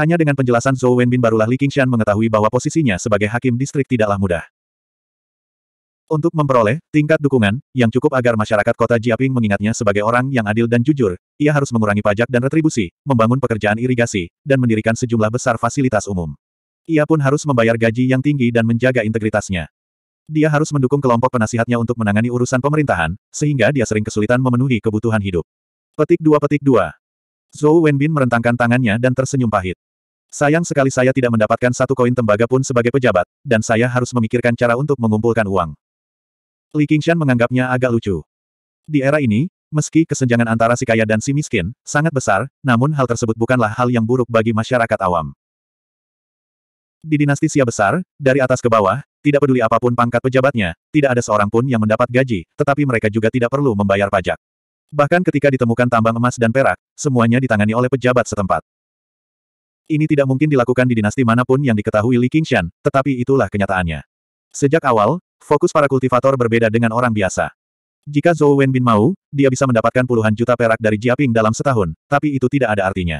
Hanya dengan penjelasan Zhou Wenbin barulah Li Qingshan mengetahui bahwa posisinya sebagai hakim distrik tidaklah mudah. Untuk memperoleh tingkat dukungan yang cukup agar masyarakat kota Jiaping mengingatnya sebagai orang yang adil dan jujur, ia harus mengurangi pajak dan retribusi, membangun pekerjaan irigasi, dan mendirikan sejumlah besar fasilitas umum. Ia pun harus membayar gaji yang tinggi dan menjaga integritasnya. Dia harus mendukung kelompok penasihatnya untuk menangani urusan pemerintahan, sehingga dia sering kesulitan memenuhi kebutuhan hidup. Petik 2 Petik 2 Zhou Wenbin merentangkan tangannya dan tersenyum pahit. Sayang sekali saya tidak mendapatkan satu koin tembaga pun sebagai pejabat, dan saya harus memikirkan cara untuk mengumpulkan uang. Li Qingshan menganggapnya agak lucu. Di era ini, meski kesenjangan antara si kaya dan si miskin sangat besar, namun hal tersebut bukanlah hal yang buruk bagi masyarakat awam. Di dinasti Xia besar, dari atas ke bawah, tidak peduli apapun pangkat pejabatnya, tidak ada seorang pun yang mendapat gaji, tetapi mereka juga tidak perlu membayar pajak. Bahkan ketika ditemukan tambang emas dan perak, semuanya ditangani oleh pejabat setempat. Ini tidak mungkin dilakukan di dinasti manapun yang diketahui Li Qingshan, tetapi itulah kenyataannya. Sejak awal, fokus para kultivator berbeda dengan orang biasa. Jika Zhou Wenbin mau, dia bisa mendapatkan puluhan juta perak dari Jiaping dalam setahun, tapi itu tidak ada artinya.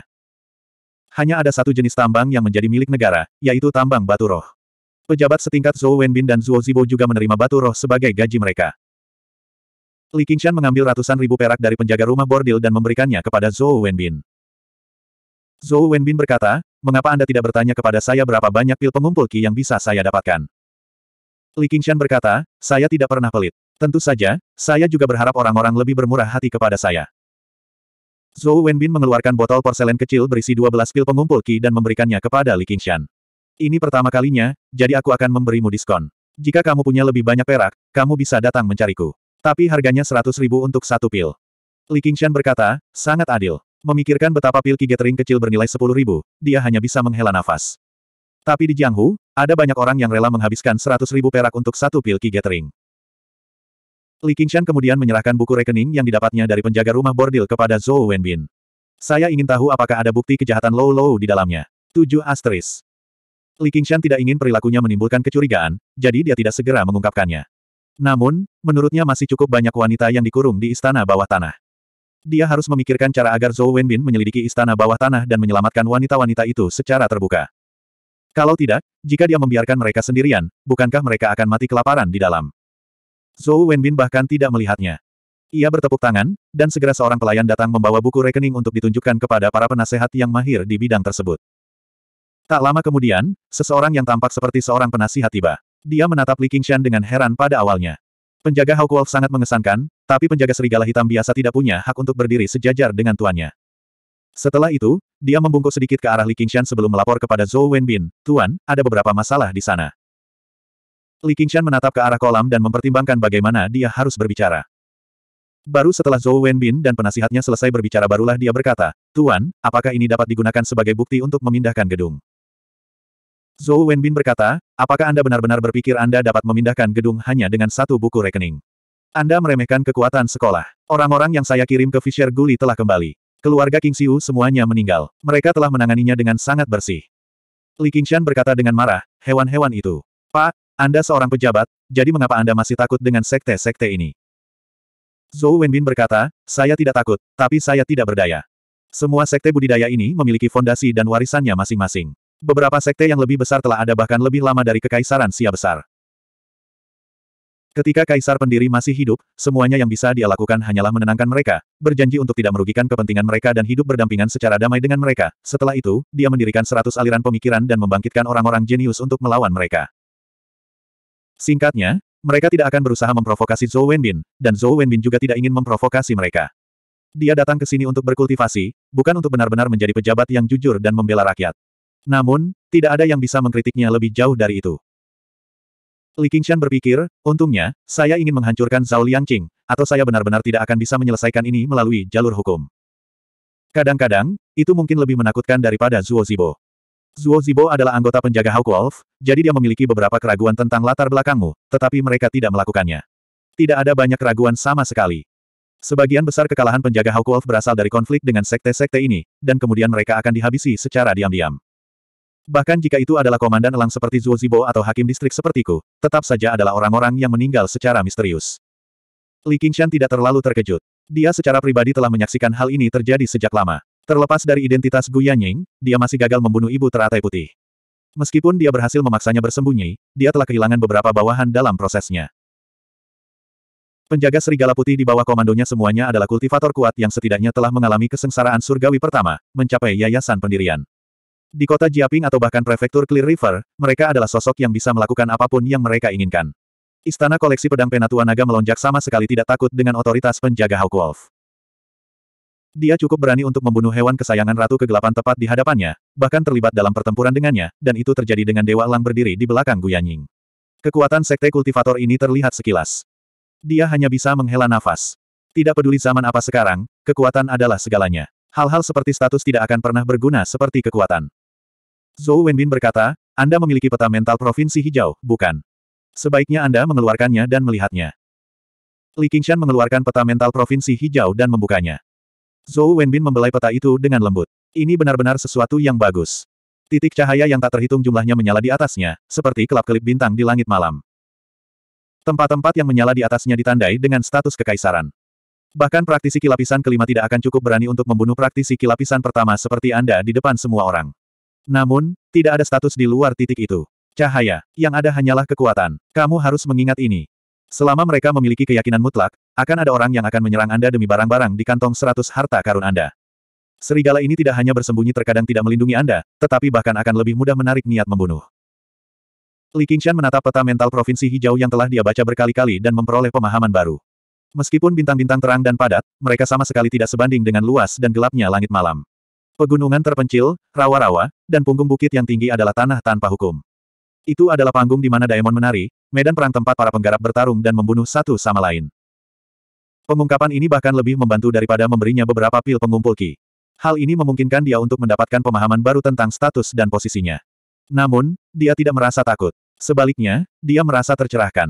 Hanya ada satu jenis tambang yang menjadi milik negara, yaitu tambang batu roh. Pejabat setingkat Zhou Wenbin dan Zhuo Zibo juga menerima batu roh sebagai gaji mereka. Li Qingshan mengambil ratusan ribu perak dari penjaga rumah bordil dan memberikannya kepada Zhou Wenbin. Zhou Wenbin berkata, mengapa Anda tidak bertanya kepada saya berapa banyak pil pengumpul Qi yang bisa saya dapatkan? Li Qingshan berkata, saya tidak pernah pelit. Tentu saja, saya juga berharap orang-orang lebih bermurah hati kepada saya. Zhou Wenbin mengeluarkan botol porselen kecil berisi 12 pil pengumpul Qi dan memberikannya kepada Li Qingshan. Ini pertama kalinya, jadi aku akan memberimu diskon. Jika kamu punya lebih banyak perak, kamu bisa datang mencariku. Tapi harganya 100 ribu untuk satu pil. Li Qingshan berkata, sangat adil. Memikirkan betapa pil Ki Gathering kecil bernilai sepuluh ribu, dia hanya bisa menghela nafas. Tapi di Jianghu, ada banyak orang yang rela menghabiskan seratus ribu perak untuk satu pil Ki Gathering. Li Qingshan kemudian menyerahkan buku rekening yang didapatnya dari penjaga rumah bordil kepada Zhou Wenbin. Saya ingin tahu apakah ada bukti kejahatan Low Low di dalamnya. Tujuh asteris. Li Qingshan tidak ingin perilakunya menimbulkan kecurigaan, jadi dia tidak segera mengungkapkannya. Namun, menurutnya masih cukup banyak wanita yang dikurung di istana bawah tanah. Dia harus memikirkan cara agar Zhou Wenbin menyelidiki istana bawah tanah dan menyelamatkan wanita-wanita itu secara terbuka. Kalau tidak, jika dia membiarkan mereka sendirian, bukankah mereka akan mati kelaparan di dalam? Zhou Wenbin bahkan tidak melihatnya. Ia bertepuk tangan, dan segera seorang pelayan datang membawa buku rekening untuk ditunjukkan kepada para penasehat yang mahir di bidang tersebut. Tak lama kemudian, seseorang yang tampak seperti seorang penasihat tiba. Dia menatap Li Qingshan dengan heran pada awalnya. Penjaga Hawk Wolf sangat mengesankan, tapi penjaga serigala hitam biasa tidak punya hak untuk berdiri sejajar dengan tuannya. Setelah itu, dia membungkuk sedikit ke arah Li Qingshan sebelum melapor kepada Zhou Wenbin, Tuan, ada beberapa masalah di sana. Li Qingshan menatap ke arah kolam dan mempertimbangkan bagaimana dia harus berbicara. Baru setelah Zhou Wenbin dan penasihatnya selesai berbicara barulah dia berkata, Tuan, apakah ini dapat digunakan sebagai bukti untuk memindahkan gedung? Zhou Wenbin berkata, apakah Anda benar-benar berpikir Anda dapat memindahkan gedung hanya dengan satu buku rekening? Anda meremehkan kekuatan sekolah. Orang-orang yang saya kirim ke Fisher Gully telah kembali. Keluarga King Siu semuanya meninggal. Mereka telah menanganinya dengan sangat bersih. Li Qingshan berkata dengan marah, hewan-hewan itu. Pak, Anda seorang pejabat, jadi mengapa Anda masih takut dengan sekte-sekte ini? Zhou Wenbin berkata, saya tidak takut, tapi saya tidak berdaya. Semua sekte budidaya ini memiliki fondasi dan warisannya masing-masing. Beberapa sekte yang lebih besar telah ada bahkan lebih lama dari Kekaisaran Sia Besar. Ketika kaisar pendiri masih hidup, semuanya yang bisa dia lakukan hanyalah menenangkan mereka, berjanji untuk tidak merugikan kepentingan mereka dan hidup berdampingan secara damai dengan mereka. Setelah itu, dia mendirikan seratus aliran pemikiran dan membangkitkan orang-orang jenius untuk melawan mereka. Singkatnya, mereka tidak akan berusaha memprovokasi Zhou Wenbin, dan Zhou Wenbin juga tidak ingin memprovokasi mereka. Dia datang ke sini untuk berkultivasi, bukan untuk benar-benar menjadi pejabat yang jujur dan membela rakyat. Namun, tidak ada yang bisa mengkritiknya lebih jauh dari itu. Li Qingshan berpikir, untungnya, saya ingin menghancurkan Zhao Liangqing, atau saya benar-benar tidak akan bisa menyelesaikan ini melalui jalur hukum. Kadang-kadang, itu mungkin lebih menakutkan daripada Zuo Zibo. Zuo Zibo adalah anggota penjaga Hawk Wolf, jadi dia memiliki beberapa keraguan tentang latar belakangmu, tetapi mereka tidak melakukannya. Tidak ada banyak keraguan sama sekali. Sebagian besar kekalahan penjaga Hawk Wolf berasal dari konflik dengan sekte-sekte ini, dan kemudian mereka akan dihabisi secara diam-diam. Bahkan jika itu adalah komandan elang seperti Zhuo Zibo atau hakim distrik sepertiku, tetap saja adalah orang-orang yang meninggal secara misterius. Li Qingshan tidak terlalu terkejut. Dia secara pribadi telah menyaksikan hal ini terjadi sejak lama. Terlepas dari identitas Gu Yanying, dia masih gagal membunuh ibu teratai putih. Meskipun dia berhasil memaksanya bersembunyi, dia telah kehilangan beberapa bawahan dalam prosesnya. Penjaga serigala putih di bawah komandonya semuanya adalah kultivator kuat yang setidaknya telah mengalami kesengsaraan surgawi pertama, mencapai yayasan pendirian. Di kota Jiaping atau bahkan prefektur Clear River, mereka adalah sosok yang bisa melakukan apapun yang mereka inginkan. Istana koleksi pedang Penatua Naga melonjak sama sekali tidak takut dengan otoritas penjaga Hawk Wolf. Dia cukup berani untuk membunuh hewan kesayangan Ratu Kegelapan tepat di hadapannya, bahkan terlibat dalam pertempuran dengannya, dan itu terjadi dengan Dewa Elang berdiri di belakang Guyanying. Kekuatan sekte kultivator ini terlihat sekilas. Dia hanya bisa menghela nafas. Tidak peduli zaman apa sekarang, kekuatan adalah segalanya. Hal-hal seperti status tidak akan pernah berguna seperti kekuatan. Zhou Wenbin berkata, Anda memiliki peta mental Provinsi Hijau, bukan? Sebaiknya Anda mengeluarkannya dan melihatnya. Li Qingshan mengeluarkan peta mental Provinsi Hijau dan membukanya. Zhou Wenbin membelai peta itu dengan lembut. Ini benar-benar sesuatu yang bagus. Titik cahaya yang tak terhitung jumlahnya menyala di atasnya, seperti kelap-kelip bintang di langit malam. Tempat-tempat yang menyala di atasnya ditandai dengan status kekaisaran. Bahkan praktisi kilapisan kelima tidak akan cukup berani untuk membunuh praktisi kilapisan pertama seperti Anda di depan semua orang. Namun, tidak ada status di luar titik itu. Cahaya, yang ada hanyalah kekuatan. Kamu harus mengingat ini. Selama mereka memiliki keyakinan mutlak, akan ada orang yang akan menyerang Anda demi barang-barang di kantong seratus harta karun Anda. Serigala ini tidak hanya bersembunyi terkadang tidak melindungi Anda, tetapi bahkan akan lebih mudah menarik niat membunuh. Li Qingshan menatap peta mental Provinsi Hijau yang telah dia baca berkali-kali dan memperoleh pemahaman baru. Meskipun bintang-bintang terang dan padat, mereka sama sekali tidak sebanding dengan luas dan gelapnya langit malam. Pegunungan terpencil, rawa-rawa, dan punggung bukit yang tinggi adalah tanah tanpa hukum. Itu adalah panggung di mana Daemon menari, medan perang tempat para penggarap bertarung dan membunuh satu sama lain. Pengungkapan ini bahkan lebih membantu daripada memberinya beberapa pil pengumpul ki. Hal ini memungkinkan dia untuk mendapatkan pemahaman baru tentang status dan posisinya. Namun, dia tidak merasa takut. Sebaliknya, dia merasa tercerahkan.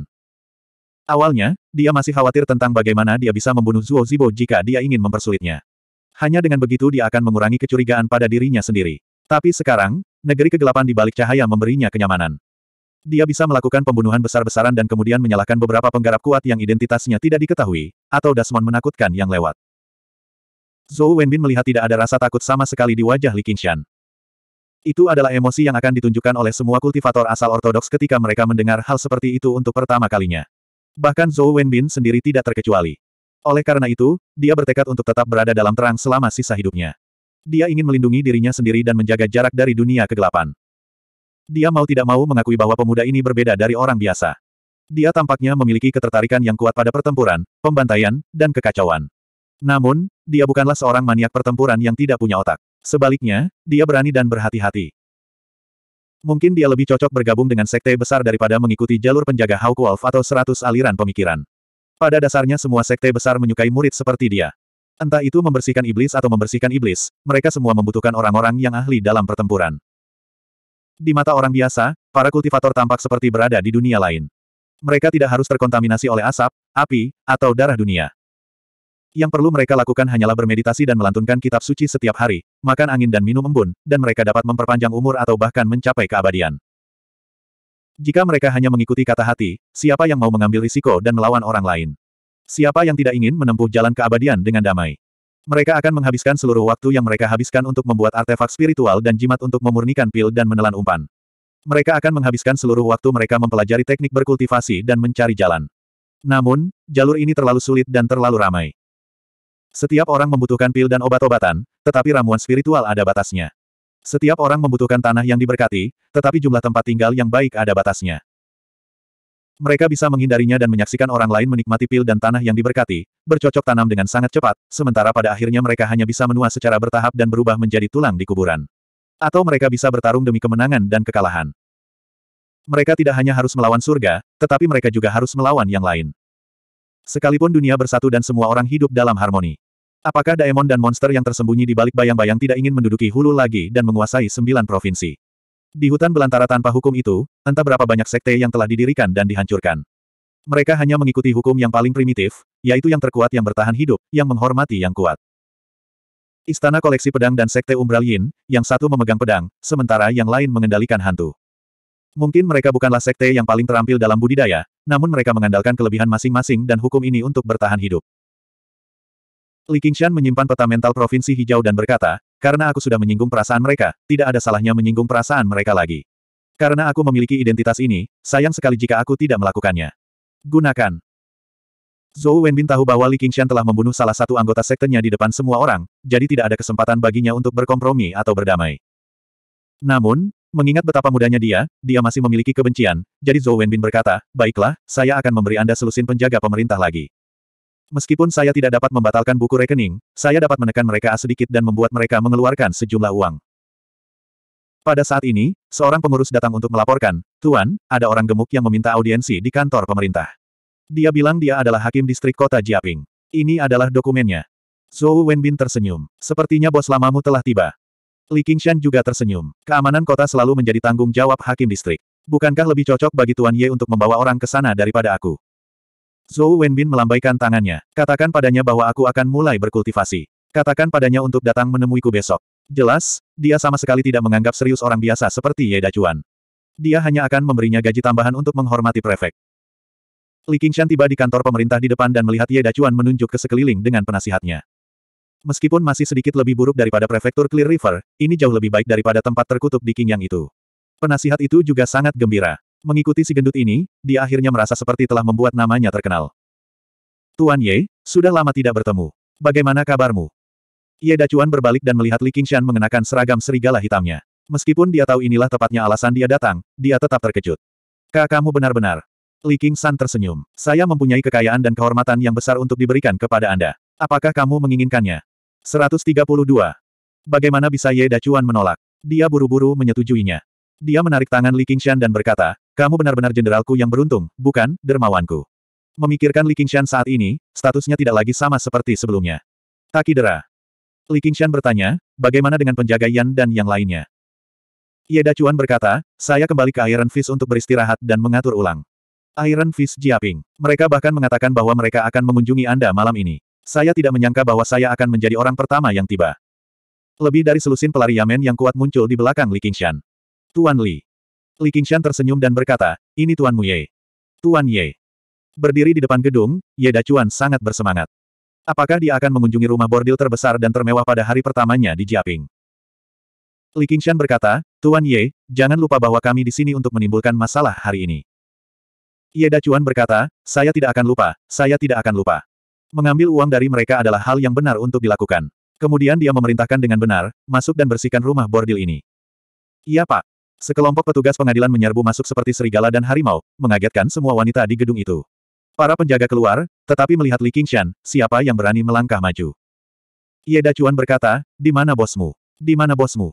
Awalnya, dia masih khawatir tentang bagaimana dia bisa membunuh Zuo Zibo jika dia ingin mempersulitnya. Hanya dengan begitu dia akan mengurangi kecurigaan pada dirinya sendiri. Tapi sekarang, negeri kegelapan di balik cahaya memberinya kenyamanan. Dia bisa melakukan pembunuhan besar-besaran dan kemudian menyalahkan beberapa penggarap kuat yang identitasnya tidak diketahui, atau Dasmon menakutkan yang lewat. Zhou Wenbin melihat tidak ada rasa takut sama sekali di wajah Li Qingshan. Itu adalah emosi yang akan ditunjukkan oleh semua kultivator asal ortodoks ketika mereka mendengar hal seperti itu untuk pertama kalinya. Bahkan Zhou Wenbin sendiri tidak terkecuali. Oleh karena itu, dia bertekad untuk tetap berada dalam terang selama sisa hidupnya. Dia ingin melindungi dirinya sendiri dan menjaga jarak dari dunia kegelapan. Dia mau tidak mau mengakui bahwa pemuda ini berbeda dari orang biasa. Dia tampaknya memiliki ketertarikan yang kuat pada pertempuran, pembantaian, dan kekacauan. Namun, dia bukanlah seorang maniak pertempuran yang tidak punya otak. Sebaliknya, dia berani dan berhati-hati. Mungkin dia lebih cocok bergabung dengan sekte besar daripada mengikuti jalur penjaga Hawk Wolf atau seratus aliran pemikiran. Pada dasarnya semua sekte besar menyukai murid seperti dia. Entah itu membersihkan iblis atau membersihkan iblis, mereka semua membutuhkan orang-orang yang ahli dalam pertempuran. Di mata orang biasa, para kultivator tampak seperti berada di dunia lain. Mereka tidak harus terkontaminasi oleh asap, api, atau darah dunia. Yang perlu mereka lakukan hanyalah bermeditasi dan melantunkan kitab suci setiap hari, makan angin dan minum embun, dan mereka dapat memperpanjang umur atau bahkan mencapai keabadian. Jika mereka hanya mengikuti kata hati, siapa yang mau mengambil risiko dan melawan orang lain? Siapa yang tidak ingin menempuh jalan keabadian dengan damai? Mereka akan menghabiskan seluruh waktu yang mereka habiskan untuk membuat artefak spiritual dan jimat untuk memurnikan pil dan menelan umpan. Mereka akan menghabiskan seluruh waktu mereka mempelajari teknik berkultivasi dan mencari jalan. Namun, jalur ini terlalu sulit dan terlalu ramai. Setiap orang membutuhkan pil dan obat-obatan, tetapi ramuan spiritual ada batasnya. Setiap orang membutuhkan tanah yang diberkati, tetapi jumlah tempat tinggal yang baik ada batasnya. Mereka bisa menghindarinya dan menyaksikan orang lain menikmati pil dan tanah yang diberkati, bercocok tanam dengan sangat cepat, sementara pada akhirnya mereka hanya bisa menua secara bertahap dan berubah menjadi tulang di kuburan. Atau mereka bisa bertarung demi kemenangan dan kekalahan. Mereka tidak hanya harus melawan surga, tetapi mereka juga harus melawan yang lain. Sekalipun dunia bersatu dan semua orang hidup dalam harmoni. Apakah daemon dan monster yang tersembunyi di balik bayang-bayang tidak ingin menduduki hulu lagi dan menguasai sembilan provinsi? Di hutan belantara tanpa hukum itu, entah berapa banyak sekte yang telah didirikan dan dihancurkan. Mereka hanya mengikuti hukum yang paling primitif, yaitu yang terkuat yang bertahan hidup, yang menghormati yang kuat. Istana koleksi pedang dan sekte Umbral Yin, yang satu memegang pedang, sementara yang lain mengendalikan hantu. Mungkin mereka bukanlah sekte yang paling terampil dalam budidaya, namun mereka mengandalkan kelebihan masing-masing dan hukum ini untuk bertahan hidup. Li Qingshan menyimpan peta mental Provinsi Hijau dan berkata, karena aku sudah menyinggung perasaan mereka, tidak ada salahnya menyinggung perasaan mereka lagi. Karena aku memiliki identitas ini, sayang sekali jika aku tidak melakukannya. Gunakan. Zhou Wenbin tahu bahwa Li Qingshan telah membunuh salah satu anggota sektenya di depan semua orang, jadi tidak ada kesempatan baginya untuk berkompromi atau berdamai. Namun, mengingat betapa mudanya dia, dia masih memiliki kebencian, jadi Zhou Wenbin berkata, baiklah, saya akan memberi Anda selusin penjaga pemerintah lagi. Meskipun saya tidak dapat membatalkan buku rekening, saya dapat menekan mereka sedikit dan membuat mereka mengeluarkan sejumlah uang. Pada saat ini, seorang pengurus datang untuk melaporkan, Tuan, ada orang gemuk yang meminta audiensi di kantor pemerintah. Dia bilang dia adalah hakim distrik kota Jiaping. Ini adalah dokumennya. Zhou Wenbin tersenyum. Sepertinya bos lamamu telah tiba. Li Qingshan juga tersenyum. Keamanan kota selalu menjadi tanggung jawab hakim distrik. Bukankah lebih cocok bagi Tuan Ye untuk membawa orang ke sana daripada aku? Zhou Wenbin melambaikan tangannya. Katakan padanya bahwa aku akan mulai berkultivasi. Katakan padanya untuk datang menemuiku besok. Jelas, dia sama sekali tidak menganggap serius orang biasa seperti Ye Dacuan. Dia hanya akan memberinya gaji tambahan untuk menghormati prefek. Li Qingshan tiba di kantor pemerintah di depan dan melihat Ye Dacuan menunjuk ke sekeliling dengan penasihatnya. Meskipun masih sedikit lebih buruk daripada prefektur Clear River, ini jauh lebih baik daripada tempat terkutuk di Yang itu. Penasihat itu juga sangat gembira. Mengikuti si gendut ini, dia akhirnya merasa seperti telah membuat namanya terkenal. Tuan Ye, sudah lama tidak bertemu. Bagaimana kabarmu? Ye Dacuan berbalik dan melihat Li Qingshan mengenakan seragam serigala hitamnya. Meskipun dia tahu inilah tepatnya alasan dia datang, dia tetap terkejut. Kak kamu benar-benar. Li Qingshan tersenyum. Saya mempunyai kekayaan dan kehormatan yang besar untuk diberikan kepada Anda. Apakah kamu menginginkannya? 132. Bagaimana bisa Ye Dacuan menolak? Dia buru-buru menyetujuinya. Dia menarik tangan Li Qingshan dan berkata, kamu benar-benar jenderalku yang beruntung, bukan, dermawanku. Memikirkan Li Qingshan saat ini, statusnya tidak lagi sama seperti sebelumnya. Takidera. Li Qingshan bertanya, bagaimana dengan penjaga Yan dan yang lainnya? Ye Dacuan berkata, saya kembali ke Iron Fist untuk beristirahat dan mengatur ulang. Iron Fist Jiaping. Mereka bahkan mengatakan bahwa mereka akan mengunjungi Anda malam ini. Saya tidak menyangka bahwa saya akan menjadi orang pertama yang tiba. Lebih dari selusin pelari Yamen yang kuat muncul di belakang Li Qingshan. Tuan Li. Li Qingshan tersenyum dan berkata, ini Tuanmu Ye. Tuan Ye. Berdiri di depan gedung, Ye Dacuan sangat bersemangat. Apakah dia akan mengunjungi rumah bordil terbesar dan termewah pada hari pertamanya di Jiaping? Li Qingshan berkata, Tuan Ye, jangan lupa bahwa kami di sini untuk menimbulkan masalah hari ini. Ye Dacuan berkata, saya tidak akan lupa, saya tidak akan lupa. Mengambil uang dari mereka adalah hal yang benar untuk dilakukan. Kemudian dia memerintahkan dengan benar, masuk dan bersihkan rumah bordil ini. Iya pak. Sekelompok petugas pengadilan menyerbu masuk seperti serigala dan harimau, mengagetkan semua wanita di gedung itu. Para penjaga keluar, tetapi melihat Li Qingshan, siapa yang berani melangkah maju. Ye Dacuan berkata, di mana bosmu? Di mana bosmu?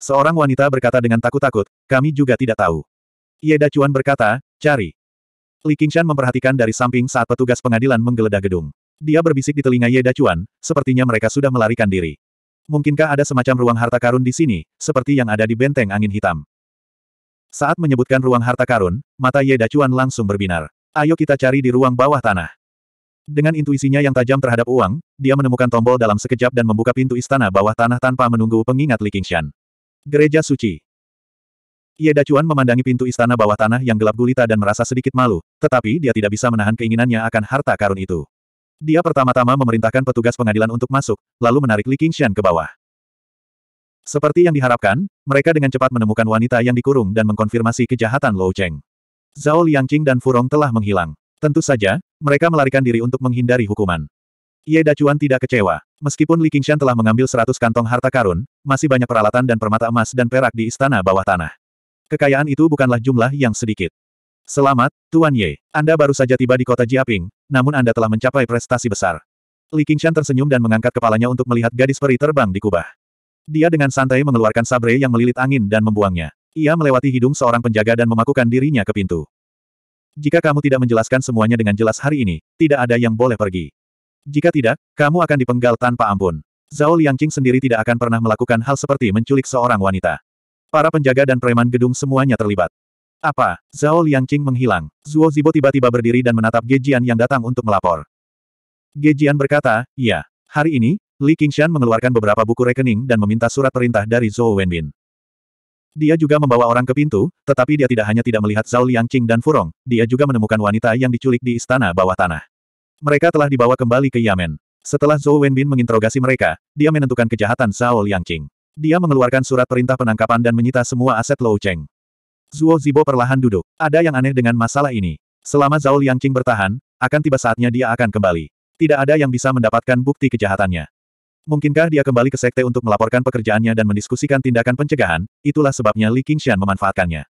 Seorang wanita berkata dengan takut-takut, kami juga tidak tahu. Ye Dacuan berkata, cari. Li Qingshan memperhatikan dari samping saat petugas pengadilan menggeledah gedung. Dia berbisik di telinga Ye Dacuan, sepertinya mereka sudah melarikan diri. Mungkinkah ada semacam ruang harta karun di sini, seperti yang ada di benteng angin hitam? Saat menyebutkan ruang harta karun, mata Ye Dacuan langsung berbinar. Ayo kita cari di ruang bawah tanah. Dengan intuisinya yang tajam terhadap uang, dia menemukan tombol dalam sekejap dan membuka pintu istana bawah tanah tanpa menunggu pengingat Li Qingshan. Gereja Suci Ye Dacuan memandangi pintu istana bawah tanah yang gelap gulita dan merasa sedikit malu, tetapi dia tidak bisa menahan keinginannya akan harta karun itu. Dia pertama-tama memerintahkan petugas pengadilan untuk masuk, lalu menarik Li Qingshan ke bawah. Seperti yang diharapkan, mereka dengan cepat menemukan wanita yang dikurung dan mengkonfirmasi kejahatan Lou Cheng. Zhao Liangqing dan Furong telah menghilang. Tentu saja, mereka melarikan diri untuk menghindari hukuman. Ye Dacuan tidak kecewa. Meskipun Li Qingshan telah mengambil seratus kantong harta karun, masih banyak peralatan dan permata emas dan perak di istana bawah tanah. Kekayaan itu bukanlah jumlah yang sedikit. Selamat, Tuan Ye. Anda baru saja tiba di kota Jiaping, namun Anda telah mencapai prestasi besar. Li Qingshan tersenyum dan mengangkat kepalanya untuk melihat gadis peri terbang di kubah. Dia dengan santai mengeluarkan sabre yang melilit angin dan membuangnya. Ia melewati hidung seorang penjaga dan memakukan dirinya ke pintu. Jika kamu tidak menjelaskan semuanya dengan jelas hari ini, tidak ada yang boleh pergi. Jika tidak, kamu akan dipenggal tanpa ampun. Zhao Liangqing sendiri tidak akan pernah melakukan hal seperti menculik seorang wanita. Para penjaga dan preman gedung semuanya terlibat. Apa? Zhao Liangqing menghilang. Zuo Zibo tiba-tiba berdiri dan menatap Ge Jian yang datang untuk melapor. Ge Jian berkata, iya. Hari ini, Li Qingshan mengeluarkan beberapa buku rekening dan meminta surat perintah dari Zhou Wenbin. Dia juga membawa orang ke pintu, tetapi dia tidak hanya tidak melihat Zhao Liangqing dan Furong, dia juga menemukan wanita yang diculik di istana bawah tanah. Mereka telah dibawa kembali ke Yamen. Setelah Zhou Wenbin menginterogasi mereka, dia menentukan kejahatan Zhao Liangqing. Dia mengeluarkan surat perintah penangkapan dan menyita semua aset Lou Cheng. Zuo Zibo perlahan duduk. Ada yang aneh dengan masalah ini. Selama Zhao Liangqing bertahan, akan tiba saatnya dia akan kembali. Tidak ada yang bisa mendapatkan bukti kejahatannya. Mungkinkah dia kembali ke sekte untuk melaporkan pekerjaannya dan mendiskusikan tindakan pencegahan, itulah sebabnya Li Qingshan memanfaatkannya.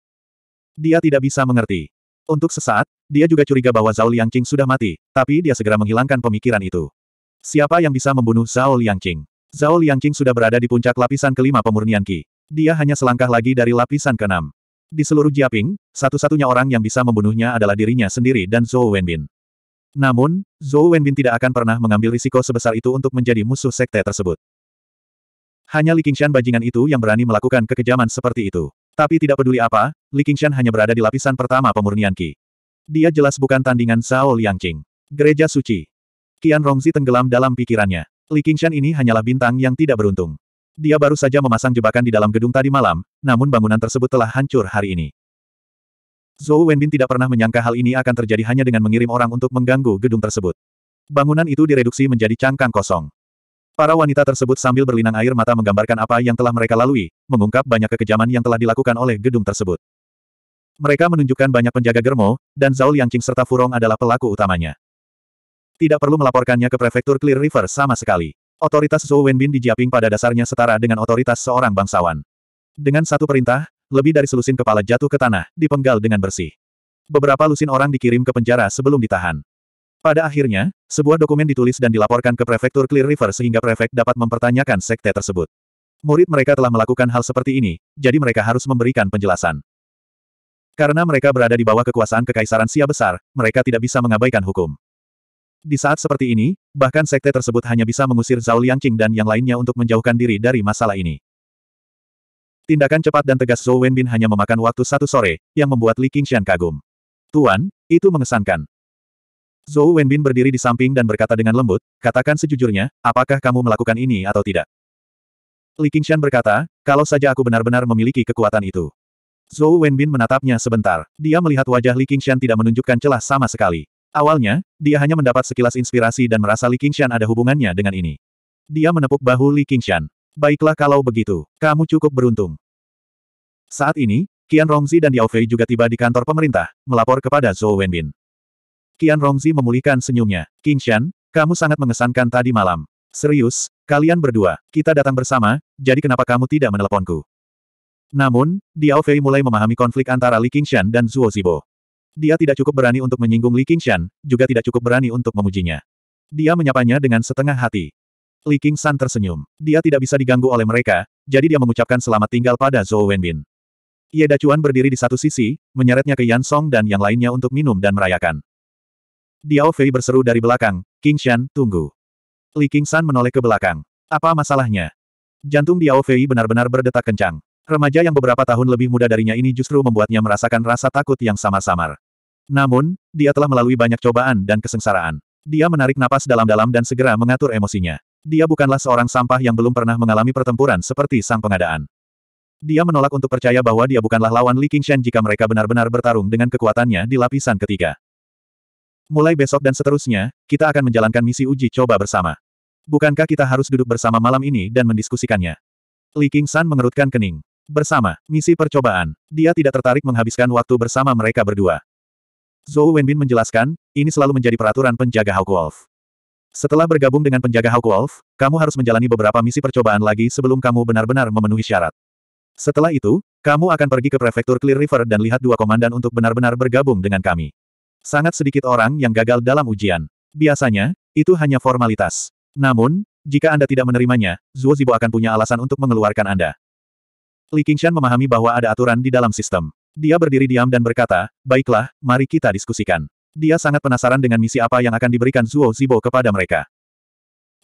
Dia tidak bisa mengerti. Untuk sesaat, dia juga curiga bahwa Zhao Liangqing sudah mati, tapi dia segera menghilangkan pemikiran itu. Siapa yang bisa membunuh Zhao Liangqing? Zhao Liangqing sudah berada di puncak lapisan kelima pemurnian Qi. Dia hanya selangkah lagi dari lapisan keenam. Di seluruh Jiaping, satu-satunya orang yang bisa membunuhnya adalah dirinya sendiri dan Zhou Wenbin. Namun, Zhou Wenbin tidak akan pernah mengambil risiko sebesar itu untuk menjadi musuh sekte tersebut. Hanya Li Qingshan bajingan itu yang berani melakukan kekejaman seperti itu. Tapi tidak peduli apa, Li Qingshan hanya berada di lapisan pertama pemurnian Qi. Dia jelas bukan tandingan Zhao Liangqing. Gereja Suci. Qian Rongzi tenggelam dalam pikirannya. Li Qingshan ini hanyalah bintang yang tidak beruntung. Dia baru saja memasang jebakan di dalam gedung tadi malam, namun bangunan tersebut telah hancur hari ini. Zhou Wenbin tidak pernah menyangka hal ini akan terjadi hanya dengan mengirim orang untuk mengganggu gedung tersebut. Bangunan itu direduksi menjadi cangkang kosong. Para wanita tersebut sambil berlinang air mata menggambarkan apa yang telah mereka lalui, mengungkap banyak kekejaman yang telah dilakukan oleh gedung tersebut. Mereka menunjukkan banyak penjaga germo, dan Zhao Liangqing serta Furong adalah pelaku utamanya. Tidak perlu melaporkannya ke prefektur Clear River sama sekali. Otoritas Zhou Wenbin di Jiaping pada dasarnya setara dengan otoritas seorang bangsawan. Dengan satu perintah, lebih dari selusin kepala jatuh ke tanah, dipenggal dengan bersih. Beberapa lusin orang dikirim ke penjara sebelum ditahan. Pada akhirnya, sebuah dokumen ditulis dan dilaporkan ke prefektur Clear River sehingga prefek dapat mempertanyakan sekte tersebut. Murid mereka telah melakukan hal seperti ini, jadi mereka harus memberikan penjelasan. Karena mereka berada di bawah kekuasaan Kekaisaran Sia Besar, mereka tidak bisa mengabaikan hukum. Di saat seperti ini, bahkan sekte tersebut hanya bisa mengusir Zhao Liangqing dan yang lainnya untuk menjauhkan diri dari masalah ini. Tindakan cepat dan tegas Zhou Wenbin hanya memakan waktu satu sore, yang membuat Li Qingxian kagum. Tuan, itu mengesankan. Zhou Wenbin berdiri di samping dan berkata dengan lembut, katakan sejujurnya, apakah kamu melakukan ini atau tidak? Li Qingxian berkata, kalau saja aku benar-benar memiliki kekuatan itu. Zhou Wenbin menatapnya sebentar. Dia melihat wajah Li Qingxian tidak menunjukkan celah sama sekali. Awalnya, dia hanya mendapat sekilas inspirasi dan merasa Li Qingshan ada hubungannya dengan ini. Dia menepuk bahu Li Qingshan. Baiklah kalau begitu, kamu cukup beruntung. Saat ini, Qian Rongzi dan Yao Fei juga tiba di kantor pemerintah, melapor kepada Zhou Wenbin. Qian Rongzi memulihkan senyumnya. Qingshan, kamu sangat mengesankan tadi malam. Serius, kalian berdua, kita datang bersama, jadi kenapa kamu tidak meneleponku? Namun, Diao Fei mulai memahami konflik antara Li Qingshan dan Zhuo Zibo. Dia tidak cukup berani untuk menyinggung Li Qingshan, juga tidak cukup berani untuk memujinya. Dia menyapanya dengan setengah hati. Li Qingshan tersenyum. Dia tidak bisa diganggu oleh mereka, jadi dia mengucapkan selamat tinggal pada Zhou Wenbin. Ye Dacuan berdiri di satu sisi, menyeretnya ke Yan Song dan yang lainnya untuk minum dan merayakan. Diao Fei berseru dari belakang, Qingshan, tunggu. Li Qingshan menoleh ke belakang. Apa masalahnya? Jantung Diao Fei benar-benar berdetak kencang. Remaja yang beberapa tahun lebih muda darinya ini justru membuatnya merasakan rasa takut yang samar samar namun, dia telah melalui banyak cobaan dan kesengsaraan. Dia menarik napas dalam-dalam dan segera mengatur emosinya. Dia bukanlah seorang sampah yang belum pernah mengalami pertempuran seperti sang pengadaan. Dia menolak untuk percaya bahwa dia bukanlah lawan Li Qingshan jika mereka benar-benar bertarung dengan kekuatannya di lapisan ketiga. Mulai besok dan seterusnya, kita akan menjalankan misi uji coba bersama. Bukankah kita harus duduk bersama malam ini dan mendiskusikannya? Li Qingshan mengerutkan kening. Bersama, misi percobaan. Dia tidak tertarik menghabiskan waktu bersama mereka berdua. Zhou Wenbin menjelaskan, ini selalu menjadi peraturan penjaga Hawk Wolf. Setelah bergabung dengan penjaga Hawk Wolf, kamu harus menjalani beberapa misi percobaan lagi sebelum kamu benar-benar memenuhi syarat. Setelah itu, kamu akan pergi ke prefektur Clear River dan lihat dua komandan untuk benar-benar bergabung dengan kami. Sangat sedikit orang yang gagal dalam ujian. Biasanya, itu hanya formalitas. Namun, jika Anda tidak menerimanya, Zuo Zibo akan punya alasan untuk mengeluarkan Anda. Li Qingshan memahami bahwa ada aturan di dalam sistem. Dia berdiri diam dan berkata, baiklah, mari kita diskusikan. Dia sangat penasaran dengan misi apa yang akan diberikan Zuo Zibo kepada mereka.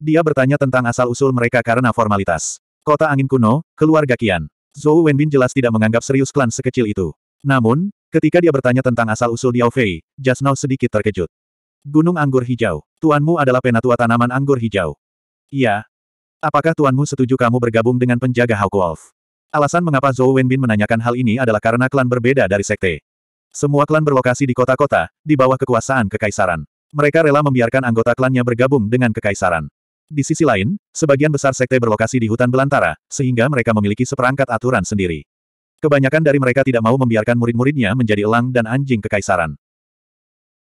Dia bertanya tentang asal-usul mereka karena formalitas. Kota angin kuno, keluarga Kian. Zhou Wenbin jelas tidak menganggap serius klan sekecil itu. Namun, ketika dia bertanya tentang asal-usul Diao Fei, Jasnao sedikit terkejut. Gunung Anggur Hijau. Tuanmu adalah penatua tanaman anggur hijau. Iya. Apakah tuanmu setuju kamu bergabung dengan penjaga Hawk Wolf? Alasan mengapa Zhou Wenbin menanyakan hal ini adalah karena klan berbeda dari sekte. Semua klan berlokasi di kota-kota, di bawah kekuasaan kekaisaran. Mereka rela membiarkan anggota klannya bergabung dengan kekaisaran. Di sisi lain, sebagian besar sekte berlokasi di hutan belantara, sehingga mereka memiliki seperangkat aturan sendiri. Kebanyakan dari mereka tidak mau membiarkan murid-muridnya menjadi elang dan anjing kekaisaran.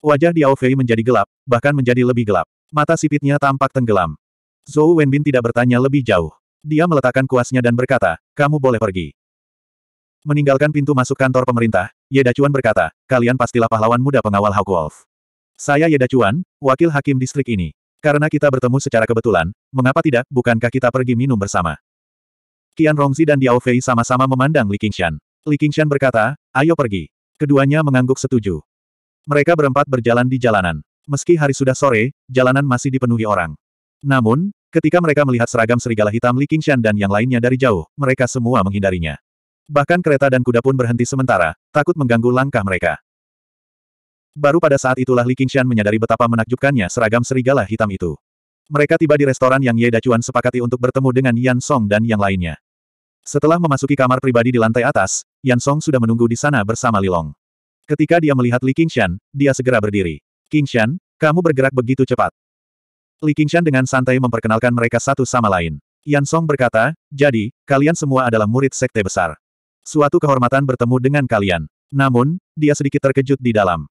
Wajah Diao Fei menjadi gelap, bahkan menjadi lebih gelap. Mata sipitnya tampak tenggelam. Zhou Wenbin tidak bertanya lebih jauh. Dia meletakkan kuasnya dan berkata, kamu boleh pergi. Meninggalkan pintu masuk kantor pemerintah, Yedacuan berkata, kalian pastilah pahlawan muda pengawal Hawk Wolf. Saya Yedacuan, wakil hakim distrik ini. Karena kita bertemu secara kebetulan, mengapa tidak, bukankah kita pergi minum bersama? Qian Rongzi dan Diao Fei sama-sama memandang Li Qingshan. Li Qingshan berkata, ayo pergi. Keduanya mengangguk setuju. Mereka berempat berjalan di jalanan. Meski hari sudah sore, jalanan masih dipenuhi orang. Namun, Ketika mereka melihat seragam serigala hitam Li Qingshan dan yang lainnya dari jauh, mereka semua menghindarinya. Bahkan kereta dan kuda pun berhenti sementara, takut mengganggu langkah mereka. Baru pada saat itulah Li Qingshan menyadari betapa menakjubkannya seragam serigala hitam itu. Mereka tiba di restoran yang Ye Dacuan sepakati untuk bertemu dengan Yan Song dan yang lainnya. Setelah memasuki kamar pribadi di lantai atas, Yan Song sudah menunggu di sana bersama Li Long. Ketika dia melihat Li Qingshan, dia segera berdiri. Qingshan, kamu bergerak begitu cepat. Li Qingshan dengan santai memperkenalkan mereka satu sama lain. Yan Song berkata, jadi, kalian semua adalah murid sekte besar. Suatu kehormatan bertemu dengan kalian. Namun, dia sedikit terkejut di dalam.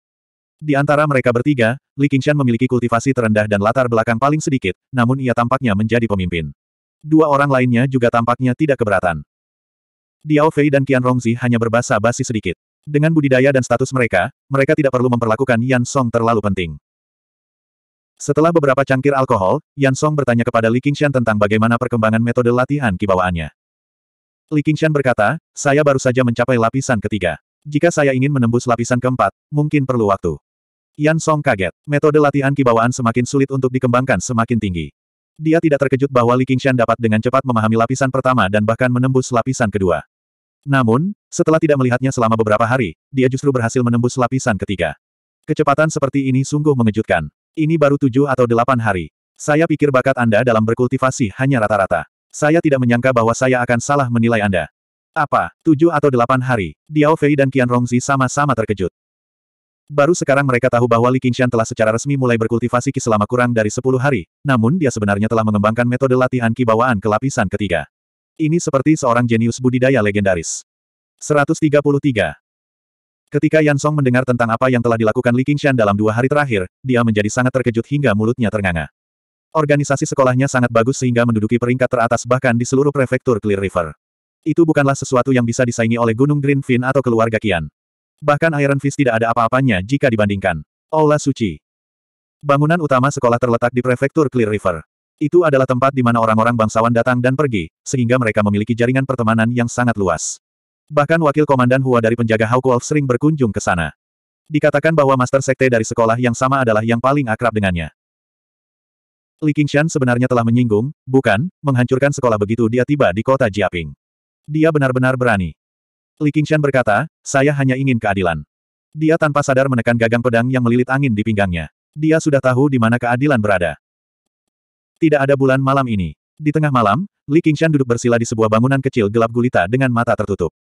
Di antara mereka bertiga, Li Qingshan memiliki kultivasi terendah dan latar belakang paling sedikit, namun ia tampaknya menjadi pemimpin. Dua orang lainnya juga tampaknya tidak keberatan. Diao Fei dan Qian Rongzi hanya berbahasa basi sedikit. Dengan budidaya dan status mereka, mereka tidak perlu memperlakukan Yan Song terlalu penting. Setelah beberapa cangkir alkohol, Yan Song bertanya kepada Li Qingshan tentang bagaimana perkembangan metode latihan kibawaannya. Li Qingshan berkata, saya baru saja mencapai lapisan ketiga. Jika saya ingin menembus lapisan keempat, mungkin perlu waktu. Yan Song kaget. Metode latihan kibawaan semakin sulit untuk dikembangkan semakin tinggi. Dia tidak terkejut bahwa Li Qingshan dapat dengan cepat memahami lapisan pertama dan bahkan menembus lapisan kedua. Namun, setelah tidak melihatnya selama beberapa hari, dia justru berhasil menembus lapisan ketiga. Kecepatan seperti ini sungguh mengejutkan. Ini baru tujuh atau delapan hari. Saya pikir bakat Anda dalam berkultivasi hanya rata-rata. Saya tidak menyangka bahwa saya akan salah menilai Anda. Apa, tujuh atau delapan hari, Diao Fei dan Qian Rongzi sama-sama terkejut. Baru sekarang mereka tahu bahwa Li Qingshan telah secara resmi mulai berkultivasi Qi selama kurang dari sepuluh hari, namun dia sebenarnya telah mengembangkan metode latihan Qi bawaan ke lapisan ketiga. Ini seperti seorang jenius budidaya legendaris. 133. Ketika Yan Song mendengar tentang apa yang telah dilakukan Li Qingshan dalam dua hari terakhir, dia menjadi sangat terkejut hingga mulutnya ternganga. Organisasi sekolahnya sangat bagus sehingga menduduki peringkat teratas bahkan di seluruh prefektur Clear River. Itu bukanlah sesuatu yang bisa disaingi oleh Gunung Greenfin atau keluarga Qian. Bahkan Iron Fist tidak ada apa-apanya jika dibandingkan. Ola Suci Bangunan utama sekolah terletak di prefektur Clear River. Itu adalah tempat di mana orang-orang bangsawan datang dan pergi, sehingga mereka memiliki jaringan pertemanan yang sangat luas. Bahkan wakil komandan Hua dari penjaga Hawk Wolf sering berkunjung ke sana. Dikatakan bahwa master sekte dari sekolah yang sama adalah yang paling akrab dengannya. Li Qingshan sebenarnya telah menyinggung, bukan, menghancurkan sekolah begitu dia tiba di kota Jiaping. Dia benar-benar berani. Li Qingshan berkata, saya hanya ingin keadilan. Dia tanpa sadar menekan gagang pedang yang melilit angin di pinggangnya. Dia sudah tahu di mana keadilan berada. Tidak ada bulan malam ini. Di tengah malam, Li Qingshan duduk bersila di sebuah bangunan kecil gelap gulita dengan mata tertutup.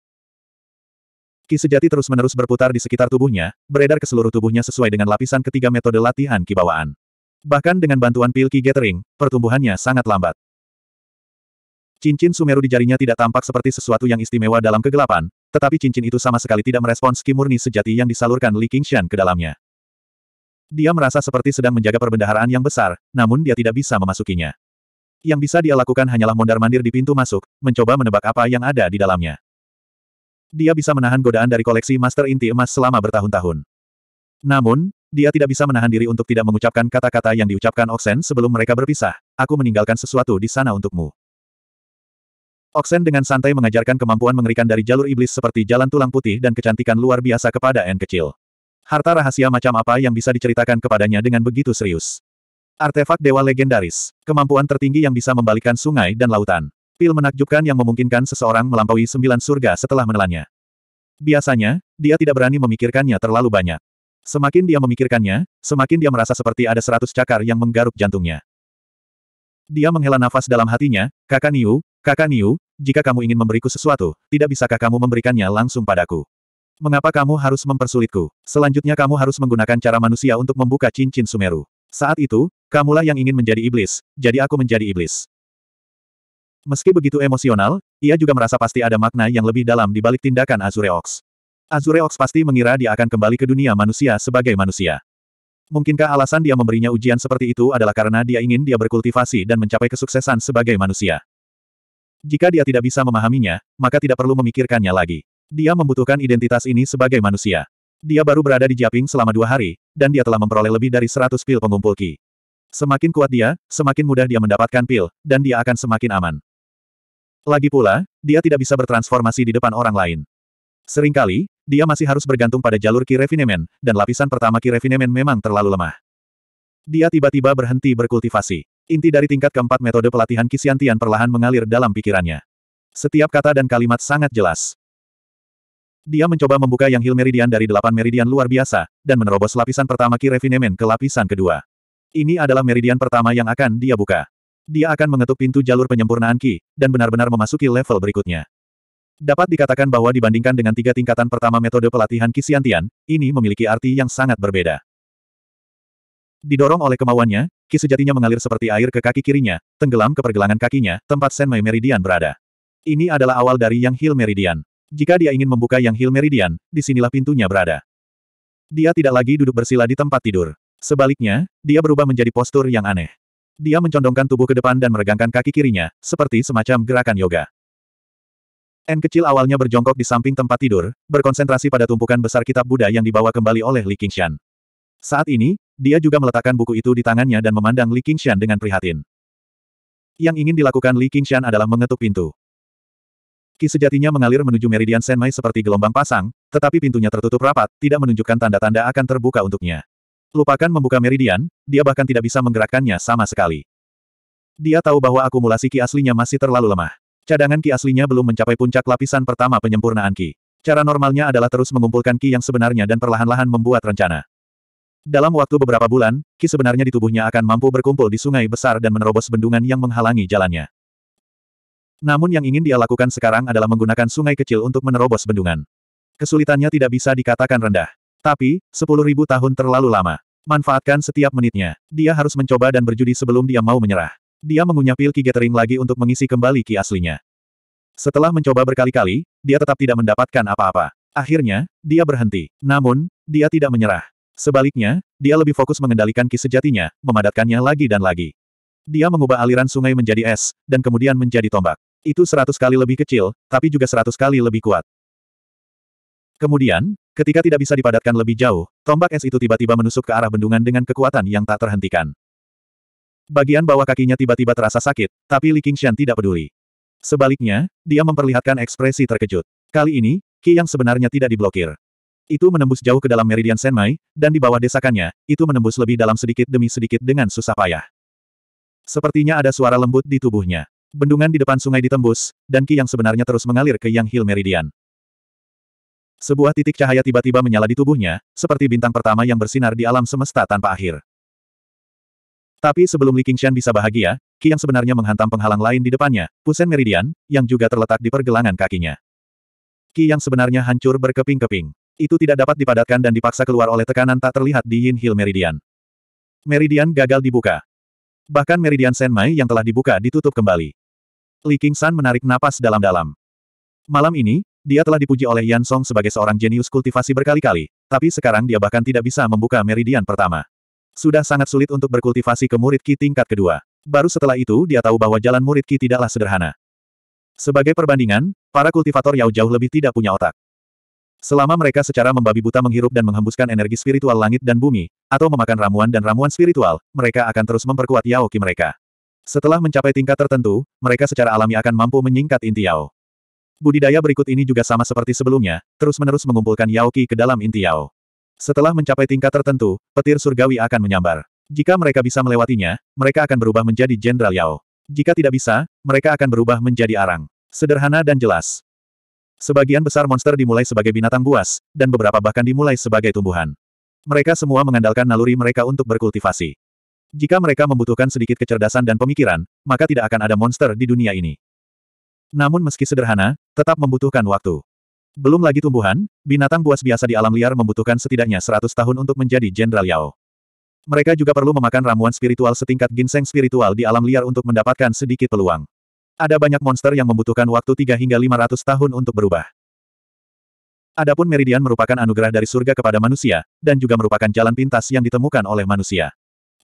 Ki sejati terus-menerus berputar di sekitar tubuhnya, beredar ke seluruh tubuhnya sesuai dengan lapisan ketiga metode latihan kibawaan. Bahkan dengan bantuan pil Ki Gathering, pertumbuhannya sangat lambat. Cincin Sumeru di jarinya tidak tampak seperti sesuatu yang istimewa dalam kegelapan, tetapi cincin itu sama sekali tidak merespons Ki murni sejati yang disalurkan Li Qingshan ke dalamnya. Dia merasa seperti sedang menjaga perbendaharaan yang besar, namun dia tidak bisa memasukinya. Yang bisa dia lakukan hanyalah mondar-mandir di pintu masuk, mencoba menebak apa yang ada di dalamnya dia bisa menahan godaan dari koleksi master inti emas selama bertahun-tahun. Namun, dia tidak bisa menahan diri untuk tidak mengucapkan kata-kata yang diucapkan Oxen sebelum mereka berpisah, aku meninggalkan sesuatu di sana untukmu. Oxen dengan santai mengajarkan kemampuan mengerikan dari jalur iblis seperti jalan tulang putih dan kecantikan luar biasa kepada N kecil. Harta rahasia macam apa yang bisa diceritakan kepadanya dengan begitu serius? Artefak dewa legendaris, kemampuan tertinggi yang bisa membalikkan sungai dan lautan. Pil menakjubkan yang memungkinkan seseorang melampaui sembilan surga setelah menelannya. Biasanya, dia tidak berani memikirkannya terlalu banyak. Semakin dia memikirkannya, semakin dia merasa seperti ada seratus cakar yang menggaruk jantungnya. Dia menghela nafas dalam hatinya, Kakak Niu, Kakak Niu, jika kamu ingin memberiku sesuatu, tidak bisakah kamu memberikannya langsung padaku? Mengapa kamu harus mempersulitku? Selanjutnya kamu harus menggunakan cara manusia untuk membuka cincin Sumeru. Saat itu, kamulah yang ingin menjadi iblis, jadi aku menjadi iblis. Meski begitu emosional, ia juga merasa pasti ada makna yang lebih dalam di balik tindakan Azureox. Azureox pasti mengira dia akan kembali ke dunia manusia sebagai manusia. Mungkinkah alasan dia memberinya ujian seperti itu adalah karena dia ingin dia berkultivasi dan mencapai kesuksesan sebagai manusia? Jika dia tidak bisa memahaminya, maka tidak perlu memikirkannya lagi. Dia membutuhkan identitas ini sebagai manusia. Dia baru berada di Japing selama dua hari, dan dia telah memperoleh lebih dari 100 pil pengumpul Ki. Semakin kuat dia, semakin mudah dia mendapatkan pil, dan dia akan semakin aman. Lagi pula, dia tidak bisa bertransformasi di depan orang lain. Seringkali, dia masih harus bergantung pada jalur ki refinemen, dan lapisan pertama ki refinemen memang terlalu lemah. Dia tiba-tiba berhenti berkultivasi. Inti dari tingkat keempat metode pelatihan kisiantian perlahan mengalir dalam pikirannya. Setiap kata dan kalimat sangat jelas. Dia mencoba membuka yang Hill Meridian dari delapan meridian luar biasa, dan menerobos lapisan pertama Ki refinemen ke lapisan kedua. Ini adalah meridian pertama yang akan dia buka. Dia akan mengetuk pintu jalur penyempurnaan Ki, dan benar-benar memasuki level berikutnya. Dapat dikatakan bahwa dibandingkan dengan tiga tingkatan pertama metode pelatihan Ki tian, ini memiliki arti yang sangat berbeda. Didorong oleh kemauannya, Ki sejatinya mengalir seperti air ke kaki kirinya, tenggelam ke pergelangan kakinya, tempat Senmai Meridian berada. Ini adalah awal dari Yang Hill Meridian. Jika dia ingin membuka Yang Hill Meridian, disinilah pintunya berada. Dia tidak lagi duduk bersila di tempat tidur. Sebaliknya, dia berubah menjadi postur yang aneh. Dia mencondongkan tubuh ke depan dan meregangkan kaki kirinya, seperti semacam gerakan yoga. N kecil awalnya berjongkok di samping tempat tidur, berkonsentrasi pada tumpukan besar kitab Buddha yang dibawa kembali oleh Li Qingshan. Saat ini, dia juga meletakkan buku itu di tangannya dan memandang Li Qingshan dengan prihatin. Yang ingin dilakukan Li Qingshan adalah mengetuk pintu. Ki sejatinya mengalir menuju meridian Senmai seperti gelombang pasang, tetapi pintunya tertutup rapat, tidak menunjukkan tanda-tanda akan terbuka untuknya. Lupakan membuka meridian, dia bahkan tidak bisa menggerakkannya sama sekali. Dia tahu bahwa akumulasi ki aslinya masih terlalu lemah. Cadangan ki aslinya belum mencapai puncak lapisan pertama penyempurnaan ki. Cara normalnya adalah terus mengumpulkan ki yang sebenarnya dan perlahan-lahan membuat rencana. Dalam waktu beberapa bulan, ki sebenarnya di tubuhnya akan mampu berkumpul di sungai besar dan menerobos bendungan yang menghalangi jalannya. Namun yang ingin dia lakukan sekarang adalah menggunakan sungai kecil untuk menerobos bendungan. Kesulitannya tidak bisa dikatakan rendah. Tapi, sepuluh ribu tahun terlalu lama. Manfaatkan setiap menitnya. Dia harus mencoba dan berjudi sebelum dia mau menyerah. Dia mengunyah pil Ki Gathering lagi untuk mengisi kembali Ki aslinya. Setelah mencoba berkali-kali, dia tetap tidak mendapatkan apa-apa. Akhirnya, dia berhenti. Namun, dia tidak menyerah. Sebaliknya, dia lebih fokus mengendalikan Ki sejatinya, memadatkannya lagi dan lagi. Dia mengubah aliran sungai menjadi es, dan kemudian menjadi tombak. Itu seratus kali lebih kecil, tapi juga seratus kali lebih kuat. Kemudian, Ketika tidak bisa dipadatkan lebih jauh, tombak es itu tiba-tiba menusuk ke arah bendungan dengan kekuatan yang tak terhentikan. Bagian bawah kakinya tiba-tiba terasa sakit, tapi Li Qingxian tidak peduli. Sebaliknya, dia memperlihatkan ekspresi terkejut. Kali ini, Qi yang sebenarnya tidak diblokir. Itu menembus jauh ke dalam Meridian Senmai, dan di bawah desakannya, itu menembus lebih dalam sedikit demi sedikit dengan susah payah. Sepertinya ada suara lembut di tubuhnya. Bendungan di depan sungai ditembus, dan Qi yang sebenarnya terus mengalir ke Yang Hill Meridian. Sebuah titik cahaya tiba-tiba menyala di tubuhnya, seperti bintang pertama yang bersinar di alam semesta tanpa akhir. Tapi sebelum Li Qingshan bisa bahagia, Qi yang sebenarnya menghantam penghalang lain di depannya, Pusen Meridian, yang juga terletak di pergelangan kakinya. Qi yang sebenarnya hancur berkeping-keping. Itu tidak dapat dipadatkan dan dipaksa keluar oleh tekanan tak terlihat di Yin Hill Meridian. Meridian gagal dibuka. Bahkan Meridian Senmai yang telah dibuka ditutup kembali. Li Qingshan menarik napas dalam-dalam. Malam ini, dia telah dipuji oleh Yan Song sebagai seorang jenius kultivasi berkali-kali, tapi sekarang dia bahkan tidak bisa membuka meridian pertama. Sudah sangat sulit untuk berkultivasi ke murid Ki tingkat kedua. Baru setelah itu dia tahu bahwa jalan murid Ki tidaklah sederhana. Sebagai perbandingan, para kultivator Yao jauh lebih tidak punya otak. Selama mereka secara membabi buta menghirup dan menghembuskan energi spiritual langit dan bumi, atau memakan ramuan dan ramuan spiritual, mereka akan terus memperkuat Yao Ki mereka. Setelah mencapai tingkat tertentu, mereka secara alami akan mampu menyingkat inti Yao. Budidaya berikut ini juga sama seperti sebelumnya, terus-menerus mengumpulkan Yaoki ke dalam inti Yao. Setelah mencapai tingkat tertentu, petir surgawi akan menyambar. Jika mereka bisa melewatinya, mereka akan berubah menjadi Jenderal Yao. Jika tidak bisa, mereka akan berubah menjadi arang. Sederhana dan jelas. Sebagian besar monster dimulai sebagai binatang buas, dan beberapa bahkan dimulai sebagai tumbuhan. Mereka semua mengandalkan naluri mereka untuk berkultivasi. Jika mereka membutuhkan sedikit kecerdasan dan pemikiran, maka tidak akan ada monster di dunia ini. Namun meski sederhana, Tetap membutuhkan waktu. Belum lagi tumbuhan, binatang buas biasa di alam liar membutuhkan setidaknya 100 tahun untuk menjadi Jenderal Yao. Mereka juga perlu memakan ramuan spiritual setingkat ginseng spiritual di alam liar untuk mendapatkan sedikit peluang. Ada banyak monster yang membutuhkan waktu 3 hingga 500 tahun untuk berubah. Adapun meridian merupakan anugerah dari surga kepada manusia, dan juga merupakan jalan pintas yang ditemukan oleh manusia.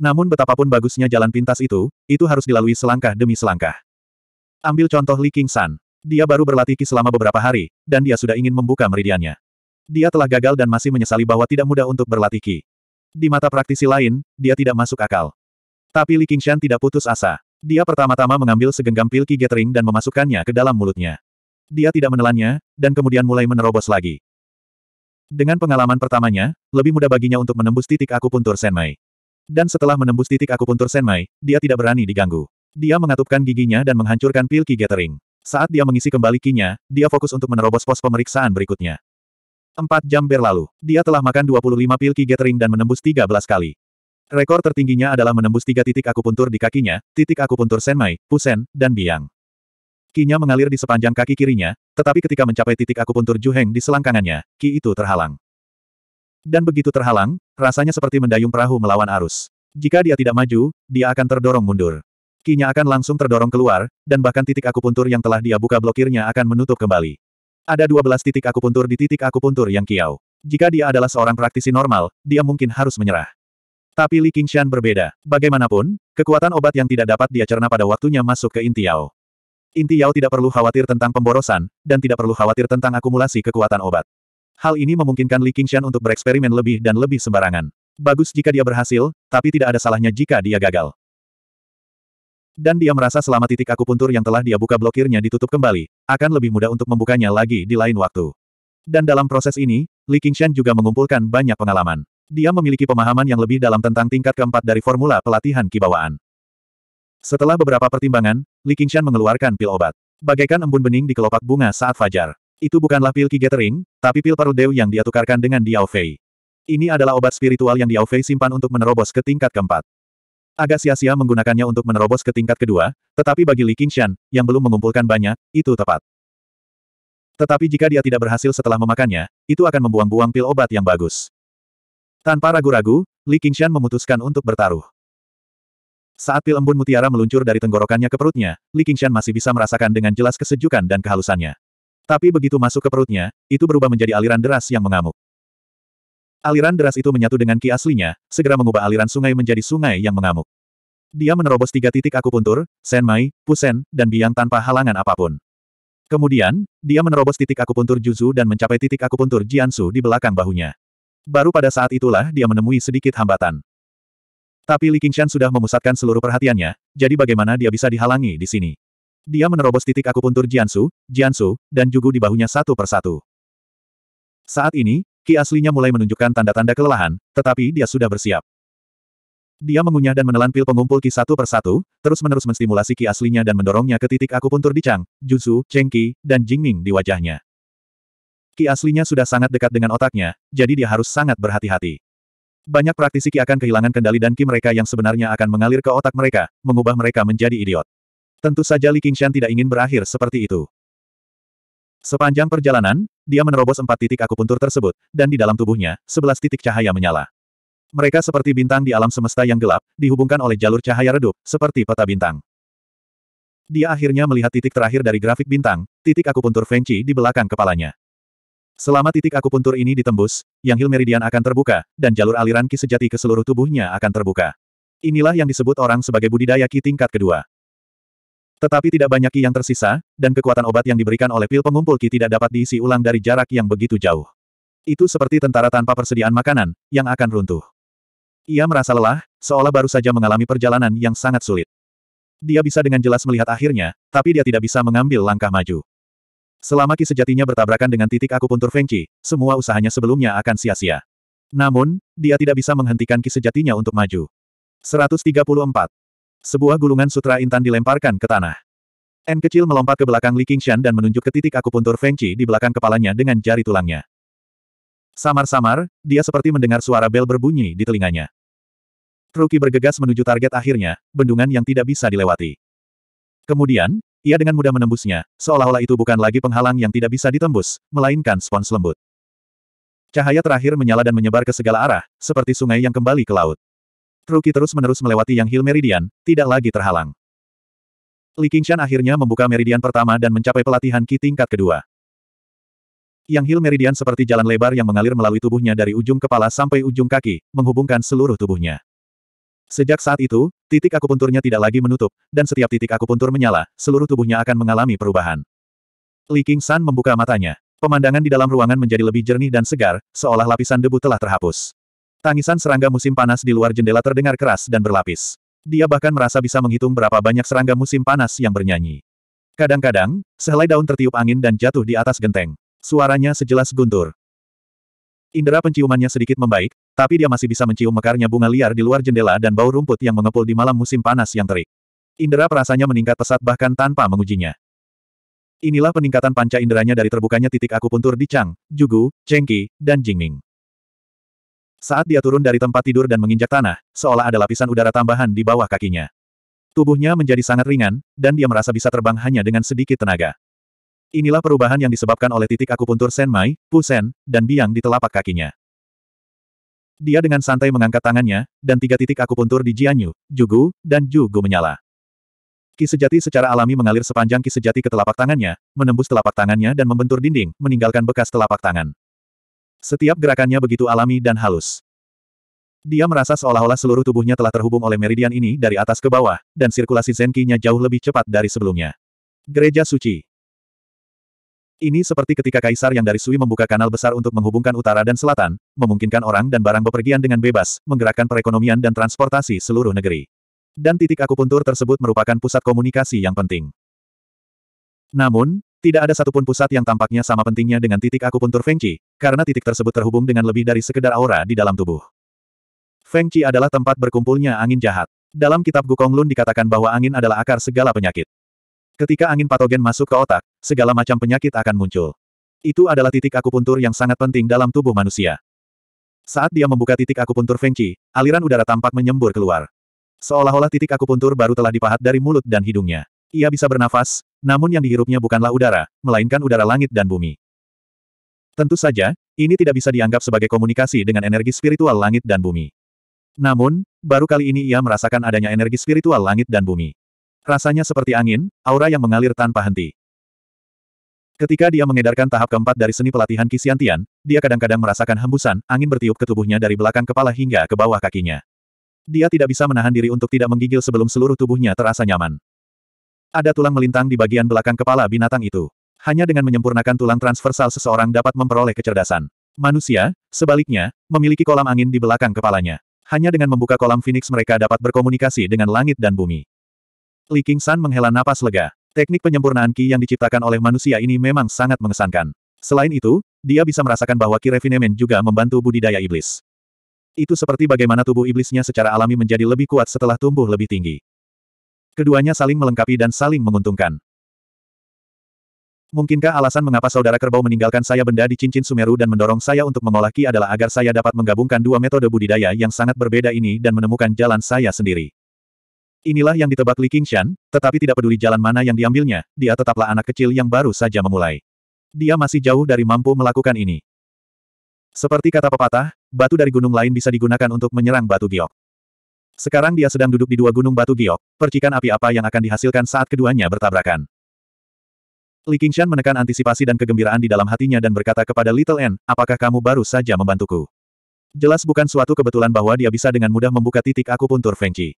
Namun betapapun bagusnya jalan pintas itu, itu harus dilalui selangkah demi selangkah. Ambil contoh Li King San. Dia baru berlatih Ki selama beberapa hari, dan dia sudah ingin membuka meridiannya. Dia telah gagal dan masih menyesali bahwa tidak mudah untuk berlatih Ki. Di mata praktisi lain, dia tidak masuk akal. Tapi Li Qingshan tidak putus asa. Dia pertama-tama mengambil segenggam pil Qi Gathering dan memasukkannya ke dalam mulutnya. Dia tidak menelannya, dan kemudian mulai menerobos lagi. Dengan pengalaman pertamanya, lebih mudah baginya untuk menembus titik akupuntur Senmai. Dan setelah menembus titik akupuntur Senmai, dia tidak berani diganggu. Dia mengatupkan giginya dan menghancurkan pil Qi Gathering. Saat dia mengisi kembali kinya, dia fokus untuk menerobos pos pemeriksaan berikutnya. Empat jam berlalu, dia telah makan 25 pil Ki Gathering dan menembus 13 kali. Rekor tertingginya adalah menembus tiga titik akupuntur di kakinya, titik akupuntur Senmai, Pusen, dan Biang. Kinya mengalir di sepanjang kaki kirinya, tetapi ketika mencapai titik akupuntur Juheng di selangkangannya, Ki itu terhalang. Dan begitu terhalang, rasanya seperti mendayung perahu melawan arus. Jika dia tidak maju, dia akan terdorong mundur. Kinya akan langsung terdorong keluar, dan bahkan titik akupuntur yang telah dia buka blokirnya akan menutup kembali. Ada 12 titik akupuntur di titik akupuntur yang kiau. Jika dia adalah seorang praktisi normal, dia mungkin harus menyerah. Tapi Li Qingshan berbeda. Bagaimanapun, kekuatan obat yang tidak dapat dia cerna pada waktunya masuk ke inti Yao. Inti Yao tidak perlu khawatir tentang pemborosan, dan tidak perlu khawatir tentang akumulasi kekuatan obat. Hal ini memungkinkan Li Qingshan untuk bereksperimen lebih dan lebih sembarangan. Bagus jika dia berhasil, tapi tidak ada salahnya jika dia gagal. Dan dia merasa selama titik akupuntur yang telah dia buka blokirnya ditutup kembali, akan lebih mudah untuk membukanya lagi di lain waktu. Dan dalam proses ini, Li Qingshan juga mengumpulkan banyak pengalaman. Dia memiliki pemahaman yang lebih dalam tentang tingkat keempat dari formula pelatihan kibawaan. Setelah beberapa pertimbangan, Li Qingshan mengeluarkan pil obat. Bagaikan embun bening di kelopak bunga saat fajar. Itu bukanlah pil Qi Gathering, tapi pil Parudeu yang dia tukarkan dengan Diao Fei. Ini adalah obat spiritual yang Diao Fei simpan untuk menerobos ke tingkat keempat. Agak sia-sia menggunakannya untuk menerobos ke tingkat kedua, tetapi bagi Li Qingshan, yang belum mengumpulkan banyak, itu tepat. Tetapi jika dia tidak berhasil setelah memakannya, itu akan membuang-buang pil obat yang bagus. Tanpa ragu-ragu, Li Qingshan memutuskan untuk bertaruh. Saat pil embun mutiara meluncur dari tenggorokannya ke perutnya, Li Qingshan masih bisa merasakan dengan jelas kesejukan dan kehalusannya. Tapi begitu masuk ke perutnya, itu berubah menjadi aliran deras yang mengamuk. Aliran deras itu menyatu dengan ki aslinya, segera mengubah aliran sungai menjadi sungai yang mengamuk. Dia menerobos tiga titik akupuntur, Sen Mai, Pusen, dan Biang tanpa halangan apapun. Kemudian, dia menerobos titik akupuntur Juzu dan mencapai titik akupuntur Jiansu di belakang bahunya. Baru pada saat itulah dia menemui sedikit hambatan. Tapi Li Qingshan sudah memusatkan seluruh perhatiannya, jadi bagaimana dia bisa dihalangi di sini? Dia menerobos titik akupuntur Jiansu, Jiansu, dan Jugu di bahunya satu persatu. Saat ini, Ki aslinya mulai menunjukkan tanda-tanda kelelahan, tetapi dia sudah bersiap. Dia mengunyah dan menelan pil pengumpul Ki satu persatu, terus-menerus menstimulasi Ki aslinya dan mendorongnya ke titik akupuntur di Chang, Junsu, Cheng Qi, dan Jingming di wajahnya. Ki aslinya sudah sangat dekat dengan otaknya, jadi dia harus sangat berhati-hati. Banyak praktisi Ki akan kehilangan kendali dan Ki mereka yang sebenarnya akan mengalir ke otak mereka, mengubah mereka menjadi idiot. Tentu saja Li Qingshan tidak ingin berakhir seperti itu. Sepanjang perjalanan, dia menerobos empat titik akupuntur tersebut, dan di dalam tubuhnya, sebelas titik cahaya menyala. Mereka seperti bintang di alam semesta yang gelap, dihubungkan oleh jalur cahaya redup, seperti peta bintang. Dia akhirnya melihat titik terakhir dari grafik bintang, titik akupuntur Fenci di belakang kepalanya. Selama titik akupuntur ini ditembus, yang Hil Meridian akan terbuka, dan jalur aliran ki sejati ke seluruh tubuhnya akan terbuka. Inilah yang disebut orang sebagai budidaya ki tingkat kedua. Tetapi tidak banyak ki yang tersisa, dan kekuatan obat yang diberikan oleh pil pengumpul ki tidak dapat diisi ulang dari jarak yang begitu jauh. Itu seperti tentara tanpa persediaan makanan, yang akan runtuh. Ia merasa lelah, seolah baru saja mengalami perjalanan yang sangat sulit. Dia bisa dengan jelas melihat akhirnya, tapi dia tidak bisa mengambil langkah maju. Selama ki sejatinya bertabrakan dengan titik akupuntur Fengqi, semua usahanya sebelumnya akan sia-sia. Namun, dia tidak bisa menghentikan ki sejatinya untuk maju. 134. Sebuah gulungan sutra intan dilemparkan ke tanah. N kecil melompat ke belakang Li Qingshan dan menunjuk ke titik akupuntur Feng Qi di belakang kepalanya dengan jari tulangnya. Samar-samar, dia seperti mendengar suara bel berbunyi di telinganya. Ruki bergegas menuju target akhirnya, bendungan yang tidak bisa dilewati. Kemudian, ia dengan mudah menembusnya, seolah-olah itu bukan lagi penghalang yang tidak bisa ditembus, melainkan spons lembut. Cahaya terakhir menyala dan menyebar ke segala arah, seperti sungai yang kembali ke laut. Ruki terus-menerus melewati Yang Hill Meridian, tidak lagi terhalang. Li Qingshan akhirnya membuka meridian pertama dan mencapai pelatihan Ki tingkat kedua. Yang Hill Meridian seperti jalan lebar yang mengalir melalui tubuhnya dari ujung kepala sampai ujung kaki, menghubungkan seluruh tubuhnya. Sejak saat itu, titik akupunturnya tidak lagi menutup, dan setiap titik akupuntur menyala, seluruh tubuhnya akan mengalami perubahan. Li Qingshan membuka matanya. Pemandangan di dalam ruangan menjadi lebih jernih dan segar, seolah lapisan debu telah terhapus. Tangisan serangga musim panas di luar jendela terdengar keras dan berlapis. Dia bahkan merasa bisa menghitung berapa banyak serangga musim panas yang bernyanyi. Kadang-kadang, sehelai daun tertiup angin dan jatuh di atas genteng. Suaranya sejelas guntur. Indera penciumannya sedikit membaik, tapi dia masih bisa mencium mekarnya bunga liar di luar jendela dan bau rumput yang mengepul di malam musim panas yang terik. Indera perasanya meningkat pesat bahkan tanpa mengujinya. Inilah peningkatan panca inderanya dari terbukanya titik akupuntur di Chang, Jugu, Chengki, dan Jingming. Saat dia turun dari tempat tidur dan menginjak tanah, seolah ada lapisan udara tambahan di bawah kakinya. Tubuhnya menjadi sangat ringan, dan dia merasa bisa terbang hanya dengan sedikit tenaga. Inilah perubahan yang disebabkan oleh titik akupuntur sen Senmai, Pusen, dan biang di telapak kakinya. Dia dengan santai mengangkat tangannya, dan tiga titik akupuntur di Jianyu, Jugu, dan Jugu menyala. Ki sejati secara alami mengalir sepanjang ki sejati ke telapak tangannya, menembus telapak tangannya dan membentur dinding, meninggalkan bekas telapak tangan. Setiap gerakannya begitu alami dan halus. Dia merasa seolah-olah seluruh tubuhnya telah terhubung oleh meridian ini dari atas ke bawah, dan sirkulasi Zenki-nya jauh lebih cepat dari sebelumnya. Gereja Suci Ini seperti ketika kaisar yang dari Sui membuka kanal besar untuk menghubungkan utara dan selatan, memungkinkan orang dan barang bepergian dengan bebas, menggerakkan perekonomian dan transportasi seluruh negeri. Dan titik akupuntur tersebut merupakan pusat komunikasi yang penting. Namun, tidak ada satupun pusat yang tampaknya sama pentingnya dengan titik akupuntur Feng Qi, karena titik tersebut terhubung dengan lebih dari sekedar aura di dalam tubuh. Feng Qi adalah tempat berkumpulnya angin jahat. Dalam kitab Gukong Lun dikatakan bahwa angin adalah akar segala penyakit. Ketika angin patogen masuk ke otak, segala macam penyakit akan muncul. Itu adalah titik akupuntur yang sangat penting dalam tubuh manusia. Saat dia membuka titik akupuntur Feng Qi, aliran udara tampak menyembur keluar. Seolah-olah titik akupuntur baru telah dipahat dari mulut dan hidungnya. Ia bisa bernafas, namun yang dihirupnya bukanlah udara, melainkan udara langit dan bumi. Tentu saja, ini tidak bisa dianggap sebagai komunikasi dengan energi spiritual langit dan bumi. Namun, baru kali ini ia merasakan adanya energi spiritual langit dan bumi. Rasanya seperti angin, aura yang mengalir tanpa henti. Ketika dia mengedarkan tahap keempat dari seni pelatihan Kisiantian, dia kadang-kadang merasakan hembusan, angin bertiup ke tubuhnya dari belakang kepala hingga ke bawah kakinya. Dia tidak bisa menahan diri untuk tidak menggigil sebelum seluruh tubuhnya terasa nyaman. Ada tulang melintang di bagian belakang kepala binatang itu. Hanya dengan menyempurnakan tulang transversal seseorang dapat memperoleh kecerdasan. Manusia, sebaliknya, memiliki kolam angin di belakang kepalanya. Hanya dengan membuka kolam Phoenix mereka dapat berkomunikasi dengan langit dan bumi. Li King San menghela napas lega. Teknik penyempurnaan Ki yang diciptakan oleh manusia ini memang sangat mengesankan. Selain itu, dia bisa merasakan bahwa Ki Refinement juga membantu budidaya iblis. Itu seperti bagaimana tubuh iblisnya secara alami menjadi lebih kuat setelah tumbuh lebih tinggi. Keduanya saling melengkapi dan saling menguntungkan. Mungkinkah alasan mengapa saudara kerbau meninggalkan saya benda di cincin Sumeru dan mendorong saya untuk mengolah ki adalah agar saya dapat menggabungkan dua metode budidaya yang sangat berbeda ini dan menemukan jalan saya sendiri. Inilah yang ditebak Li Qingshan, tetapi tidak peduli jalan mana yang diambilnya, dia tetaplah anak kecil yang baru saja memulai. Dia masih jauh dari mampu melakukan ini. Seperti kata pepatah, batu dari gunung lain bisa digunakan untuk menyerang batu giok. Sekarang dia sedang duduk di dua gunung batu giok, percikan api apa yang akan dihasilkan saat keduanya bertabrakan. Li Qingshan menekan antisipasi dan kegembiraan di dalam hatinya dan berkata kepada Little N, apakah kamu baru saja membantuku? Jelas bukan suatu kebetulan bahwa dia bisa dengan mudah membuka titik akupuntur Feng Qi.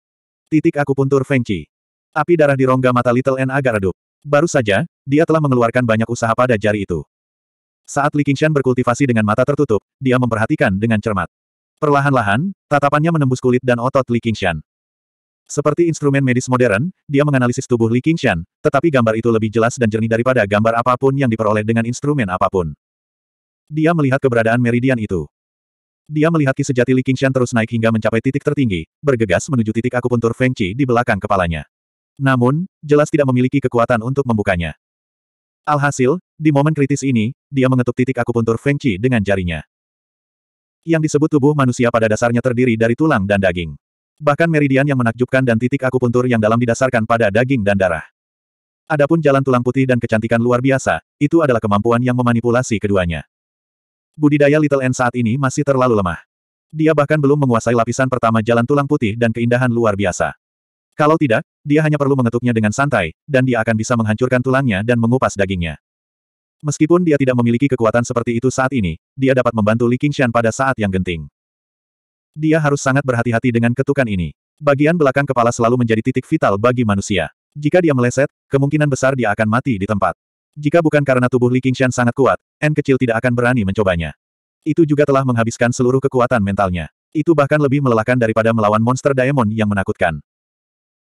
Titik akupuntur Feng Qi. Api darah di rongga mata Little N agak redup. Baru saja, dia telah mengeluarkan banyak usaha pada jari itu. Saat Li Qingshan berkultivasi dengan mata tertutup, dia memperhatikan dengan cermat. Perlahan-lahan, tatapannya menembus kulit dan otot Li Qingshan. Seperti instrumen medis modern, dia menganalisis tubuh Li Qingshan, tetapi gambar itu lebih jelas dan jernih daripada gambar apapun yang diperoleh dengan instrumen apapun. Dia melihat keberadaan meridian itu. Dia melihat ki sejati Li Qingshan terus naik hingga mencapai titik tertinggi, bergegas menuju titik akupuntur Feng Qi di belakang kepalanya. Namun, jelas tidak memiliki kekuatan untuk membukanya. Alhasil, di momen kritis ini, dia mengetuk titik akupuntur Feng Qi dengan jarinya. Yang disebut tubuh manusia pada dasarnya terdiri dari tulang dan daging. Bahkan meridian yang menakjubkan dan titik akupuntur yang dalam didasarkan pada daging dan darah. Adapun jalan tulang putih dan kecantikan luar biasa, itu adalah kemampuan yang memanipulasi keduanya. Budidaya Little N saat ini masih terlalu lemah. Dia bahkan belum menguasai lapisan pertama jalan tulang putih dan keindahan luar biasa. Kalau tidak, dia hanya perlu mengetuknya dengan santai, dan dia akan bisa menghancurkan tulangnya dan mengupas dagingnya. Meskipun dia tidak memiliki kekuatan seperti itu saat ini, dia dapat membantu Li Qingshan pada saat yang genting. Dia harus sangat berhati-hati dengan ketukan ini. Bagian belakang kepala selalu menjadi titik vital bagi manusia. Jika dia meleset, kemungkinan besar dia akan mati di tempat. Jika bukan karena tubuh Li Qingshan sangat kuat, N kecil tidak akan berani mencobanya. Itu juga telah menghabiskan seluruh kekuatan mentalnya. Itu bahkan lebih melelahkan daripada melawan monster Diamond yang menakutkan.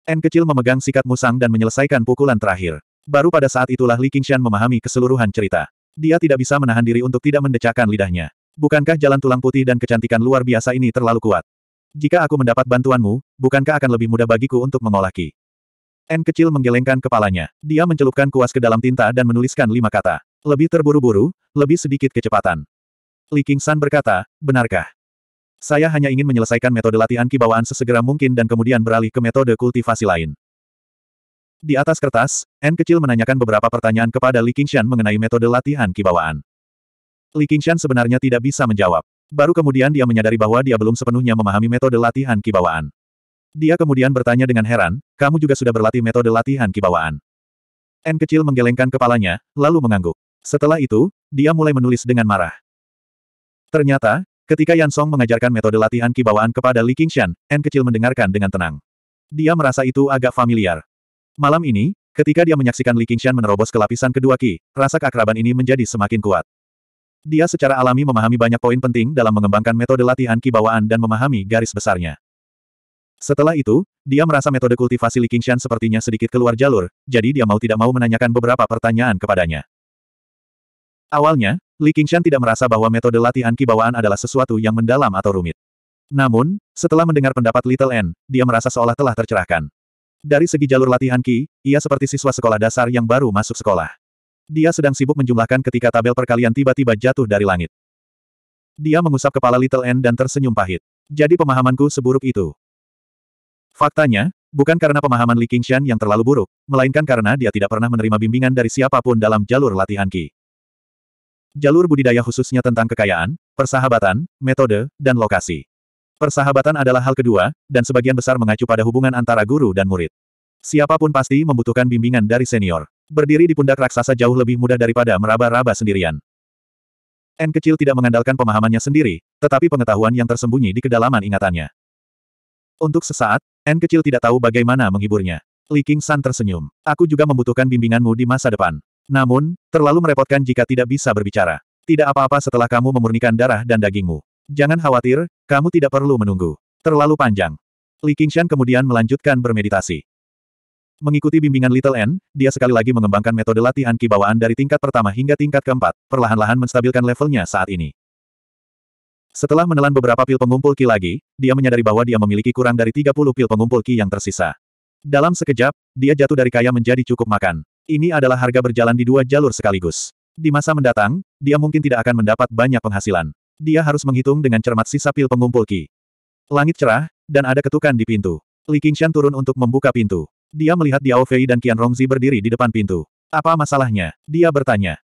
N kecil memegang sikat musang dan menyelesaikan pukulan terakhir. Baru pada saat itulah Li Qingshan memahami keseluruhan cerita. Dia tidak bisa menahan diri untuk tidak mendecakkan lidahnya. Bukankah jalan tulang putih dan kecantikan luar biasa ini terlalu kuat? Jika aku mendapat bantuanmu, bukankah akan lebih mudah bagiku untuk mengolah ki? N kecil menggelengkan kepalanya. Dia mencelupkan kuas ke dalam tinta dan menuliskan lima kata. Lebih terburu-buru, lebih sedikit kecepatan. Li Qingshan berkata, benarkah? Saya hanya ingin menyelesaikan metode latihan ki sesegera mungkin dan kemudian beralih ke metode kultivasi lain. Di atas kertas, N kecil menanyakan beberapa pertanyaan kepada Li Qingshan mengenai metode latihan kibawaan. Li Qingshan sebenarnya tidak bisa menjawab. Baru kemudian dia menyadari bahwa dia belum sepenuhnya memahami metode latihan kibawaan. Dia kemudian bertanya dengan heran, kamu juga sudah berlatih metode latihan kibawaan. N kecil menggelengkan kepalanya, lalu mengangguk. Setelah itu, dia mulai menulis dengan marah. Ternyata, ketika Yan Song mengajarkan metode latihan kibawaan kepada Li Qingshan, N kecil mendengarkan dengan tenang. Dia merasa itu agak familiar. Malam ini, ketika dia menyaksikan Li Qingshan menerobos ke lapisan kedua Qi, rasa keakraban ini menjadi semakin kuat. Dia secara alami memahami banyak poin penting dalam mengembangkan metode latihan Qi bawaan dan memahami garis besarnya. Setelah itu, dia merasa metode kultivasi Li Qingshan sepertinya sedikit keluar jalur, jadi dia mau tidak mau menanyakan beberapa pertanyaan kepadanya. Awalnya, Li Qingshan tidak merasa bahwa metode latihan Qi bawaan adalah sesuatu yang mendalam atau rumit. Namun, setelah mendengar pendapat Little N, dia merasa seolah telah tercerahkan. Dari segi jalur latihan Ki, ia seperti siswa sekolah dasar yang baru masuk sekolah. Dia sedang sibuk menjumlahkan ketika tabel perkalian tiba-tiba jatuh dari langit. Dia mengusap kepala Little N dan tersenyum pahit. Jadi pemahamanku seburuk itu. Faktanya, bukan karena pemahaman Li Qingshan yang terlalu buruk, melainkan karena dia tidak pernah menerima bimbingan dari siapapun dalam jalur latihan Ki. Jalur budidaya khususnya tentang kekayaan, persahabatan, metode, dan lokasi. Persahabatan adalah hal kedua, dan sebagian besar mengacu pada hubungan antara guru dan murid. Siapapun pasti membutuhkan bimbingan dari senior. Berdiri di pundak raksasa jauh lebih mudah daripada meraba-raba sendirian. N kecil tidak mengandalkan pemahamannya sendiri, tetapi pengetahuan yang tersembunyi di kedalaman ingatannya. Untuk sesaat, N kecil tidak tahu bagaimana menghiburnya. Li King San tersenyum. Aku juga membutuhkan bimbinganmu di masa depan. Namun, terlalu merepotkan jika tidak bisa berbicara. Tidak apa-apa setelah kamu memurnikan darah dan dagingmu. Jangan khawatir, kamu tidak perlu menunggu. Terlalu panjang. Li Qingshan kemudian melanjutkan bermeditasi. Mengikuti bimbingan Little N, dia sekali lagi mengembangkan metode latihan kibawaan dari tingkat pertama hingga tingkat keempat, perlahan-lahan menstabilkan levelnya saat ini. Setelah menelan beberapa pil pengumpul ki lagi, dia menyadari bahwa dia memiliki kurang dari 30 pil pengumpul ki yang tersisa. Dalam sekejap, dia jatuh dari kaya menjadi cukup makan. Ini adalah harga berjalan di dua jalur sekaligus. Di masa mendatang, dia mungkin tidak akan mendapat banyak penghasilan. Dia harus menghitung dengan cermat sisa pil pengumpul Ki. Langit cerah, dan ada ketukan di pintu. Li Qingshan turun untuk membuka pintu. Dia melihat Diao Fei dan Qian Rongzi berdiri di depan pintu. Apa masalahnya? Dia bertanya.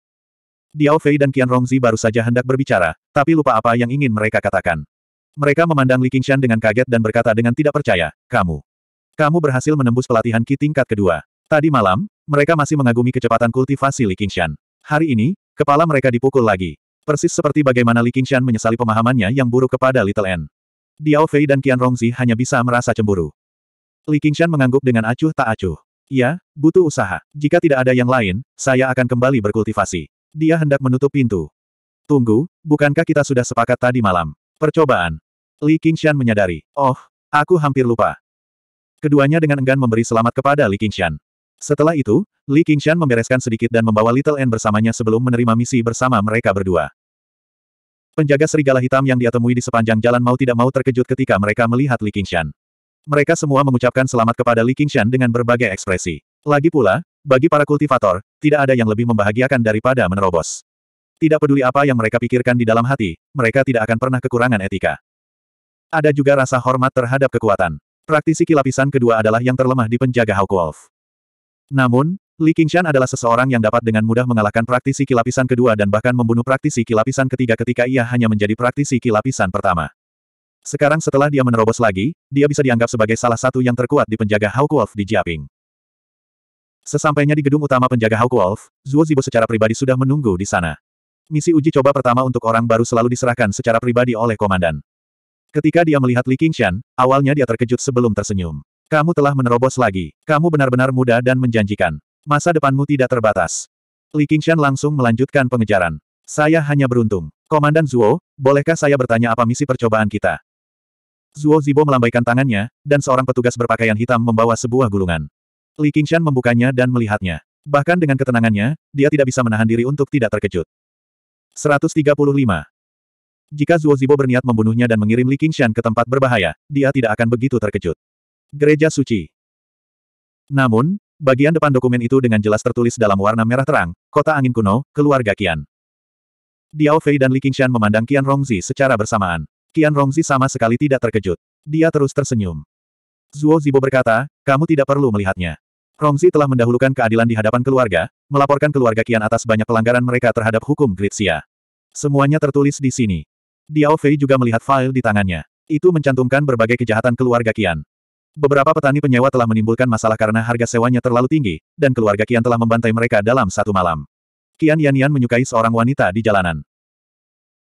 Diao Fei dan Qian Rongzi baru saja hendak berbicara, tapi lupa apa yang ingin mereka katakan. Mereka memandang Li Qingshan dengan kaget dan berkata dengan tidak percaya, kamu. Kamu berhasil menembus pelatihan Ki tingkat kedua. Tadi malam, mereka masih mengagumi kecepatan kultivasi Li Qingshan. Hari ini, kepala mereka dipukul lagi. Persis seperti bagaimana Li Qingshan menyesali pemahamannya yang buruk kepada Little N. Diao Fei dan Qian Rongzi hanya bisa merasa cemburu. Li Qingshan mengangguk dengan acuh tak acuh. Ya, butuh usaha. Jika tidak ada yang lain, saya akan kembali berkultivasi. Dia hendak menutup pintu. Tunggu, bukankah kita sudah sepakat tadi malam? Percobaan. Li Qingshan menyadari. Oh, aku hampir lupa. Keduanya dengan enggan memberi selamat kepada Li Qingshan. Setelah itu, Li Qingshan membereskan sedikit dan membawa Little N bersamanya sebelum menerima misi bersama mereka berdua. Penjaga serigala hitam yang dia temui di sepanjang jalan mau tidak mau terkejut ketika mereka melihat Li Qingshan. Mereka semua mengucapkan selamat kepada Li Qingshan dengan berbagai ekspresi. Lagi pula, bagi para kultivator, tidak ada yang lebih membahagiakan daripada menerobos. Tidak peduli apa yang mereka pikirkan di dalam hati, mereka tidak akan pernah kekurangan etika. Ada juga rasa hormat terhadap kekuatan. Praktisi kilapisan kedua adalah yang terlemah di penjaga Hawk Wolf. Namun, Li Qingshan adalah seseorang yang dapat dengan mudah mengalahkan praktisi kilapisan kedua dan bahkan membunuh praktisi kilapisan ketiga ketika ia hanya menjadi praktisi kilapisan pertama. Sekarang setelah dia menerobos lagi, dia bisa dianggap sebagai salah satu yang terkuat di penjaga Hawk Wolf di Jiaping. Sesampainya di gedung utama penjaga Hawk Wolf, Zuo Zibo secara pribadi sudah menunggu di sana. Misi uji coba pertama untuk orang baru selalu diserahkan secara pribadi oleh komandan. Ketika dia melihat Li Qingshan, awalnya dia terkejut sebelum tersenyum. Kamu telah menerobos lagi. Kamu benar-benar muda dan menjanjikan. Masa depanmu tidak terbatas. Li Qingshan langsung melanjutkan pengejaran. Saya hanya beruntung. Komandan Zuo, bolehkah saya bertanya apa misi percobaan kita? Zuo Zibo melambaikan tangannya, dan seorang petugas berpakaian hitam membawa sebuah gulungan. Li Qingshan membukanya dan melihatnya. Bahkan dengan ketenangannya, dia tidak bisa menahan diri untuk tidak terkejut. 135. Jika Zuo Zibo berniat membunuhnya dan mengirim Li Qingshan ke tempat berbahaya, dia tidak akan begitu terkejut. Gereja Suci. Namun, bagian depan dokumen itu dengan jelas tertulis dalam warna merah terang, Kota Angin Kuno, Keluarga Qian. Diao Fei dan Li Qingshan memandang Qian Rongzi secara bersamaan. Qian Rongzi sama sekali tidak terkejut. Dia terus tersenyum. Zuo Zibo berkata, kamu tidak perlu melihatnya. Rongzi telah mendahulukan keadilan di hadapan keluarga, melaporkan keluarga Qian atas banyak pelanggaran mereka terhadap hukum Gritsia. Semuanya tertulis di sini. Diao Fei juga melihat file di tangannya. Itu mencantumkan berbagai kejahatan keluarga Qian. Beberapa petani penyewa telah menimbulkan masalah karena harga sewanya terlalu tinggi, dan keluarga Kian telah membantai mereka dalam satu malam. Kian Yan-Yan menyukai seorang wanita di jalanan.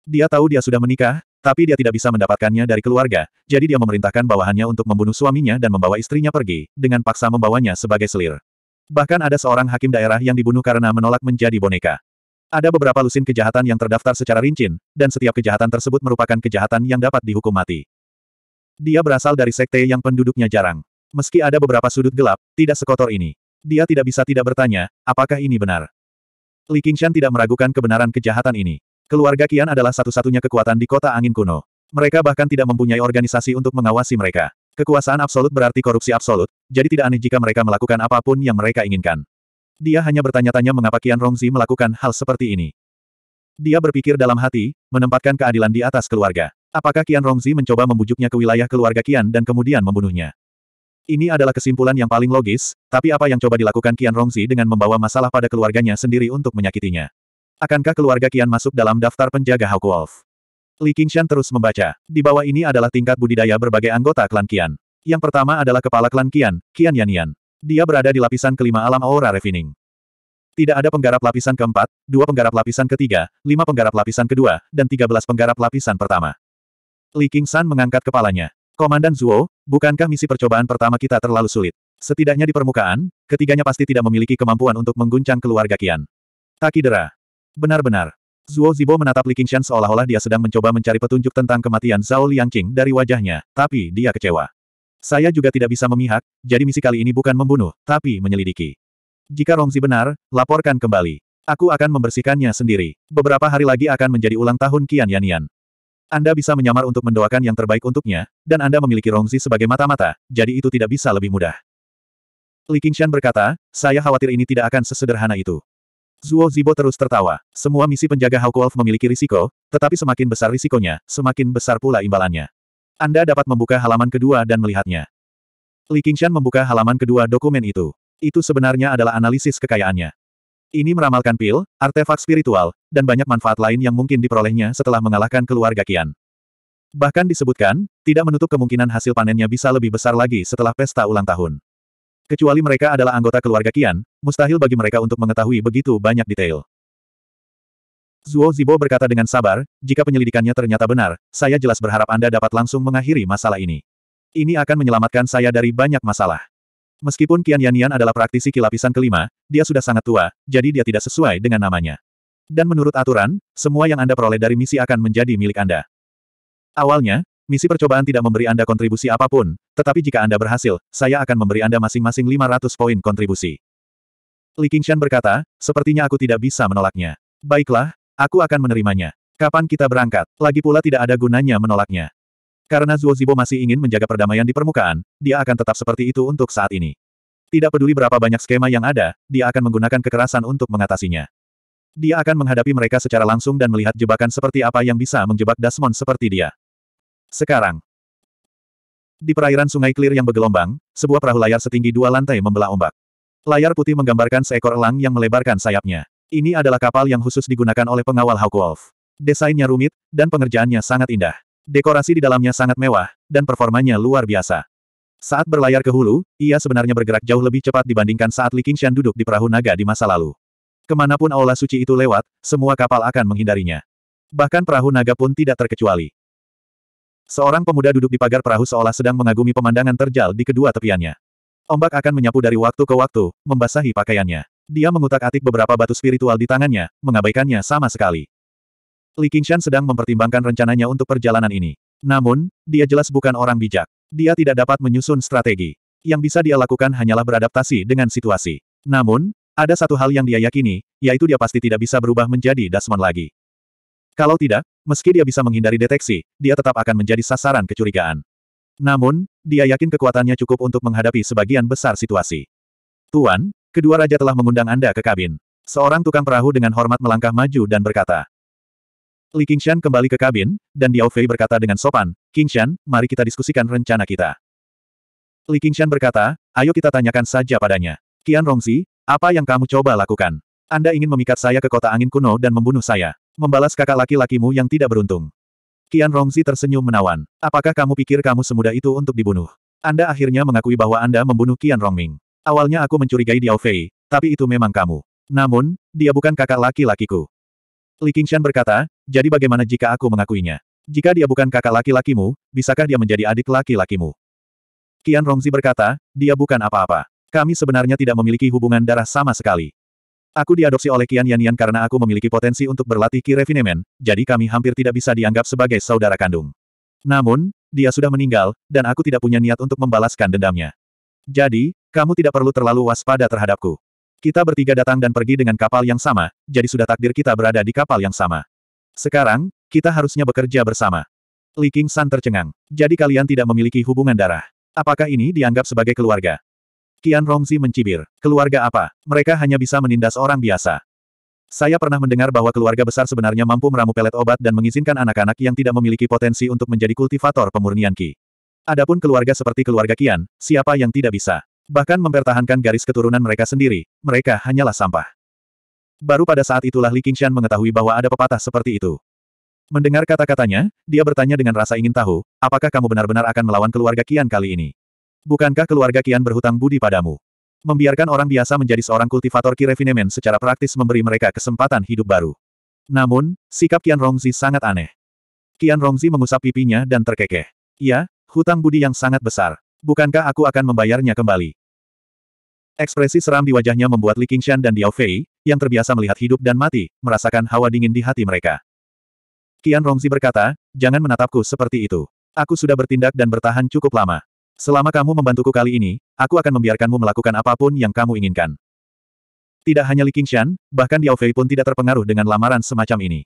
Dia tahu dia sudah menikah, tapi dia tidak bisa mendapatkannya dari keluarga, jadi dia memerintahkan bawahannya untuk membunuh suaminya dan membawa istrinya pergi, dengan paksa membawanya sebagai selir. Bahkan ada seorang hakim daerah yang dibunuh karena menolak menjadi boneka. Ada beberapa lusin kejahatan yang terdaftar secara rinci, dan setiap kejahatan tersebut merupakan kejahatan yang dapat dihukum mati. Dia berasal dari sekte yang penduduknya jarang. Meski ada beberapa sudut gelap, tidak sekotor ini. Dia tidak bisa tidak bertanya, apakah ini benar? Li Qingshan tidak meragukan kebenaran kejahatan ini. Keluarga Qian adalah satu-satunya kekuatan di kota angin kuno. Mereka bahkan tidak mempunyai organisasi untuk mengawasi mereka. Kekuasaan absolut berarti korupsi absolut, jadi tidak aneh jika mereka melakukan apapun yang mereka inginkan. Dia hanya bertanya-tanya mengapa Qian Rongzi melakukan hal seperti ini. Dia berpikir dalam hati, menempatkan keadilan di atas keluarga. Apakah Qian Rongzi mencoba membujuknya ke wilayah keluarga Qian dan kemudian membunuhnya? Ini adalah kesimpulan yang paling logis, tapi apa yang coba dilakukan Qian Rongzi dengan membawa masalah pada keluarganya sendiri untuk menyakitinya? Akankah keluarga Qian masuk dalam daftar penjaga Hawk Wolf? Li Qingshan terus membaca. Di bawah ini adalah tingkat budidaya berbagai anggota klan Qian. Yang pertama adalah kepala klan Qian, Qian Yanian. Dia berada di lapisan kelima alam aura refining. Tidak ada penggarap lapisan keempat, dua penggarap lapisan ketiga, lima penggarap lapisan kedua, dan tiga belas penggarap lapisan pertama. Li San mengangkat kepalanya. Komandan Zuo, bukankah misi percobaan pertama kita terlalu sulit? Setidaknya di permukaan, ketiganya pasti tidak memiliki kemampuan untuk mengguncang keluarga Qian. Takidera. Benar-benar. Zuo Zibo menatap Li Qingshan seolah-olah dia sedang mencoba mencari petunjuk tentang kematian Zhao Liangqing dari wajahnya, tapi dia kecewa. Saya juga tidak bisa memihak, jadi misi kali ini bukan membunuh, tapi menyelidiki. Jika Rongzi benar, laporkan kembali. Aku akan membersihkannya sendiri. Beberapa hari lagi akan menjadi ulang tahun Qian Yanian. Anda bisa menyamar untuk mendoakan yang terbaik untuknya, dan Anda memiliki Rongzi sebagai mata-mata, jadi itu tidak bisa lebih mudah. Li Qingshan berkata, saya khawatir ini tidak akan sesederhana itu. Zuo Zibo terus tertawa. Semua misi penjaga Hawk Wolf memiliki risiko, tetapi semakin besar risikonya, semakin besar pula imbalannya. Anda dapat membuka halaman kedua dan melihatnya. Li Qingshan membuka halaman kedua dokumen itu. Itu sebenarnya adalah analisis kekayaannya. Ini meramalkan pil, artefak spiritual, dan banyak manfaat lain yang mungkin diperolehnya setelah mengalahkan keluarga Kian. Bahkan disebutkan, tidak menutup kemungkinan hasil panennya bisa lebih besar lagi setelah pesta ulang tahun. Kecuali mereka adalah anggota keluarga Kian, mustahil bagi mereka untuk mengetahui begitu banyak detail. Zuo Zibo berkata dengan sabar, jika penyelidikannya ternyata benar, saya jelas berharap Anda dapat langsung mengakhiri masalah ini. Ini akan menyelamatkan saya dari banyak masalah. Meskipun Kian Yan adalah praktisi kilapisan kelima, dia sudah sangat tua, jadi dia tidak sesuai dengan namanya. Dan menurut aturan, semua yang Anda peroleh dari misi akan menjadi milik Anda. Awalnya, misi percobaan tidak memberi Anda kontribusi apapun, tetapi jika Anda berhasil, saya akan memberi Anda masing-masing 500 poin kontribusi. Li Qingshan berkata, sepertinya aku tidak bisa menolaknya. Baiklah, aku akan menerimanya. Kapan kita berangkat? Lagi pula tidak ada gunanya menolaknya. Karena Zuo Zibo masih ingin menjaga perdamaian di permukaan, dia akan tetap seperti itu untuk saat ini. Tidak peduli berapa banyak skema yang ada, dia akan menggunakan kekerasan untuk mengatasinya. Dia akan menghadapi mereka secara langsung dan melihat jebakan seperti apa yang bisa menjebak Dasmon seperti dia. Sekarang. Di perairan sungai Clear yang bergelombang, sebuah perahu layar setinggi dua lantai membelah ombak. Layar putih menggambarkan seekor elang yang melebarkan sayapnya. Ini adalah kapal yang khusus digunakan oleh pengawal Hawk Wolf. Desainnya rumit, dan pengerjaannya sangat indah. Dekorasi di dalamnya sangat mewah, dan performanya luar biasa. Saat berlayar ke hulu, ia sebenarnya bergerak jauh lebih cepat dibandingkan saat Li Qingshan duduk di perahu naga di masa lalu. Kemanapun aula suci itu lewat, semua kapal akan menghindarinya. Bahkan perahu naga pun tidak terkecuali. Seorang pemuda duduk di pagar perahu seolah sedang mengagumi pemandangan terjal di kedua tepiannya. Ombak akan menyapu dari waktu ke waktu, membasahi pakaiannya. Dia mengutak-atik beberapa batu spiritual di tangannya, mengabaikannya sama sekali. Li Qingshan sedang mempertimbangkan rencananya untuk perjalanan ini. Namun, dia jelas bukan orang bijak. Dia tidak dapat menyusun strategi. Yang bisa dia lakukan hanyalah beradaptasi dengan situasi. Namun, ada satu hal yang dia yakini, yaitu dia pasti tidak bisa berubah menjadi Dasmon lagi. Kalau tidak, meski dia bisa menghindari deteksi, dia tetap akan menjadi sasaran kecurigaan. Namun, dia yakin kekuatannya cukup untuk menghadapi sebagian besar situasi. Tuan, kedua raja telah mengundang Anda ke kabin. Seorang tukang perahu dengan hormat melangkah maju dan berkata. Li Qingshan kembali ke kabin, dan Diao Fei berkata dengan sopan, Qingshan, mari kita diskusikan rencana kita. Li Qingshan berkata, ayo kita tanyakan saja padanya. Qian Rongzi, apa yang kamu coba lakukan? Anda ingin memikat saya ke kota angin kuno dan membunuh saya. Membalas kakak laki-lakimu yang tidak beruntung. Qian Rongzi tersenyum menawan. Apakah kamu pikir kamu semudah itu untuk dibunuh? Anda akhirnya mengakui bahwa Anda membunuh Qian Rongming. Awalnya aku mencurigai Diao Fei, tapi itu memang kamu. Namun, dia bukan kakak laki-lakiku. Li Qingshan berkata, jadi bagaimana jika aku mengakuinya? Jika dia bukan kakak laki-lakimu, bisakah dia menjadi adik laki-lakimu? Qian Rongzi berkata, dia bukan apa-apa. Kami sebenarnya tidak memiliki hubungan darah sama sekali. Aku diadopsi oleh Qian Yan karena aku memiliki potensi untuk berlatih Ki Refinement, jadi kami hampir tidak bisa dianggap sebagai saudara kandung. Namun, dia sudah meninggal, dan aku tidak punya niat untuk membalaskan dendamnya. Jadi, kamu tidak perlu terlalu waspada terhadapku. Kita bertiga datang dan pergi dengan kapal yang sama, jadi sudah takdir kita berada di kapal yang sama. Sekarang, kita harusnya bekerja bersama. Li King San tercengang. Jadi kalian tidak memiliki hubungan darah. Apakah ini dianggap sebagai keluarga? Kian Rongzi mencibir. Keluarga apa? Mereka hanya bisa menindas orang biasa. Saya pernah mendengar bahwa keluarga besar sebenarnya mampu meramu pelet obat dan mengizinkan anak-anak yang tidak memiliki potensi untuk menjadi kultivator pemurnian Ki. Adapun keluarga seperti keluarga Kian, siapa yang tidak bisa? Bahkan mempertahankan garis keturunan mereka sendiri, mereka hanyalah sampah. Baru pada saat itulah Li Qingshan mengetahui bahwa ada pepatah seperti itu. Mendengar kata-katanya, dia bertanya dengan rasa ingin tahu, apakah kamu benar-benar akan melawan keluarga Kian kali ini? Bukankah keluarga Kian berhutang budi padamu? Membiarkan orang biasa menjadi seorang kultivator Kirefinemen secara praktis memberi mereka kesempatan hidup baru. Namun, sikap Kian Rongzi sangat aneh. Kian Rongzi mengusap pipinya dan terkekeh. Ya, hutang budi yang sangat besar. Bukankah aku akan membayarnya kembali? Ekspresi seram di wajahnya membuat Li Qingshan dan Diao Fei, yang terbiasa melihat hidup dan mati, merasakan hawa dingin di hati mereka. Kian Rongzi berkata, jangan menatapku seperti itu. Aku sudah bertindak dan bertahan cukup lama. Selama kamu membantuku kali ini, aku akan membiarkanmu melakukan apapun yang kamu inginkan. Tidak hanya Li Qingshan, bahkan Yao Fei pun tidak terpengaruh dengan lamaran semacam ini.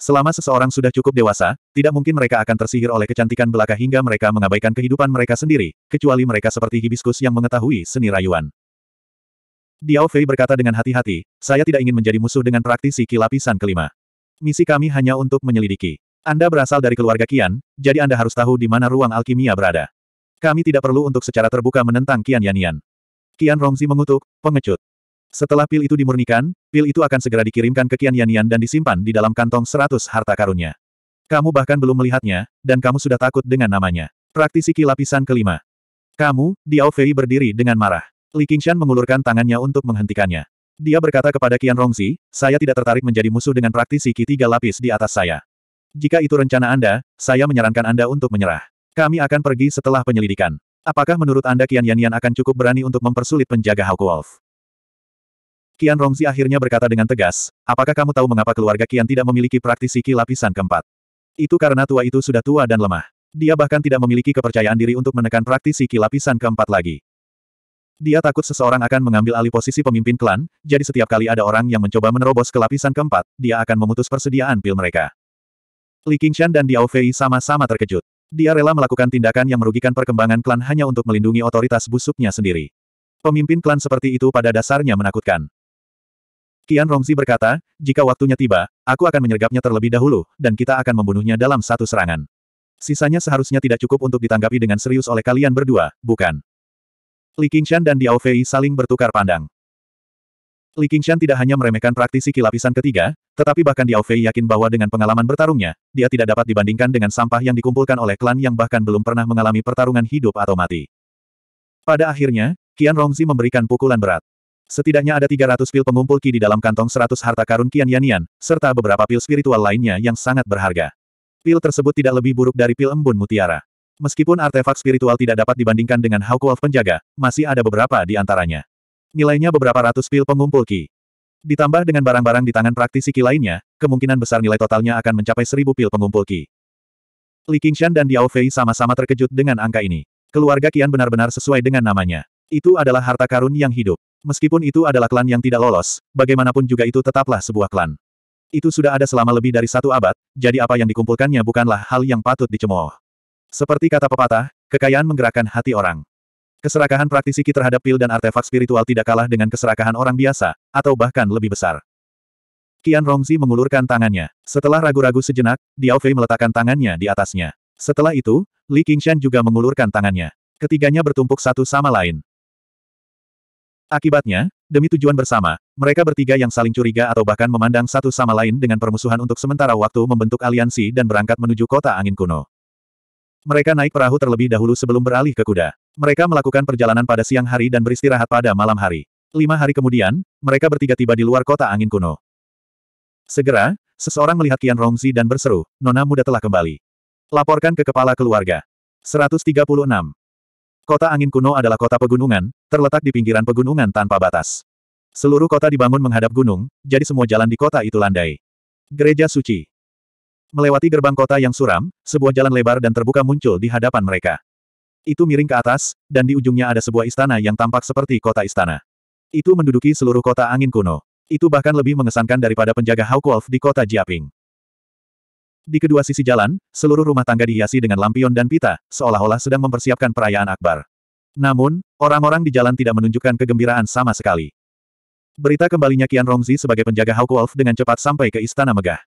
Selama seseorang sudah cukup dewasa, tidak mungkin mereka akan tersihir oleh kecantikan belaka hingga mereka mengabaikan kehidupan mereka sendiri, kecuali mereka seperti hibiskus yang mengetahui seni rayuan. Diao Fei berkata dengan hati-hati, saya tidak ingin menjadi musuh dengan praktisi kilapisan kelima. Misi kami hanya untuk menyelidiki. Anda berasal dari keluarga Kian, jadi Anda harus tahu di mana ruang alkimia berada. Kami tidak perlu untuk secara terbuka menentang Qian Yanian. Qian Rongzi mengutuk, pengecut. Setelah pil itu dimurnikan, pil itu akan segera dikirimkan ke Qian Yanian dan disimpan di dalam kantong seratus harta karunnya. Kamu bahkan belum melihatnya, dan kamu sudah takut dengan namanya. Praktisi Ki lapisan kelima. Kamu, Diao Fei berdiri dengan marah. Li Qingshan mengulurkan tangannya untuk menghentikannya. Dia berkata kepada Qian Rongzi, saya tidak tertarik menjadi musuh dengan praktisi Ki tiga lapis di atas saya. Jika itu rencana Anda, saya menyarankan Anda untuk menyerah. Kami akan pergi setelah penyelidikan. Apakah menurut Anda Kian Yan Yan akan cukup berani untuk mempersulit penjaga Hawk Wolf? Kian Rongzi akhirnya berkata dengan tegas, apakah kamu tahu mengapa keluarga Kian tidak memiliki praktisi Ki lapisan keempat? Itu karena tua itu sudah tua dan lemah. Dia bahkan tidak memiliki kepercayaan diri untuk menekan praktisi Ki lapisan keempat lagi. Dia takut seseorang akan mengambil alih posisi pemimpin klan, jadi setiap kali ada orang yang mencoba menerobos ke lapisan keempat, dia akan memutus persediaan pil mereka. Li Qingshan dan Diao Fei sama-sama terkejut. Dia rela melakukan tindakan yang merugikan perkembangan klan hanya untuk melindungi otoritas busuknya sendiri. Pemimpin klan seperti itu pada dasarnya menakutkan. Kian Rongzi berkata, jika waktunya tiba, aku akan menyergapnya terlebih dahulu, dan kita akan membunuhnya dalam satu serangan. Sisanya seharusnya tidak cukup untuk ditanggapi dengan serius oleh kalian berdua, bukan? Li Qingshan dan Diao Fei saling bertukar pandang. Li Qingshan tidak hanya meremehkan praktisi kilapisan ketiga, tetapi bahkan Diao Fei yakin bahwa dengan pengalaman bertarungnya, dia tidak dapat dibandingkan dengan sampah yang dikumpulkan oleh klan yang bahkan belum pernah mengalami pertarungan hidup atau mati. Pada akhirnya, Qian Rongzi memberikan pukulan berat. Setidaknya ada 300 pil pengumpul Qi di dalam kantong 100 harta karun Qian Yanian, serta beberapa pil spiritual lainnya yang sangat berharga. Pil tersebut tidak lebih buruk dari pil embun mutiara. Meskipun artefak spiritual tidak dapat dibandingkan dengan Hawk Wolf penjaga, masih ada beberapa di antaranya. Nilainya beberapa ratus pil pengumpul Ki. Ditambah dengan barang-barang di tangan praktisi Ki lainnya, kemungkinan besar nilai totalnya akan mencapai seribu pil pengumpul Ki. Li Qingshan dan Diao Fei sama-sama terkejut dengan angka ini. Keluarga Qian benar-benar sesuai dengan namanya. Itu adalah harta karun yang hidup. Meskipun itu adalah klan yang tidak lolos, bagaimanapun juga itu tetaplah sebuah klan. Itu sudah ada selama lebih dari satu abad, jadi apa yang dikumpulkannya bukanlah hal yang patut dicemooh. Seperti kata pepatah, kekayaan menggerakkan hati orang. Keserakahan praktisi terhadap pil dan artefak spiritual tidak kalah dengan keserakahan orang biasa, atau bahkan lebih besar. Qian Rongzi mengulurkan tangannya. Setelah ragu-ragu sejenak, Diao Fei meletakkan tangannya di atasnya. Setelah itu, Li Qingshan juga mengulurkan tangannya. Ketiganya bertumpuk satu sama lain. Akibatnya, demi tujuan bersama, mereka bertiga yang saling curiga atau bahkan memandang satu sama lain dengan permusuhan untuk sementara waktu membentuk aliansi dan berangkat menuju kota angin kuno. Mereka naik perahu terlebih dahulu sebelum beralih ke kuda. Mereka melakukan perjalanan pada siang hari dan beristirahat pada malam hari. Lima hari kemudian, mereka bertiga tiba di luar kota angin kuno. Segera, seseorang melihat Qian Rongzi dan berseru, Nona muda telah kembali. Laporkan ke kepala keluarga. 136. Kota angin kuno adalah kota pegunungan, terletak di pinggiran pegunungan tanpa batas. Seluruh kota dibangun menghadap gunung, jadi semua jalan di kota itu landai. Gereja Suci. Melewati gerbang kota yang suram, sebuah jalan lebar dan terbuka muncul di hadapan mereka. Itu miring ke atas, dan di ujungnya ada sebuah istana yang tampak seperti kota istana. Itu menduduki seluruh kota angin kuno. Itu bahkan lebih mengesankan daripada penjaga Hawk Wolf di kota Jiaping. Di kedua sisi jalan, seluruh rumah tangga dihiasi dengan lampion dan pita, seolah-olah sedang mempersiapkan perayaan akbar. Namun, orang-orang di jalan tidak menunjukkan kegembiraan sama sekali. Berita kembalinya Qian Rongzi sebagai penjaga Hawk Wolf dengan cepat sampai ke istana megah.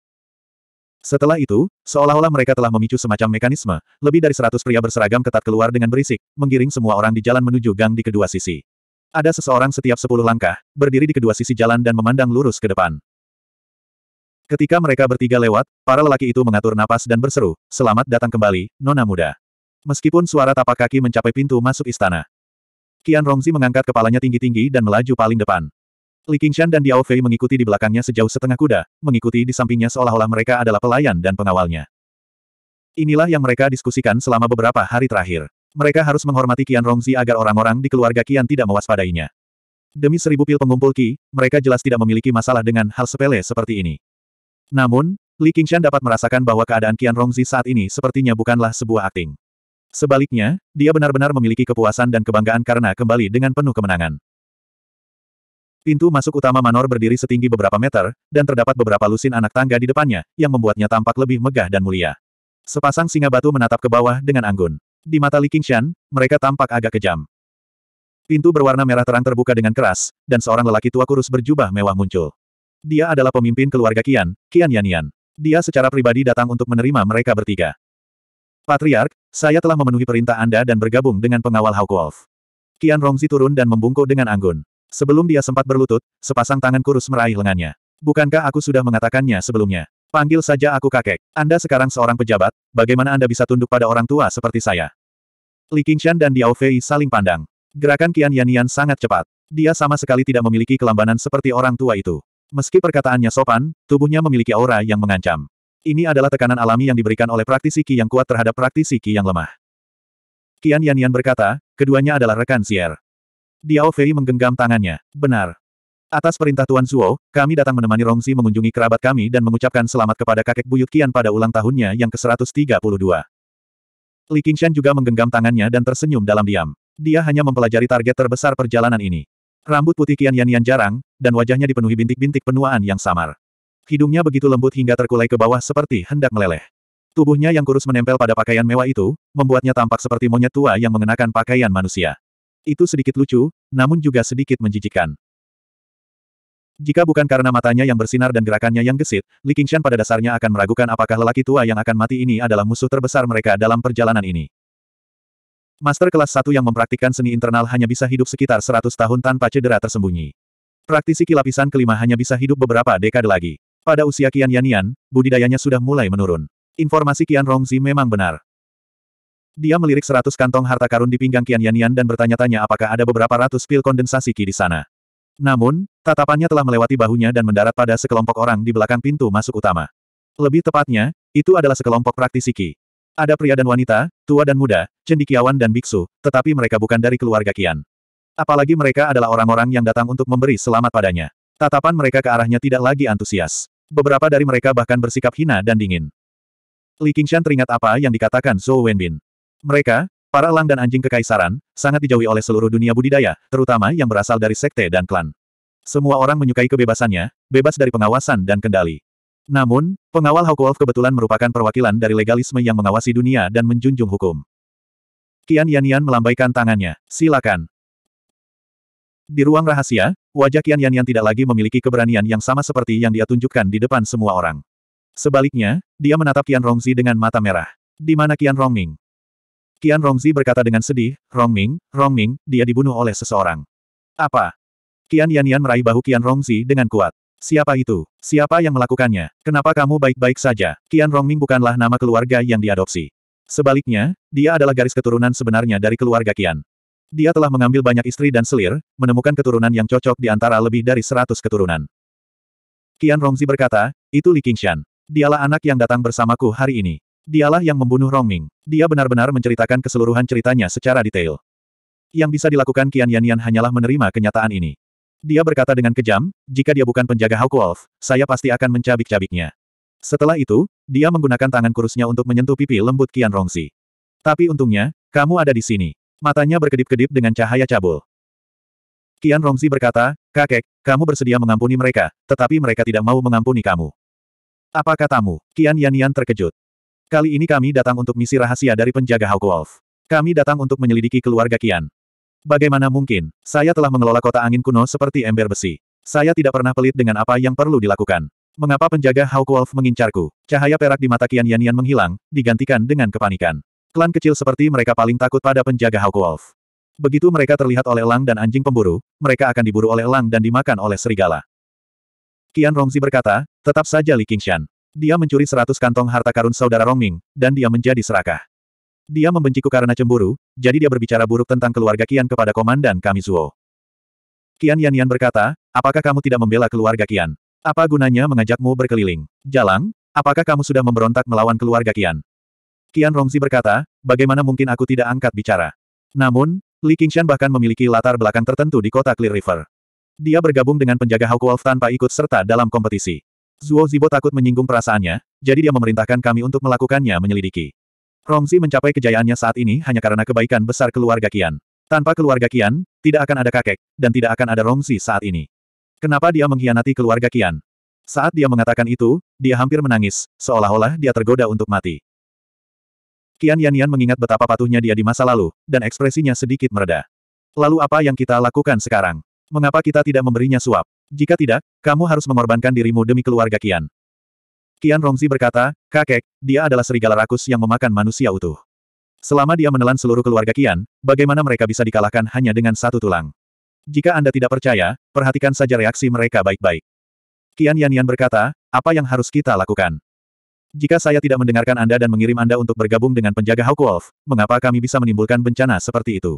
Setelah itu, seolah-olah mereka telah memicu semacam mekanisme, lebih dari seratus pria berseragam ketat keluar dengan berisik, menggiring semua orang di jalan menuju gang di kedua sisi. Ada seseorang setiap sepuluh langkah, berdiri di kedua sisi jalan dan memandang lurus ke depan. Ketika mereka bertiga lewat, para lelaki itu mengatur napas dan berseru, Selamat datang kembali, Nona Muda. Meskipun suara tapak kaki mencapai pintu masuk istana. Qian Rongzi mengangkat kepalanya tinggi-tinggi dan melaju paling depan. Li Qingshan dan Diao Fei mengikuti di belakangnya sejauh setengah kuda, mengikuti di sampingnya seolah-olah mereka adalah pelayan dan pengawalnya. Inilah yang mereka diskusikan selama beberapa hari terakhir. Mereka harus menghormati Qian Rongzi agar orang-orang di keluarga Qian tidak mewaspadainya. Demi seribu pil pengumpul Qi, mereka jelas tidak memiliki masalah dengan hal sepele seperti ini. Namun, Li Qingshan dapat merasakan bahwa keadaan Qian Rongzi saat ini sepertinya bukanlah sebuah akting. Sebaliknya, dia benar-benar memiliki kepuasan dan kebanggaan karena kembali dengan penuh kemenangan. Pintu masuk utama Manor berdiri setinggi beberapa meter, dan terdapat beberapa lusin anak tangga di depannya, yang membuatnya tampak lebih megah dan mulia. Sepasang singa batu menatap ke bawah dengan anggun. Di mata Li Qingshan, mereka tampak agak kejam. Pintu berwarna merah terang terbuka dengan keras, dan seorang lelaki tua kurus berjubah mewah muncul. Dia adalah pemimpin keluarga Qian, Qian Yanian. Dia secara pribadi datang untuk menerima mereka bertiga. Patriark, saya telah memenuhi perintah Anda dan bergabung dengan pengawal Hawk Wolf. Qian Rongzi turun dan membungkuk dengan anggun. Sebelum dia sempat berlutut, sepasang tangan kurus meraih lengannya. Bukankah aku sudah mengatakannya sebelumnya? Panggil saja aku kakek. Anda sekarang seorang pejabat, bagaimana Anda bisa tunduk pada orang tua seperti saya? Li Qingshan dan Diao Fei saling pandang. Gerakan Qian Yanian sangat cepat. Dia sama sekali tidak memiliki kelambanan seperti orang tua itu. Meski perkataannya sopan, tubuhnya memiliki aura yang mengancam. Ini adalah tekanan alami yang diberikan oleh praktisi Qi yang kuat terhadap praktisi Qi yang lemah. Qian Yanian berkata, keduanya adalah rekan siar. Diao Fei menggenggam tangannya. Benar. Atas perintah Tuan Zuo, kami datang menemani Rongzi mengunjungi kerabat kami dan mengucapkan selamat kepada kakek buyut Kian pada ulang tahunnya yang ke-132. Li Qingshan juga menggenggam tangannya dan tersenyum dalam diam. Dia hanya mempelajari target terbesar perjalanan ini. Rambut putih Qian Yan jarang, dan wajahnya dipenuhi bintik-bintik penuaan yang samar. Hidungnya begitu lembut hingga terkulai ke bawah seperti hendak meleleh. Tubuhnya yang kurus menempel pada pakaian mewah itu, membuatnya tampak seperti monyet tua yang mengenakan pakaian manusia. Itu sedikit lucu, namun juga sedikit menjijikan. Jika bukan karena matanya yang bersinar dan gerakannya yang gesit, Li Qingshan pada dasarnya akan meragukan apakah lelaki tua yang akan mati ini adalah musuh terbesar mereka dalam perjalanan ini. Master kelas 1 yang mempraktikkan seni internal hanya bisa hidup sekitar 100 tahun tanpa cedera tersembunyi. Praktisi kilapisan kelima hanya bisa hidup beberapa dekade lagi. Pada usia Qian Yanian, budidayanya sudah mulai menurun. Informasi Qian Rongzi memang benar. Dia melirik seratus kantong harta karun di pinggang Qian Yan dan bertanya-tanya apakah ada beberapa ratus pil kondensasi Qi di sana. Namun, tatapannya telah melewati bahunya dan mendarat pada sekelompok orang di belakang pintu masuk utama. Lebih tepatnya, itu adalah sekelompok praktisi Qi. Ada pria dan wanita, tua dan muda, cendikiawan dan biksu, tetapi mereka bukan dari keluarga Qian. Apalagi mereka adalah orang-orang yang datang untuk memberi selamat padanya. Tatapan mereka ke arahnya tidak lagi antusias. Beberapa dari mereka bahkan bersikap hina dan dingin. Li Qingshan teringat apa yang dikatakan Zhou Wenbin. Mereka, para elang dan anjing kekaisaran, sangat dijauhi oleh seluruh dunia budidaya, terutama yang berasal dari sekte dan klan. Semua orang menyukai kebebasannya, bebas dari pengawasan dan kendali. Namun, pengawal Hawkwolf kebetulan merupakan perwakilan dari legalisme yang mengawasi dunia dan menjunjung hukum. Kian Yanian melambaikan tangannya. Silakan. Di ruang rahasia, wajah Kian Yanian tidak lagi memiliki keberanian yang sama seperti yang dia tunjukkan di depan semua orang. Sebaliknya, dia menatap Kian Rongzi dengan mata merah. Di mana Kian Rongming? Qian Rongzi berkata dengan sedih, Rongming, Rongming, dia dibunuh oleh seseorang. Apa? Qian Yan Yan meraih bahu Qian Rongzi dengan kuat. Siapa itu? Siapa yang melakukannya? Kenapa kamu baik-baik saja? Qian Rongming bukanlah nama keluarga yang diadopsi. Sebaliknya, dia adalah garis keturunan sebenarnya dari keluarga Qian. Dia telah mengambil banyak istri dan selir, menemukan keturunan yang cocok di antara lebih dari seratus keturunan. Qian Rongzi berkata, itu Li Qingshan. Dialah anak yang datang bersamaku hari ini. Dialah yang membunuh Rongming. Dia benar-benar menceritakan keseluruhan ceritanya secara detail. Yang bisa dilakukan Qian Yan Yan hanyalah menerima kenyataan ini. Dia berkata dengan kejam, jika dia bukan penjaga Hawk Wolf, saya pasti akan mencabik-cabiknya. Setelah itu, dia menggunakan tangan kurusnya untuk menyentuh pipi lembut Qian Rongsi. Tapi untungnya, kamu ada di sini. Matanya berkedip-kedip dengan cahaya cabul. Qian Rongsi berkata, kakek, kamu bersedia mengampuni mereka, tetapi mereka tidak mau mengampuni kamu. Apa katamu? Qian Yan Yan terkejut. Kali ini kami datang untuk misi rahasia dari penjaga Hawk Wolf. Kami datang untuk menyelidiki keluarga Kian. Bagaimana mungkin, saya telah mengelola kota angin kuno seperti ember besi. Saya tidak pernah pelit dengan apa yang perlu dilakukan. Mengapa penjaga Hawk Wolf mengincarku? Cahaya perak di mata Kian Yan menghilang, digantikan dengan kepanikan. Klan kecil seperti mereka paling takut pada penjaga Hawk Wolf. Begitu mereka terlihat oleh elang dan anjing pemburu, mereka akan diburu oleh elang dan dimakan oleh serigala. Kian Rongzi berkata, tetap saja Li Qingshan. Dia mencuri seratus kantong harta karun saudara Rongming, dan dia menjadi serakah. Dia membenciku karena cemburu, jadi dia berbicara buruk tentang keluarga Kian kepada komandan kami Kian Qian Yan Yan berkata, apakah kamu tidak membela keluarga Kian? Apa gunanya mengajakmu berkeliling? Jalang, apakah kamu sudah memberontak melawan keluarga Kian? Kian Rongzi berkata, bagaimana mungkin aku tidak angkat bicara? Namun, Li Qingshan bahkan memiliki latar belakang tertentu di kota Clear River. Dia bergabung dengan penjaga Hawk Wolf tanpa ikut serta dalam kompetisi. Zuo Zibo takut menyinggung perasaannya, jadi dia memerintahkan kami untuk melakukannya menyelidiki. Rongzi mencapai kejayaannya saat ini hanya karena kebaikan besar keluarga Kian. Tanpa keluarga Kian, tidak akan ada kakek, dan tidak akan ada Rongzi saat ini. Kenapa dia mengkhianati keluarga Kian? Saat dia mengatakan itu, dia hampir menangis, seolah-olah dia tergoda untuk mati. Kian Yan Yan mengingat betapa patuhnya dia di masa lalu, dan ekspresinya sedikit mereda. Lalu apa yang kita lakukan sekarang? Mengapa kita tidak memberinya suap? Jika tidak, kamu harus mengorbankan dirimu demi keluarga Kian. Kian Rongzi berkata, kakek, dia adalah serigala rakus yang memakan manusia utuh. Selama dia menelan seluruh keluarga Kian, bagaimana mereka bisa dikalahkan hanya dengan satu tulang? Jika Anda tidak percaya, perhatikan saja reaksi mereka baik-baik. Kian Yan Yan berkata, apa yang harus kita lakukan? Jika saya tidak mendengarkan Anda dan mengirim Anda untuk bergabung dengan penjaga Hawk Wolf, mengapa kami bisa menimbulkan bencana seperti itu?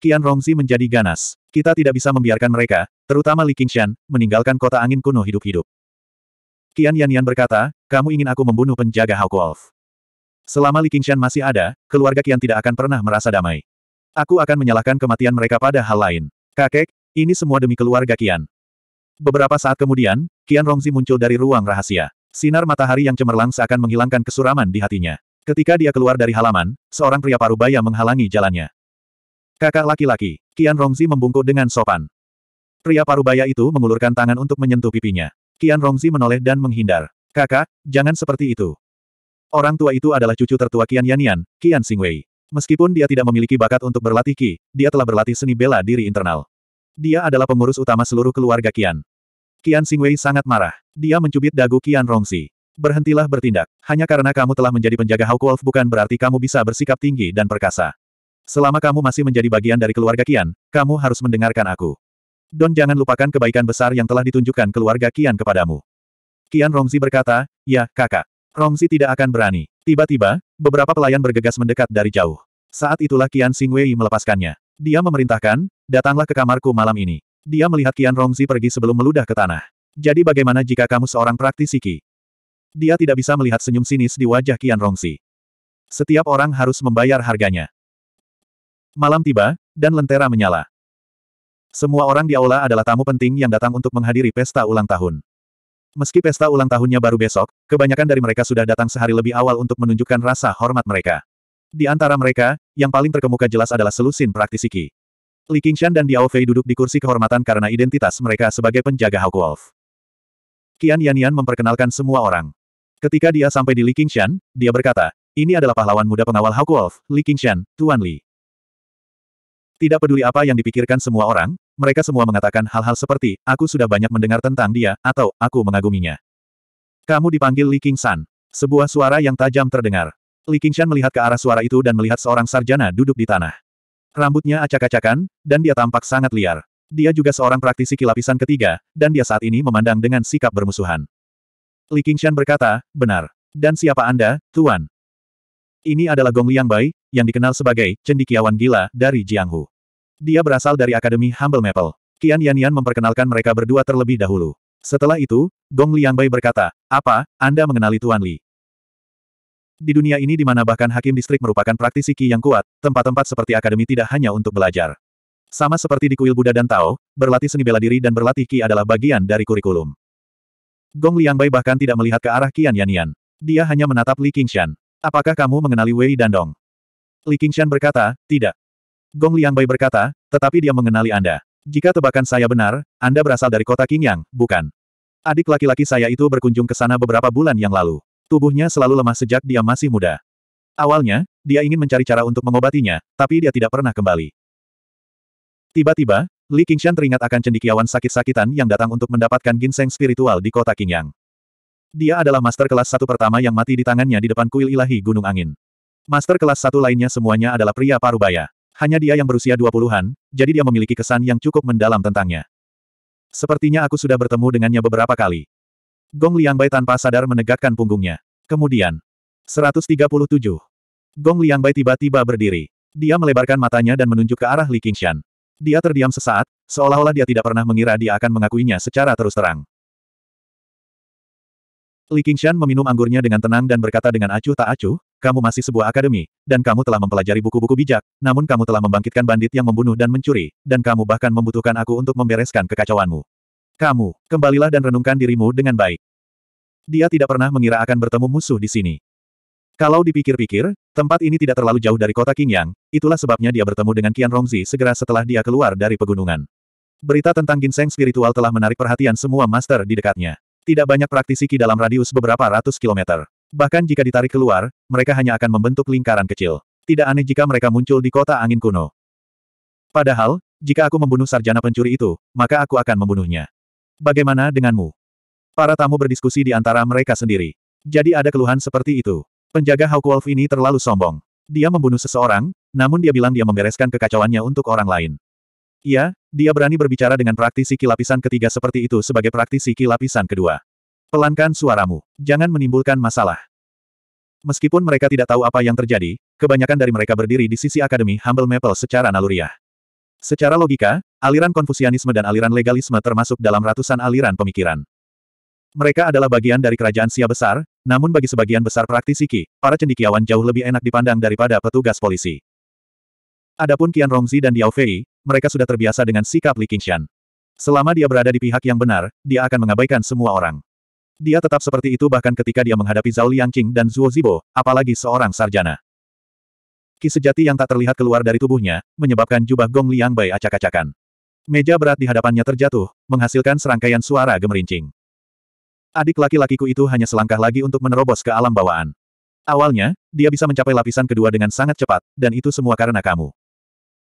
Kian Rongzi menjadi ganas. Kita tidak bisa membiarkan mereka, terutama Li Qingshan, meninggalkan kota angin kuno hidup-hidup. Qian Yan berkata, kamu ingin aku membunuh penjaga Hawk Wolf. Selama Li Qingshan masih ada, keluarga Qian tidak akan pernah merasa damai. Aku akan menyalahkan kematian mereka pada hal lain. Kakek, ini semua demi keluarga Qian. Beberapa saat kemudian, Qian Rongzi muncul dari ruang rahasia. Sinar matahari yang cemerlang seakan menghilangkan kesuraman di hatinya. Ketika dia keluar dari halaman, seorang pria parubaya menghalangi jalannya. Kakak laki-laki, Kian Rongzi membungkuk dengan sopan. Pria parubaya itu mengulurkan tangan untuk menyentuh pipinya. Kian Rongzi menoleh dan menghindar. Kakak, jangan seperti itu. Orang tua itu adalah cucu tertua Kian Yanian, Kian Singwei. Meskipun dia tidak memiliki bakat untuk berlatih Ki, dia telah berlatih seni bela diri internal. Dia adalah pengurus utama seluruh keluarga Kian. Kian Singwei sangat marah. Dia mencubit dagu Kian Rongzi. Berhentilah bertindak. Hanya karena kamu telah menjadi penjaga Hawk Wolf bukan berarti kamu bisa bersikap tinggi dan perkasa. Selama kamu masih menjadi bagian dari keluarga Kian, kamu harus mendengarkan aku. Don jangan lupakan kebaikan besar yang telah ditunjukkan keluarga Kian kepadamu. Kian Rongzi berkata, ya, kakak. Rongzi tidak akan berani. Tiba-tiba, beberapa pelayan bergegas mendekat dari jauh. Saat itulah Kian Xingwei melepaskannya. Dia memerintahkan, datanglah ke kamarku malam ini. Dia melihat Kian Rongzi pergi sebelum meludah ke tanah. Jadi bagaimana jika kamu seorang praktisi Qi? Dia tidak bisa melihat senyum sinis di wajah Kian Rongzi. Setiap orang harus membayar harganya. Malam tiba, dan lentera menyala. Semua orang di aula adalah tamu penting yang datang untuk menghadiri pesta ulang tahun. Meski pesta ulang tahunnya baru besok, kebanyakan dari mereka sudah datang sehari lebih awal untuk menunjukkan rasa hormat mereka. Di antara mereka, yang paling terkemuka jelas adalah Selusin Praktisiki. Li Qingshan dan Diao Fei duduk di kursi kehormatan karena identitas mereka sebagai penjaga Hawk Wolf. Qian Yanian memperkenalkan semua orang. Ketika dia sampai di Li Qingshan, dia berkata, ini adalah pahlawan muda pengawal Hawk Wolf, Li Qingshan, Tuan Li. Tidak peduli apa yang dipikirkan semua orang, mereka semua mengatakan hal-hal seperti, aku sudah banyak mendengar tentang dia, atau, aku mengaguminya. Kamu dipanggil Li King San. Sebuah suara yang tajam terdengar. Li Qingshan melihat ke arah suara itu dan melihat seorang sarjana duduk di tanah. Rambutnya acak-acakan, dan dia tampak sangat liar. Dia juga seorang praktisi kilapisan ketiga, dan dia saat ini memandang dengan sikap bermusuhan. Li Qingshan berkata, benar. Dan siapa Anda, Tuan? Ini adalah Gong Liang Bai, yang dikenal sebagai cendikiawan gila dari Jianghu. Dia berasal dari Akademi Humble Maple. Qian Yan memperkenalkan mereka berdua terlebih dahulu. Setelah itu, Gong Liangbei berkata, Apa, Anda mengenali Tuan Li? Di dunia ini di mana bahkan hakim distrik merupakan praktisi Qi yang kuat, tempat-tempat seperti akademi tidak hanya untuk belajar. Sama seperti di kuil Buddha dan Tao, berlatih seni bela diri dan berlatih Qi adalah bagian dari kurikulum. Gong Liangbei bahkan tidak melihat ke arah Qian Yan Dia hanya menatap Li Qingshan. Apakah kamu mengenali Wei Dandong? Li Qingshan berkata, tidak. Gong Liangbei berkata, tetapi dia mengenali Anda. Jika tebakan saya benar, Anda berasal dari kota Qingyang, bukan? Adik laki-laki saya itu berkunjung ke sana beberapa bulan yang lalu. Tubuhnya selalu lemah sejak dia masih muda. Awalnya, dia ingin mencari cara untuk mengobatinya, tapi dia tidak pernah kembali. Tiba-tiba, Li Qingshan teringat akan cendikiawan sakit-sakitan yang datang untuk mendapatkan ginseng spiritual di kota Qingyang. Dia adalah master kelas satu pertama yang mati di tangannya di depan kuil ilahi Gunung Angin. Master kelas satu lainnya semuanya adalah pria parubaya. Hanya dia yang berusia 20-an, jadi dia memiliki kesan yang cukup mendalam tentangnya. Sepertinya aku sudah bertemu dengannya beberapa kali. Gong Liangbai tanpa sadar menegakkan punggungnya. Kemudian, 137. Gong Liangbai tiba-tiba berdiri. Dia melebarkan matanya dan menunjuk ke arah Li Qingshan. Dia terdiam sesaat, seolah-olah dia tidak pernah mengira dia akan mengakuinya secara terus terang. Li Qingshan meminum anggurnya dengan tenang dan berkata dengan acuh tak acuh, kamu masih sebuah akademi, dan kamu telah mempelajari buku-buku bijak, namun kamu telah membangkitkan bandit yang membunuh dan mencuri, dan kamu bahkan membutuhkan aku untuk membereskan kekacauanmu. Kamu, kembalilah dan renungkan dirimu dengan baik. Dia tidak pernah mengira akan bertemu musuh di sini. Kalau dipikir-pikir, tempat ini tidak terlalu jauh dari kota Qingyang, itulah sebabnya dia bertemu dengan Qian Rongzi segera setelah dia keluar dari pegunungan. Berita tentang ginseng spiritual telah menarik perhatian semua master di dekatnya. Tidak banyak praktisi Ki dalam radius beberapa ratus kilometer. Bahkan jika ditarik keluar, mereka hanya akan membentuk lingkaran kecil. Tidak aneh jika mereka muncul di kota angin kuno. Padahal, jika aku membunuh sarjana pencuri itu, maka aku akan membunuhnya. Bagaimana denganmu? Para tamu berdiskusi di antara mereka sendiri. Jadi ada keluhan seperti itu. Penjaga Hawk Wolf ini terlalu sombong. Dia membunuh seseorang, namun dia bilang dia membereskan kekacauannya untuk orang lain. Iya, dia berani berbicara dengan praktisi kilapisan ketiga seperti itu sebagai praktisi kilapisan kedua. Pelankan suaramu. Jangan menimbulkan masalah. Meskipun mereka tidak tahu apa yang terjadi, kebanyakan dari mereka berdiri di sisi Akademi Humble Maple secara naluriah. Secara logika, aliran konfusianisme dan aliran legalisme termasuk dalam ratusan aliran pemikiran. Mereka adalah bagian dari kerajaan Sia besar, namun bagi sebagian besar praktisi Ki, para cendikiawan jauh lebih enak dipandang daripada petugas polisi. Adapun Qian Rongzi dan Diao Fei, mereka sudah terbiasa dengan sikap Li Qingshan. Selama dia berada di pihak yang benar, dia akan mengabaikan semua orang. Dia tetap seperti itu bahkan ketika dia menghadapi Zhao Liangqing dan Zhuo Zibo, apalagi seorang sarjana. Ki sejati yang tak terlihat keluar dari tubuhnya, menyebabkan jubah Gong Liang Bai acak-acakan. Meja berat di hadapannya terjatuh, menghasilkan serangkaian suara gemerincing. Adik laki-lakiku itu hanya selangkah lagi untuk menerobos ke alam bawaan. Awalnya, dia bisa mencapai lapisan kedua dengan sangat cepat, dan itu semua karena kamu.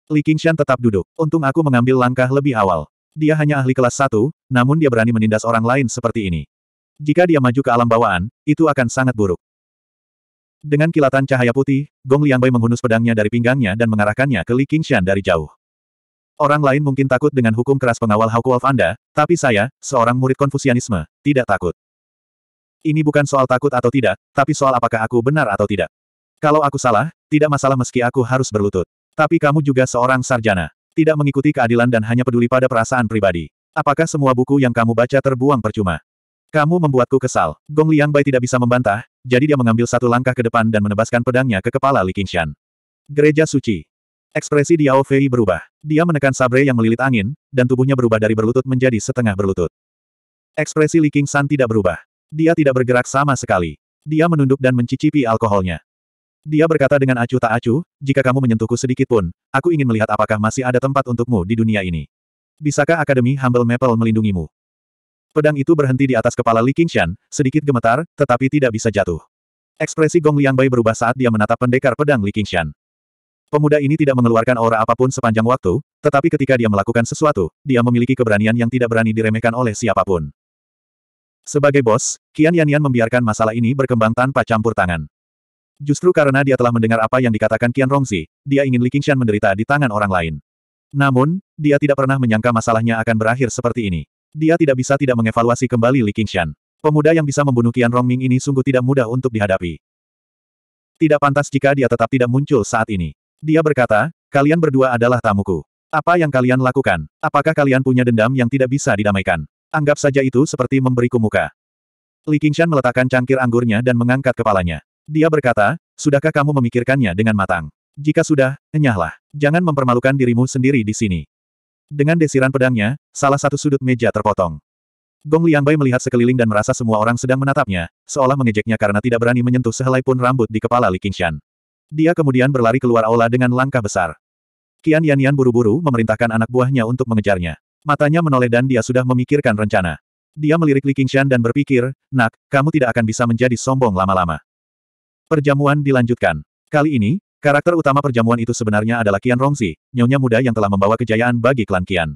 Li Qingshan tetap duduk. Untung aku mengambil langkah lebih awal. Dia hanya ahli kelas satu, namun dia berani menindas orang lain seperti ini. Jika dia maju ke alam bawaan, itu akan sangat buruk. Dengan kilatan cahaya putih, Gong Liangbei menghunus pedangnya dari pinggangnya dan mengarahkannya ke Li Qingshan dari jauh. Orang lain mungkin takut dengan hukum keras pengawal Hao Wolf Anda, tapi saya, seorang murid konfusianisme, tidak takut. Ini bukan soal takut atau tidak, tapi soal apakah aku benar atau tidak. Kalau aku salah, tidak masalah meski aku harus berlutut. Tapi kamu juga seorang sarjana. Tidak mengikuti keadilan dan hanya peduli pada perasaan pribadi. Apakah semua buku yang kamu baca terbuang percuma? Kamu membuatku kesal. Gong Liang Bai tidak bisa membantah, jadi dia mengambil satu langkah ke depan dan menebaskan pedangnya ke kepala Li Qingshan. Gereja Suci. Ekspresi Diao Fei berubah. Dia menekan sabre yang melilit angin, dan tubuhnya berubah dari berlutut menjadi setengah berlutut. Ekspresi Li Qingshan tidak berubah. Dia tidak bergerak sama sekali. Dia menunduk dan mencicipi alkoholnya. Dia berkata dengan acuh tak acuh, jika kamu menyentuhku sedikit pun, aku ingin melihat apakah masih ada tempat untukmu di dunia ini. Bisakah Akademi Humble Maple melindungimu? Pedang itu berhenti di atas kepala Li Qingshan, sedikit gemetar, tetapi tidak bisa jatuh. Ekspresi Gong Liangbai berubah saat dia menatap pendekar pedang Li Qingshan. Pemuda ini tidak mengeluarkan aura apapun sepanjang waktu, tetapi ketika dia melakukan sesuatu, dia memiliki keberanian yang tidak berani diremehkan oleh siapapun. Sebagai bos, Qian Yan Yan membiarkan masalah ini berkembang tanpa campur tangan. Justru karena dia telah mendengar apa yang dikatakan Qian Rongzi, dia ingin Li Qingshan menderita di tangan orang lain. Namun, dia tidak pernah menyangka masalahnya akan berakhir seperti ini. Dia tidak bisa tidak mengevaluasi kembali Li Qingshan. Pemuda yang bisa membunuh Qian Rongming ini sungguh tidak mudah untuk dihadapi. Tidak pantas jika dia tetap tidak muncul saat ini. Dia berkata, kalian berdua adalah tamuku. Apa yang kalian lakukan? Apakah kalian punya dendam yang tidak bisa didamaikan? Anggap saja itu seperti memberiku muka. Li Qingshan meletakkan cangkir anggurnya dan mengangkat kepalanya. Dia berkata, sudahkah kamu memikirkannya dengan matang? Jika sudah, enyahlah. Jangan mempermalukan dirimu sendiri di sini. Dengan desiran pedangnya, salah satu sudut meja terpotong. Gong Liangbai melihat sekeliling dan merasa semua orang sedang menatapnya, seolah mengejeknya karena tidak berani menyentuh sehelai pun rambut di kepala Li Qingshan. Dia kemudian berlari keluar aula dengan langkah besar. Qian Yan buru-buru memerintahkan anak buahnya untuk mengejarnya. Matanya menoleh dan dia sudah memikirkan rencana. Dia melirik Li Qingshan dan berpikir, Nak, kamu tidak akan bisa menjadi sombong lama-lama. Perjamuan dilanjutkan. Kali ini, karakter utama perjamuan itu sebenarnya adalah Qian Rongzi, nyonya muda yang telah membawa kejayaan bagi klan Qian.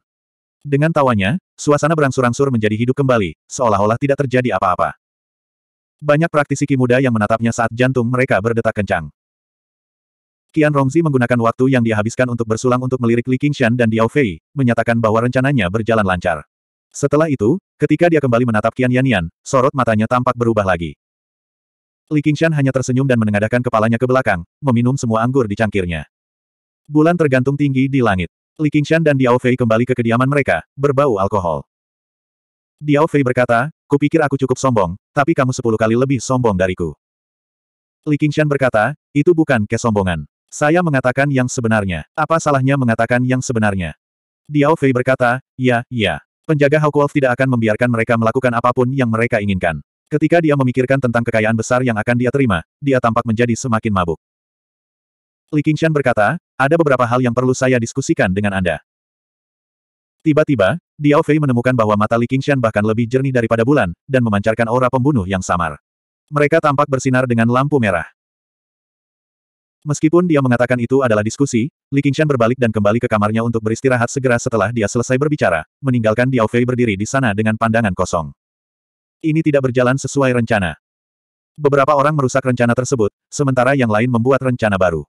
Dengan tawanya, suasana berangsur-angsur menjadi hidup kembali, seolah-olah tidak terjadi apa-apa. Banyak praktisi Qi muda yang menatapnya saat jantung mereka berdetak kencang. Qian Rongzi menggunakan waktu yang dihabiskan untuk bersulang untuk melirik Li Qingshan dan Diao Fei, menyatakan bahwa rencananya berjalan lancar. Setelah itu, ketika dia kembali menatap Qian Yanian, sorot matanya tampak berubah lagi. Li Qingshan hanya tersenyum dan menengadahkan kepalanya ke belakang, meminum semua anggur di cangkirnya. Bulan tergantung tinggi di langit. Li Qingshan dan Diao Fei kembali ke kediaman mereka, berbau alkohol. Diao Fei berkata, kupikir aku cukup sombong, tapi kamu sepuluh kali lebih sombong dariku. Li Qingshan berkata, itu bukan kesombongan. Saya mengatakan yang sebenarnya. Apa salahnya mengatakan yang sebenarnya? Diao Fei berkata, ya, ya. Penjaga Hawkwolf tidak akan membiarkan mereka melakukan apapun yang mereka inginkan. Ketika dia memikirkan tentang kekayaan besar yang akan dia terima, dia tampak menjadi semakin mabuk. Li Qingshan berkata, ada beberapa hal yang perlu saya diskusikan dengan Anda. Tiba-tiba, Diao Fei menemukan bahwa mata Li Qingshan bahkan lebih jernih daripada bulan, dan memancarkan aura pembunuh yang samar. Mereka tampak bersinar dengan lampu merah. Meskipun dia mengatakan itu adalah diskusi, Li Qingshan berbalik dan kembali ke kamarnya untuk beristirahat segera setelah dia selesai berbicara, meninggalkan Diao Fei berdiri di sana dengan pandangan kosong. Ini tidak berjalan sesuai rencana. Beberapa orang merusak rencana tersebut, sementara yang lain membuat rencana baru.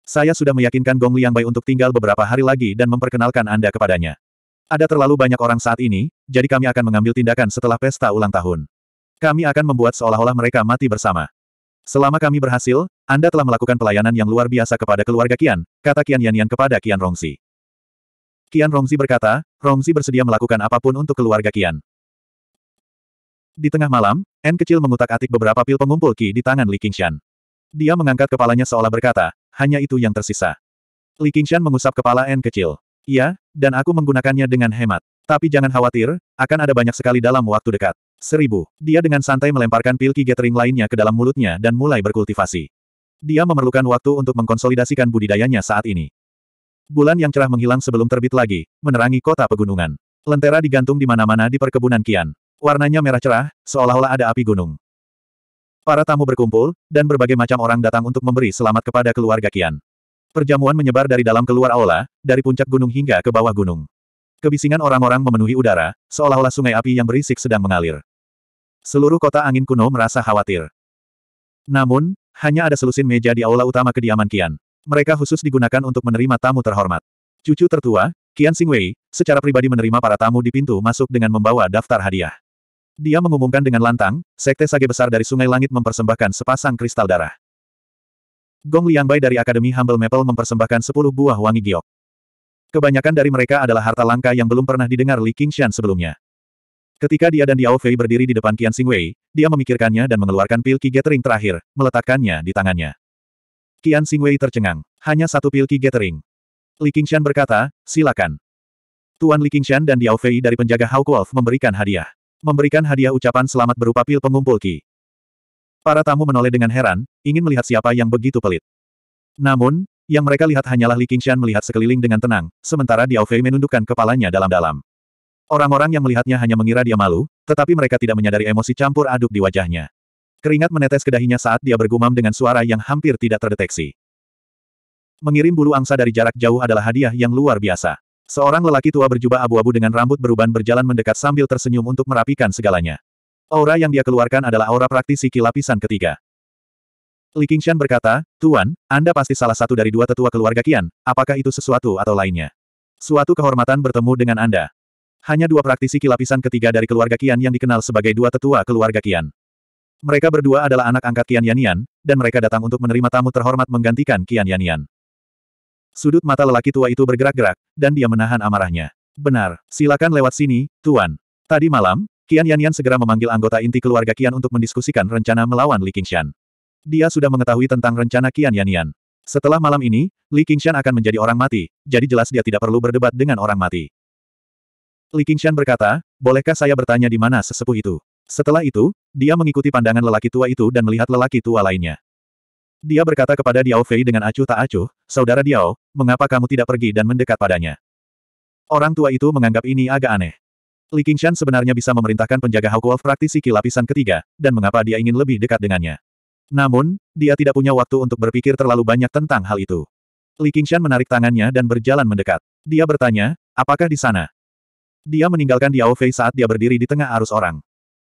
Saya sudah meyakinkan Gong Liang Bai untuk tinggal beberapa hari lagi dan memperkenalkan Anda kepadanya. Ada terlalu banyak orang saat ini, jadi kami akan mengambil tindakan setelah pesta ulang tahun. Kami akan membuat seolah-olah mereka mati bersama. Selama kami berhasil, Anda telah melakukan pelayanan yang luar biasa kepada keluarga Qian, kata Qian Yan kepada Qian Rongzi. Qian Rongzi berkata, Rongzi bersedia melakukan apapun untuk keluarga Qian. Di tengah malam, N kecil mengutak-atik beberapa pil pengumpul Qi di tangan Li Qingshan. Dia mengangkat kepalanya seolah berkata, hanya itu yang tersisa. Li Qingshan mengusap kepala N kecil. Iya, dan aku menggunakannya dengan hemat. Tapi jangan khawatir, akan ada banyak sekali dalam waktu dekat. Seribu. Dia dengan santai melemparkan pil Qi Gathering lainnya ke dalam mulutnya dan mulai berkultivasi. Dia memerlukan waktu untuk mengkonsolidasikan budidayanya saat ini. Bulan yang cerah menghilang sebelum terbit lagi, menerangi kota pegunungan. Lentera digantung di mana-mana di perkebunan Kian. Warnanya merah cerah, seolah-olah ada api gunung. Para tamu berkumpul, dan berbagai macam orang datang untuk memberi selamat kepada keluarga Kian. Perjamuan menyebar dari dalam keluar aula, dari puncak gunung hingga ke bawah gunung. Kebisingan orang-orang memenuhi udara, seolah-olah sungai api yang berisik sedang mengalir. Seluruh kota angin kuno merasa khawatir. Namun, hanya ada selusin meja di aula utama kediaman Kian. Mereka khusus digunakan untuk menerima tamu terhormat. Cucu tertua, Kian Singwei, secara pribadi menerima para tamu di pintu masuk dengan membawa daftar hadiah. Dia mengumumkan dengan lantang, sekte sage besar dari Sungai Langit mempersembahkan sepasang kristal darah. Gong Liangbai dari Akademi Humble Maple mempersembahkan sepuluh buah wangi giok. Kebanyakan dari mereka adalah harta langka yang belum pernah didengar Li Qingshan sebelumnya. Ketika dia dan Diao Fei berdiri di depan Qian Xingwei, dia memikirkannya dan mengeluarkan pil Qi Gathering terakhir, meletakkannya di tangannya. Qian Xingwei tercengang. Hanya satu pil Qi Gathering. Li Qingshan berkata, silakan. Tuan Li Qingshan dan Diao Fei dari penjaga Hawk Wolf memberikan hadiah memberikan hadiah ucapan selamat berupa pil pengumpul Ki. Para tamu menoleh dengan heran, ingin melihat siapa yang begitu pelit. Namun, yang mereka lihat hanyalah Li Qingshan melihat sekeliling dengan tenang, sementara Diao Fei menundukkan kepalanya dalam-dalam. Orang-orang yang melihatnya hanya mengira dia malu, tetapi mereka tidak menyadari emosi campur aduk di wajahnya. Keringat menetes ke dahinya saat dia bergumam dengan suara yang hampir tidak terdeteksi. Mengirim bulu angsa dari jarak jauh adalah hadiah yang luar biasa. Seorang lelaki tua berjubah abu-abu dengan rambut beruban berjalan mendekat sambil tersenyum untuk merapikan segalanya. Aura yang dia keluarkan adalah aura praktisi lapisan ketiga. Li Qingshan berkata, Tuan, Anda pasti salah satu dari dua tetua keluarga Qian, apakah itu sesuatu atau lainnya? Suatu kehormatan bertemu dengan Anda. Hanya dua praktisi kilapisan ketiga dari keluarga Qian yang dikenal sebagai dua tetua keluarga Qian. Mereka berdua adalah anak angkat Qian Yanian, dan mereka datang untuk menerima tamu terhormat menggantikan Qian Yanian. Sudut mata lelaki tua itu bergerak-gerak, dan dia menahan amarahnya. Benar, silakan lewat sini, Tuan. Tadi malam, Qian Yanyan segera memanggil anggota inti keluarga Qian untuk mendiskusikan rencana melawan Li Qingshan. Dia sudah mengetahui tentang rencana Qian Yanyan. Setelah malam ini, Li Qingshan akan menjadi orang mati, jadi jelas dia tidak perlu berdebat dengan orang mati. Li Qingshan berkata, bolehkah saya bertanya di mana sesepuh itu? Setelah itu, dia mengikuti pandangan lelaki tua itu dan melihat lelaki tua lainnya. Dia berkata kepada Diao Fei dengan acuh tak acuh, Saudara Diao, mengapa kamu tidak pergi dan mendekat padanya? Orang tua itu menganggap ini agak aneh. Li Qingshan sebenarnya bisa memerintahkan penjaga Hawk Wolf praktisi ki lapisan ketiga, dan mengapa dia ingin lebih dekat dengannya. Namun, dia tidak punya waktu untuk berpikir terlalu banyak tentang hal itu. Li Qingshan menarik tangannya dan berjalan mendekat. Dia bertanya, apakah di sana? Dia meninggalkan Diao Fei saat dia berdiri di tengah arus orang.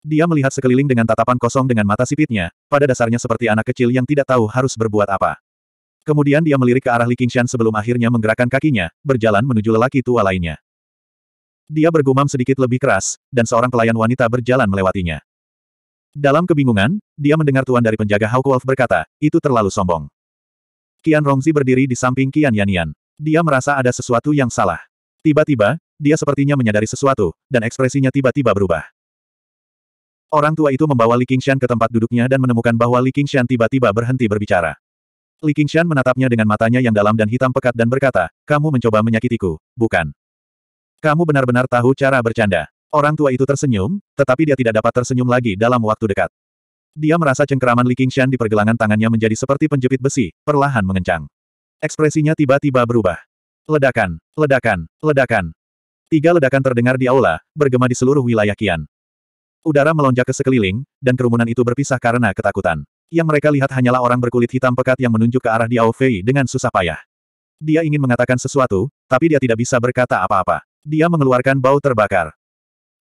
Dia melihat sekeliling dengan tatapan kosong dengan mata sipitnya, pada dasarnya seperti anak kecil yang tidak tahu harus berbuat apa. Kemudian dia melirik ke arah Li Qingshan sebelum akhirnya menggerakkan kakinya, berjalan menuju lelaki tua lainnya. Dia bergumam sedikit lebih keras, dan seorang pelayan wanita berjalan melewatinya. Dalam kebingungan, dia mendengar tuan dari penjaga Hawk Wolf berkata, itu terlalu sombong. Kian Rongzi berdiri di samping Qian Yanian. Dia merasa ada sesuatu yang salah. Tiba-tiba, dia sepertinya menyadari sesuatu, dan ekspresinya tiba-tiba berubah. Orang tua itu membawa Li Qingshan ke tempat duduknya dan menemukan bahwa Li Qingshan tiba-tiba berhenti berbicara. Li Qingshan menatapnya dengan matanya yang dalam dan hitam pekat dan berkata, kamu mencoba menyakitiku, bukan? Kamu benar-benar tahu cara bercanda. Orang tua itu tersenyum, tetapi dia tidak dapat tersenyum lagi dalam waktu dekat. Dia merasa cengkeraman Li Qingshan di pergelangan tangannya menjadi seperti penjepit besi, perlahan mengencang. Ekspresinya tiba-tiba berubah. Ledakan, ledakan, ledakan. Tiga ledakan terdengar di aula, bergema di seluruh wilayah Kian. Udara melonjak ke sekeliling, dan kerumunan itu berpisah karena ketakutan. Yang mereka lihat hanyalah orang berkulit hitam pekat yang menunjuk ke arah Diao Fei dengan susah payah. Dia ingin mengatakan sesuatu, tapi dia tidak bisa berkata apa-apa. Dia mengeluarkan bau terbakar.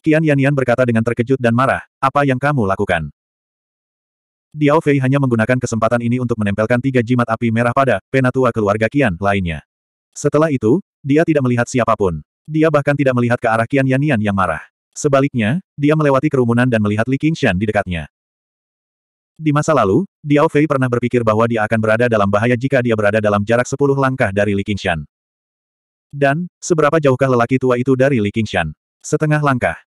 Qian Yan Yan berkata dengan terkejut dan marah, apa yang kamu lakukan? Diao Fei hanya menggunakan kesempatan ini untuk menempelkan tiga jimat api merah pada penatua keluarga Qian lainnya. Setelah itu, dia tidak melihat siapapun. Dia bahkan tidak melihat ke arah Qian Yan Yan yang marah. Sebaliknya, dia melewati kerumunan dan melihat Li Qingshan di dekatnya. Di masa lalu, Diao Fei pernah berpikir bahwa dia akan berada dalam bahaya jika dia berada dalam jarak sepuluh langkah dari Li Qingshan. Dan, seberapa jauhkah lelaki tua itu dari Li Qingshan? Setengah langkah.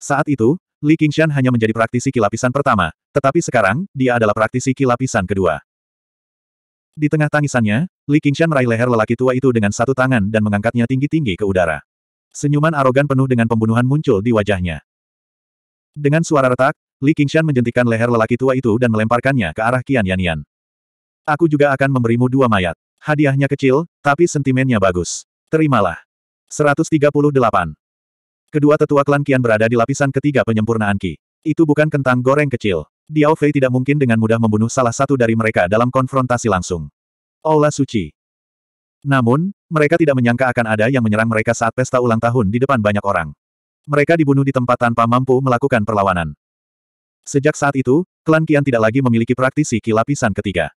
Saat itu, Li Qingshan hanya menjadi praktisi kilapisan pertama, tetapi sekarang, dia adalah praktisi kilapisan kedua. Di tengah tangisannya, Li Qingshan meraih leher lelaki tua itu dengan satu tangan dan mengangkatnya tinggi-tinggi ke udara. Senyuman arogan penuh dengan pembunuhan muncul di wajahnya. Dengan suara retak, Li Qingshan menjentikan leher lelaki tua itu dan melemparkannya ke arah Qian Yanyan. Aku juga akan memberimu dua mayat. Hadiahnya kecil, tapi sentimennya bagus. Terimalah. 138. Kedua tetua klan Qian berada di lapisan ketiga penyempurnaan Qi. Itu bukan kentang goreng kecil. Diao Fei tidak mungkin dengan mudah membunuh salah satu dari mereka dalam konfrontasi langsung. Ola Suci. Namun, mereka tidak menyangka akan ada yang menyerang mereka saat pesta ulang tahun di depan banyak orang. Mereka dibunuh di tempat tanpa mampu melakukan perlawanan. Sejak saat itu, klan Kian tidak lagi memiliki praktisi Ki lapisan ketiga.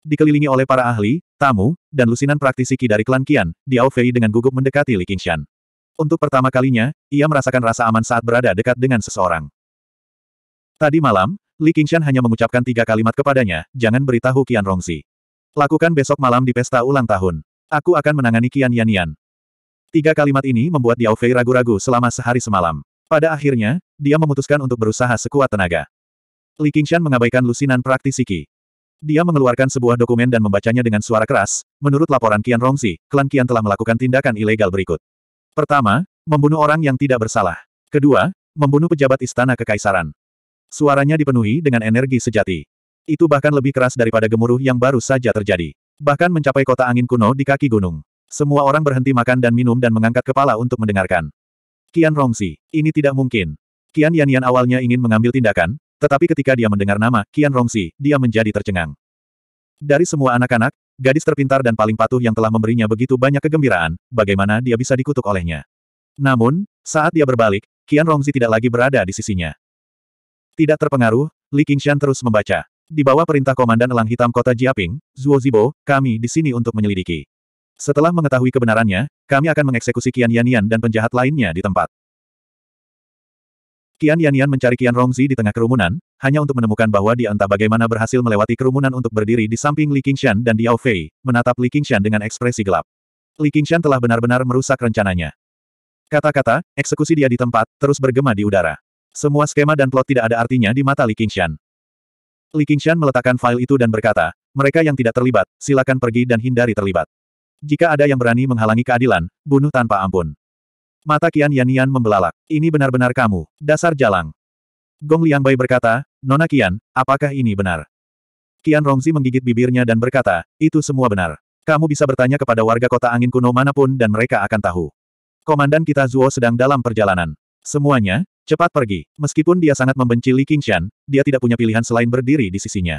Dikelilingi oleh para ahli, tamu, dan lusinan praktisi Ki dari klan Kian, Diao Fei dengan gugup mendekati Li Qingshan. Untuk pertama kalinya, ia merasakan rasa aman saat berada dekat dengan seseorang. Tadi malam, Li Qingshan hanya mengucapkan tiga kalimat kepadanya, jangan beritahu Qian Rongzi. Lakukan besok malam di pesta ulang tahun. Aku akan menangani Kian Yan Tiga kalimat ini membuat Diao Fei ragu-ragu selama sehari semalam. Pada akhirnya, dia memutuskan untuk berusaha sekuat tenaga. Li Qingshan mengabaikan lusinan praktisi Qi. Dia mengeluarkan sebuah dokumen dan membacanya dengan suara keras. Menurut laporan Kian Rongzi, klan Kian telah melakukan tindakan ilegal berikut. Pertama, membunuh orang yang tidak bersalah. Kedua, membunuh pejabat istana kekaisaran. Suaranya dipenuhi dengan energi sejati. Itu bahkan lebih keras daripada gemuruh yang baru saja terjadi. Bahkan mencapai kota angin kuno di kaki gunung. Semua orang berhenti makan dan minum dan mengangkat kepala untuk mendengarkan. Qian Rongsi, ini tidak mungkin. Qian Yan Yan awalnya ingin mengambil tindakan, tetapi ketika dia mendengar nama Qian Rongsi, dia menjadi tercengang. Dari semua anak-anak, gadis terpintar dan paling patuh yang telah memberinya begitu banyak kegembiraan, bagaimana dia bisa dikutuk olehnya. Namun, saat dia berbalik, Qian Rongzi tidak lagi berada di sisinya. Tidak terpengaruh, Li Qingshan terus membaca. Di bawah perintah Komandan Elang Hitam Kota Jiaping, Zuo Zibo, kami di sini untuk menyelidiki. Setelah mengetahui kebenarannya, kami akan mengeksekusi Qian Yanian dan penjahat lainnya di tempat. Qian Yanian mencari Qian Rongzi di tengah kerumunan, hanya untuk menemukan bahwa dia entah bagaimana berhasil melewati kerumunan untuk berdiri di samping Li Qingshan dan Diao Fei, menatap Li Qingshan dengan ekspresi gelap. Li Qingshan telah benar-benar merusak rencananya. Kata-kata, eksekusi dia di tempat, terus bergema di udara. Semua skema dan plot tidak ada artinya di mata Li Qingshan. Li Qingshan meletakkan file itu dan berkata, mereka yang tidak terlibat, silakan pergi dan hindari terlibat. Jika ada yang berani menghalangi keadilan, bunuh tanpa ampun. Mata Kian Yanian membelalak. Ini benar-benar kamu, dasar jalang. Gong Liangbai berkata, Nona Kian, apakah ini benar? Kian Rongzi menggigit bibirnya dan berkata, itu semua benar. Kamu bisa bertanya kepada warga kota angin kuno manapun dan mereka akan tahu. Komandan kita Zuo sedang dalam perjalanan. Semuanya, Cepat pergi. Meskipun dia sangat membenci Li Qingshan, dia tidak punya pilihan selain berdiri di sisinya.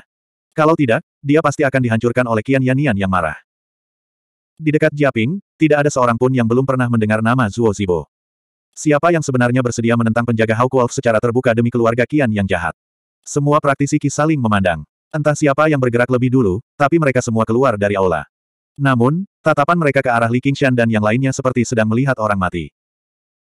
Kalau tidak, dia pasti akan dihancurkan oleh Qian Yanian yang marah. Di dekat Jiaping, tidak ada seorang pun yang belum pernah mendengar nama Zuo Zibo. Siapa yang sebenarnya bersedia menentang penjaga Hao Wolf secara terbuka demi keluarga Qian yang jahat? Semua praktisi Qi saling memandang. Entah siapa yang bergerak lebih dulu, tapi mereka semua keluar dari aula. Namun, tatapan mereka ke arah Li Qingshan dan yang lainnya seperti sedang melihat orang mati.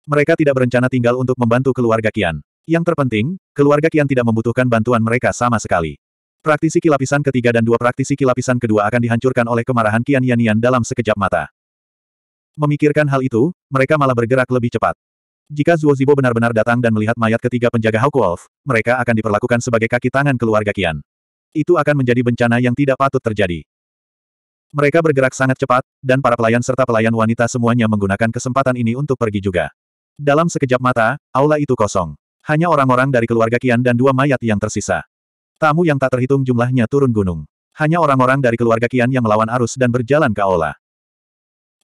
Mereka tidak berencana tinggal untuk membantu keluarga Kian. Yang terpenting, keluarga Kian tidak membutuhkan bantuan mereka sama sekali. Praktisi kilapisan ketiga dan dua praktisi kilapisan kedua akan dihancurkan oleh kemarahan Kian Yan dalam sekejap mata. Memikirkan hal itu, mereka malah bergerak lebih cepat. Jika Zuo Zibo benar-benar datang dan melihat mayat ketiga penjaga Hawk Wolf, mereka akan diperlakukan sebagai kaki tangan keluarga Kian. Itu akan menjadi bencana yang tidak patut terjadi. Mereka bergerak sangat cepat, dan para pelayan serta pelayan wanita semuanya menggunakan kesempatan ini untuk pergi juga. Dalam sekejap mata, aula itu kosong. Hanya orang-orang dari keluarga Kian dan dua mayat yang tersisa. Tamu yang tak terhitung jumlahnya turun gunung. Hanya orang-orang dari keluarga Kian yang melawan arus dan berjalan ke aula.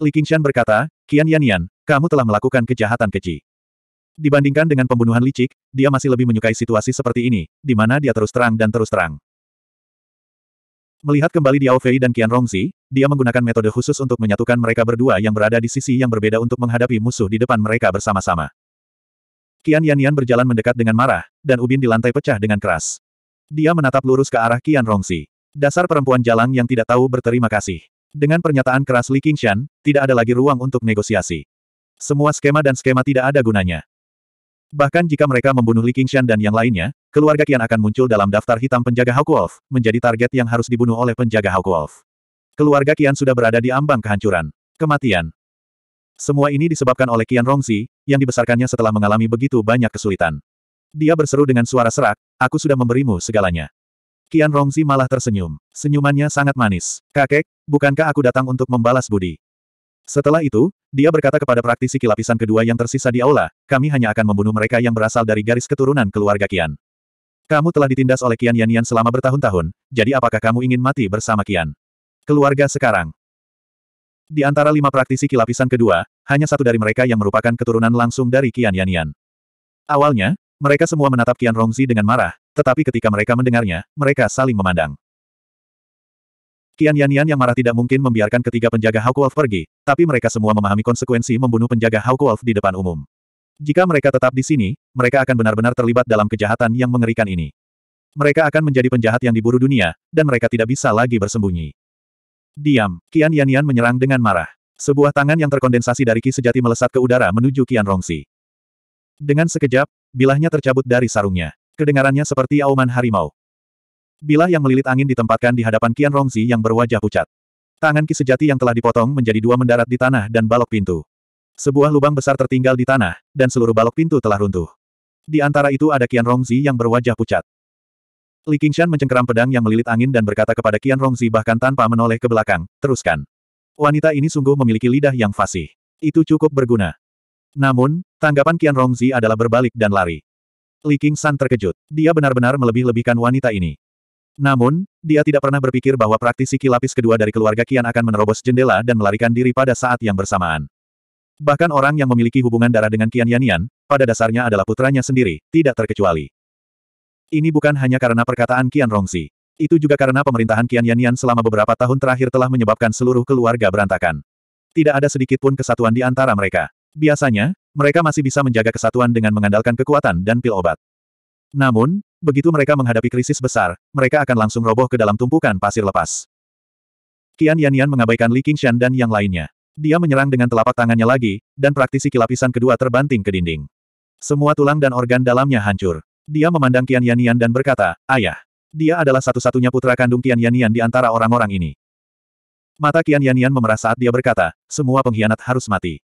Li Qingshan berkata, Kian Yan Yan, kamu telah melakukan kejahatan keji. Dibandingkan dengan pembunuhan licik, dia masih lebih menyukai situasi seperti ini, di mana dia terus terang dan terus terang. Melihat kembali Diao Fei dan Qian Rongzi, dia menggunakan metode khusus untuk menyatukan mereka berdua yang berada di sisi yang berbeda untuk menghadapi musuh di depan mereka bersama-sama. Kian Yan berjalan mendekat dengan marah, dan ubin di lantai pecah dengan keras. Dia menatap lurus ke arah Qian Rongsi. Dasar perempuan jalang yang tidak tahu berterima kasih. Dengan pernyataan keras Li Qingshan, tidak ada lagi ruang untuk negosiasi. Semua skema dan skema tidak ada gunanya. Bahkan jika mereka membunuh Li Qingshan dan yang lainnya, keluarga Qian akan muncul dalam daftar hitam penjaga Hawk Wolf, menjadi target yang harus dibunuh oleh penjaga Hawk Wolf. Keluarga kian sudah berada di ambang kehancuran. Kematian. Semua ini disebabkan oleh kian Rongzi, yang dibesarkannya setelah mengalami begitu banyak kesulitan. Dia berseru dengan suara serak, aku sudah memberimu segalanya. kian Rongzi malah tersenyum. Senyumannya sangat manis. Kakek, bukankah aku datang untuk membalas budi? Setelah itu, dia berkata kepada praktisi kilapisan kedua yang tersisa di aula, kami hanya akan membunuh mereka yang berasal dari garis keturunan keluarga Kian. Kamu telah ditindas oleh Kian Yan Yan selama bertahun-tahun, jadi apakah kamu ingin mati bersama Kian? Keluarga sekarang. Di antara lima praktisi kilapisan kedua, hanya satu dari mereka yang merupakan keturunan langsung dari Qian Yanian. Awalnya, mereka semua menatap Qian Rongzi dengan marah, tetapi ketika mereka mendengarnya, mereka saling memandang. Qian Yanian yang marah tidak mungkin membiarkan ketiga penjaga Hawk Wolf pergi, tapi mereka semua memahami konsekuensi membunuh penjaga Hawk Wolf di depan umum. Jika mereka tetap di sini, mereka akan benar-benar terlibat dalam kejahatan yang mengerikan ini. Mereka akan menjadi penjahat yang diburu dunia, dan mereka tidak bisa lagi bersembunyi. Diam. Kian Yan Yan menyerang dengan marah. Sebuah tangan yang terkondensasi dari Ki sejati melesat ke udara menuju Kian Rongsi. Dengan sekejap, bilahnya tercabut dari sarungnya. Kedengarannya seperti auman harimau. Bilah yang melilit angin ditempatkan di hadapan Kian Rongsi yang berwajah pucat. Tangan Ki sejati yang telah dipotong menjadi dua mendarat di tanah dan balok pintu. Sebuah lubang besar tertinggal di tanah, dan seluruh balok pintu telah runtuh. Di antara itu ada Kian Rongzi yang berwajah pucat. Li Qingshan mencengkeram pedang yang melilit angin dan berkata kepada Qian Rongzi bahkan tanpa menoleh ke belakang, teruskan. Wanita ini sungguh memiliki lidah yang fasih. Itu cukup berguna. Namun, tanggapan Qian Rongzi adalah berbalik dan lari. Li Qingshan terkejut. Dia benar-benar melebih-lebihkan wanita ini. Namun, dia tidak pernah berpikir bahwa praktisi kilapis kedua dari keluarga Qian akan menerobos jendela dan melarikan diri pada saat yang bersamaan. Bahkan orang yang memiliki hubungan darah dengan Qian Yanian, pada dasarnya adalah putranya sendiri, tidak terkecuali. Ini bukan hanya karena perkataan Qian Rongzi. Itu juga karena pemerintahan Qian Yanyan selama beberapa tahun terakhir telah menyebabkan seluruh keluarga berantakan. Tidak ada sedikit pun kesatuan di antara mereka. Biasanya, mereka masih bisa menjaga kesatuan dengan mengandalkan kekuatan dan pil obat. Namun, begitu mereka menghadapi krisis besar, mereka akan langsung roboh ke dalam tumpukan pasir lepas. Qian Yanyan mengabaikan Li Qingshan dan yang lainnya. Dia menyerang dengan telapak tangannya lagi, dan praktisi kilapisan kedua terbanting ke dinding. Semua tulang dan organ dalamnya hancur. Dia memandang Qian Yanian dan berkata, Ayah. Dia adalah satu-satunya putra kandung Qian Yanian di antara orang-orang ini. Mata Qian Yanian memerah saat dia berkata, semua pengkhianat harus mati.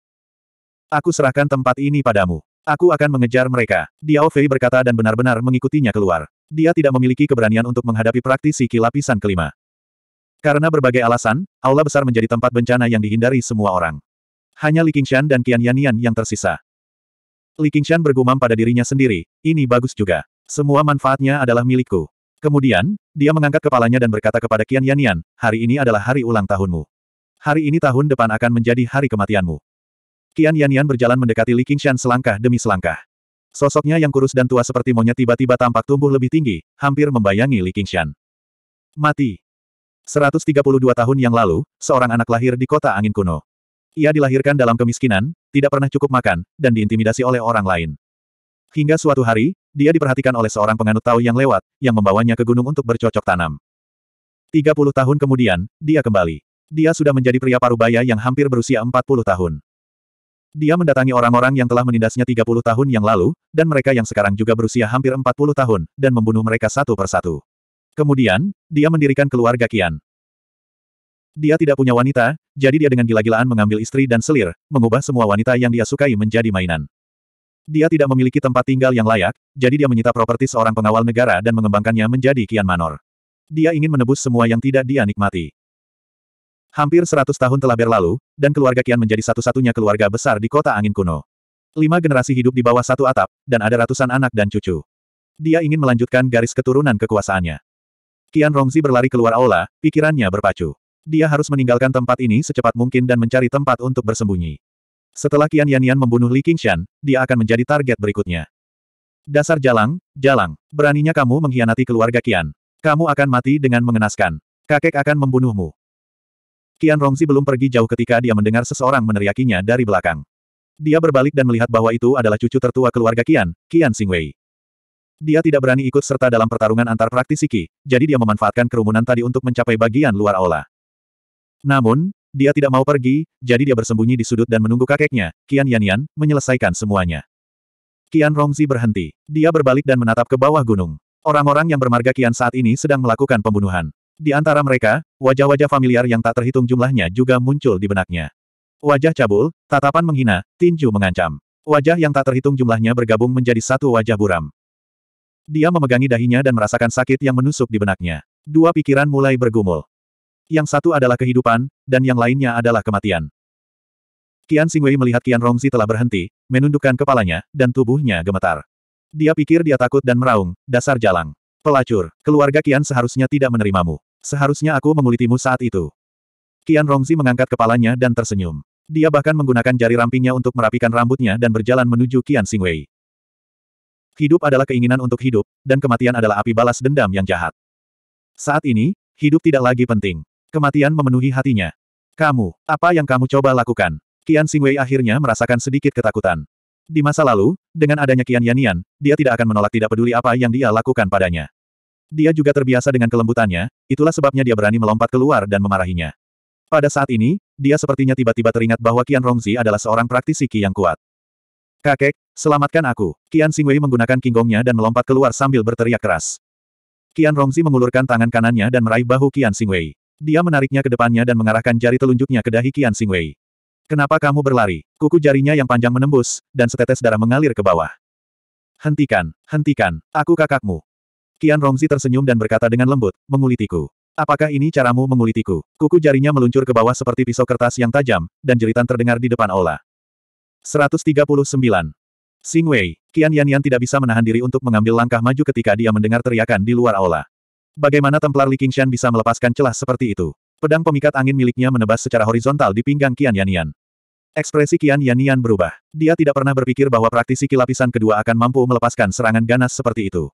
Aku serahkan tempat ini padamu. Aku akan mengejar mereka. Diao Fei berkata dan benar-benar mengikutinya keluar. Dia tidak memiliki keberanian untuk menghadapi praktisi kilapisan kelima. Karena berbagai alasan, aula besar menjadi tempat bencana yang dihindari semua orang. Hanya Li Qingshan dan Qian Yanian yang tersisa. Li Qingshan bergumam pada dirinya sendiri, ini bagus juga. Semua manfaatnya adalah milikku. Kemudian, dia mengangkat kepalanya dan berkata kepada Qian Yanian, hari ini adalah hari ulang tahunmu. Hari ini tahun depan akan menjadi hari kematianmu. Qian Yanian berjalan mendekati Li Qingshan selangkah demi selangkah. Sosoknya yang kurus dan tua seperti monyet tiba-tiba tampak tumbuh lebih tinggi, hampir membayangi Li Qingshan. Mati. 132 tahun yang lalu, seorang anak lahir di kota angin kuno. Ia dilahirkan dalam kemiskinan, tidak pernah cukup makan, dan diintimidasi oleh orang lain. Hingga suatu hari, dia diperhatikan oleh seorang penganut Tao yang lewat, yang membawanya ke gunung untuk bercocok tanam. 30 tahun kemudian, dia kembali. Dia sudah menjadi pria parubaya yang hampir berusia 40 tahun. Dia mendatangi orang-orang yang telah menindasnya 30 tahun yang lalu, dan mereka yang sekarang juga berusia hampir 40 tahun, dan membunuh mereka satu persatu. Kemudian, dia mendirikan keluarga Kian. Dia tidak punya wanita, jadi dia dengan gila-gilaan mengambil istri dan selir, mengubah semua wanita yang dia sukai menjadi mainan. Dia tidak memiliki tempat tinggal yang layak, jadi dia menyita properti seorang pengawal negara dan mengembangkannya menjadi kian manor. Dia ingin menebus semua yang tidak dia nikmati. Hampir seratus tahun telah berlalu, dan keluarga Kian menjadi satu-satunya keluarga besar di kota angin kuno. Lima generasi hidup di bawah satu atap, dan ada ratusan anak dan cucu. Dia ingin melanjutkan garis keturunan kekuasaannya. Kian Rongzi berlari keluar aula, pikirannya berpacu dia harus meninggalkan tempat ini secepat mungkin dan mencari tempat untuk bersembunyi. Setelah Qian Yan Yan membunuh Li Qingshan, dia akan menjadi target berikutnya. Dasar jalang, jalang, beraninya kamu mengkhianati keluarga Qian. Kamu akan mati dengan mengenaskan. Kakek akan membunuhmu. Qian Rongzi belum pergi jauh ketika dia mendengar seseorang meneriakinya dari belakang. Dia berbalik dan melihat bahwa itu adalah cucu tertua keluarga Qian, Qian Xingwei. Dia tidak berani ikut serta dalam pertarungan antar praktisi Qi, jadi dia memanfaatkan kerumunan tadi untuk mencapai bagian luar aula. Namun, dia tidak mau pergi, jadi dia bersembunyi di sudut dan menunggu kakeknya, Qian Yanyan, menyelesaikan semuanya. Qian Rongzi berhenti. Dia berbalik dan menatap ke bawah gunung. Orang-orang yang bermarga Qian saat ini sedang melakukan pembunuhan. Di antara mereka, wajah-wajah familiar yang tak terhitung jumlahnya juga muncul di benaknya. Wajah cabul, tatapan menghina, tinju mengancam. Wajah yang tak terhitung jumlahnya bergabung menjadi satu wajah buram. Dia memegangi dahinya dan merasakan sakit yang menusuk di benaknya. Dua pikiran mulai bergumul. Yang satu adalah kehidupan, dan yang lainnya adalah kematian. Qian Xingwei melihat Qian Rongzi telah berhenti, menundukkan kepalanya, dan tubuhnya gemetar. Dia pikir dia takut dan meraung, dasar jalang. Pelacur, keluarga Qian seharusnya tidak menerimamu. Seharusnya aku mengulitimu saat itu. Qian Rongzi mengangkat kepalanya dan tersenyum. Dia bahkan menggunakan jari rampingnya untuk merapikan rambutnya dan berjalan menuju Qian Xingwei. Hidup adalah keinginan untuk hidup, dan kematian adalah api balas dendam yang jahat. Saat ini, hidup tidak lagi penting. Kematian memenuhi hatinya. Kamu, apa yang kamu coba lakukan? Qian Xingwei akhirnya merasakan sedikit ketakutan. Di masa lalu, dengan adanya Qian Yanian, dia tidak akan menolak tidak peduli apa yang dia lakukan padanya. Dia juga terbiasa dengan kelembutannya, itulah sebabnya dia berani melompat keluar dan memarahinya. Pada saat ini, dia sepertinya tiba-tiba teringat bahwa Qian Rongzi adalah seorang praktisi Qi yang kuat. Kakek, selamatkan aku. Qian Xingwei menggunakan kinggongnya dan melompat keluar sambil berteriak keras. Qian Rongzi mengulurkan tangan kanannya dan meraih bahu Qian Xingwei. Dia menariknya ke depannya dan mengarahkan jari telunjuknya ke dahi Qian Xingwei. Kenapa kamu berlari? Kuku jarinya yang panjang menembus, dan setetes darah mengalir ke bawah. Hentikan, hentikan, aku kakakmu. Qian Rongzi tersenyum dan berkata dengan lembut, mengulitiku. Apakah ini caramu mengulitiku? Kuku jarinya meluncur ke bawah seperti pisau kertas yang tajam, dan jeritan terdengar di depan Ola. 139. Sing Wei, Qian Yan Yan tidak bisa menahan diri untuk mengambil langkah maju ketika dia mendengar teriakan di luar Ola. Bagaimana Templar Li Qingshan bisa melepaskan celah seperti itu? Pedang pemikat angin miliknya menebas secara horizontal di pinggang Qian Yanian. Ekspresi Qian Yanian berubah. Dia tidak pernah berpikir bahwa praktisi kilapisan kedua akan mampu melepaskan serangan ganas seperti itu.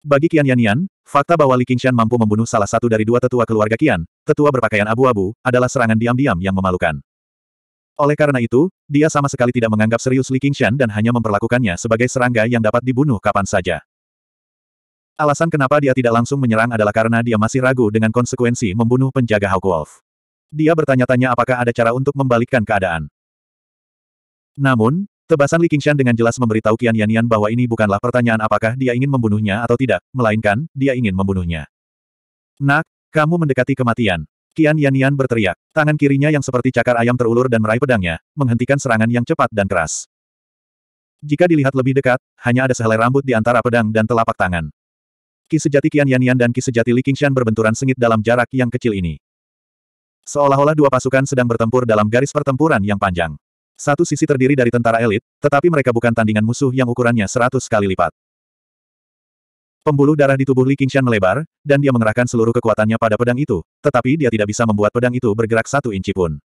Bagi Qian Yanian, fakta bahwa Li Qingshan mampu membunuh salah satu dari dua tetua keluarga Qian, tetua berpakaian abu-abu, adalah serangan diam-diam yang memalukan. Oleh karena itu, dia sama sekali tidak menganggap serius Li Qingshan dan hanya memperlakukannya sebagai serangga yang dapat dibunuh kapan saja. Alasan kenapa dia tidak langsung menyerang adalah karena dia masih ragu dengan konsekuensi membunuh penjaga Hawk Wolf. Dia bertanya-tanya apakah ada cara untuk membalikkan keadaan. Namun, tebasan Li Qingshan dengan jelas memberitahu Qian Yanian bahwa ini bukanlah pertanyaan apakah dia ingin membunuhnya atau tidak, melainkan, dia ingin membunuhnya. Nak, kamu mendekati kematian. Qian Yanian berteriak. Tangan kirinya yang seperti cakar ayam terulur dan meraih pedangnya, menghentikan serangan yang cepat dan keras. Jika dilihat lebih dekat, hanya ada sehelai rambut di antara pedang dan telapak tangan. Ki sejati Qian Yan Yan dan Ki sejati Li Qingshan berbenturan sengit dalam jarak yang kecil ini. Seolah-olah dua pasukan sedang bertempur dalam garis pertempuran yang panjang. Satu sisi terdiri dari tentara elit, tetapi mereka bukan tandingan musuh yang ukurannya seratus kali lipat. Pembuluh darah di tubuh Li Qingshan melebar, dan dia mengerahkan seluruh kekuatannya pada pedang itu, tetapi dia tidak bisa membuat pedang itu bergerak satu inci pun.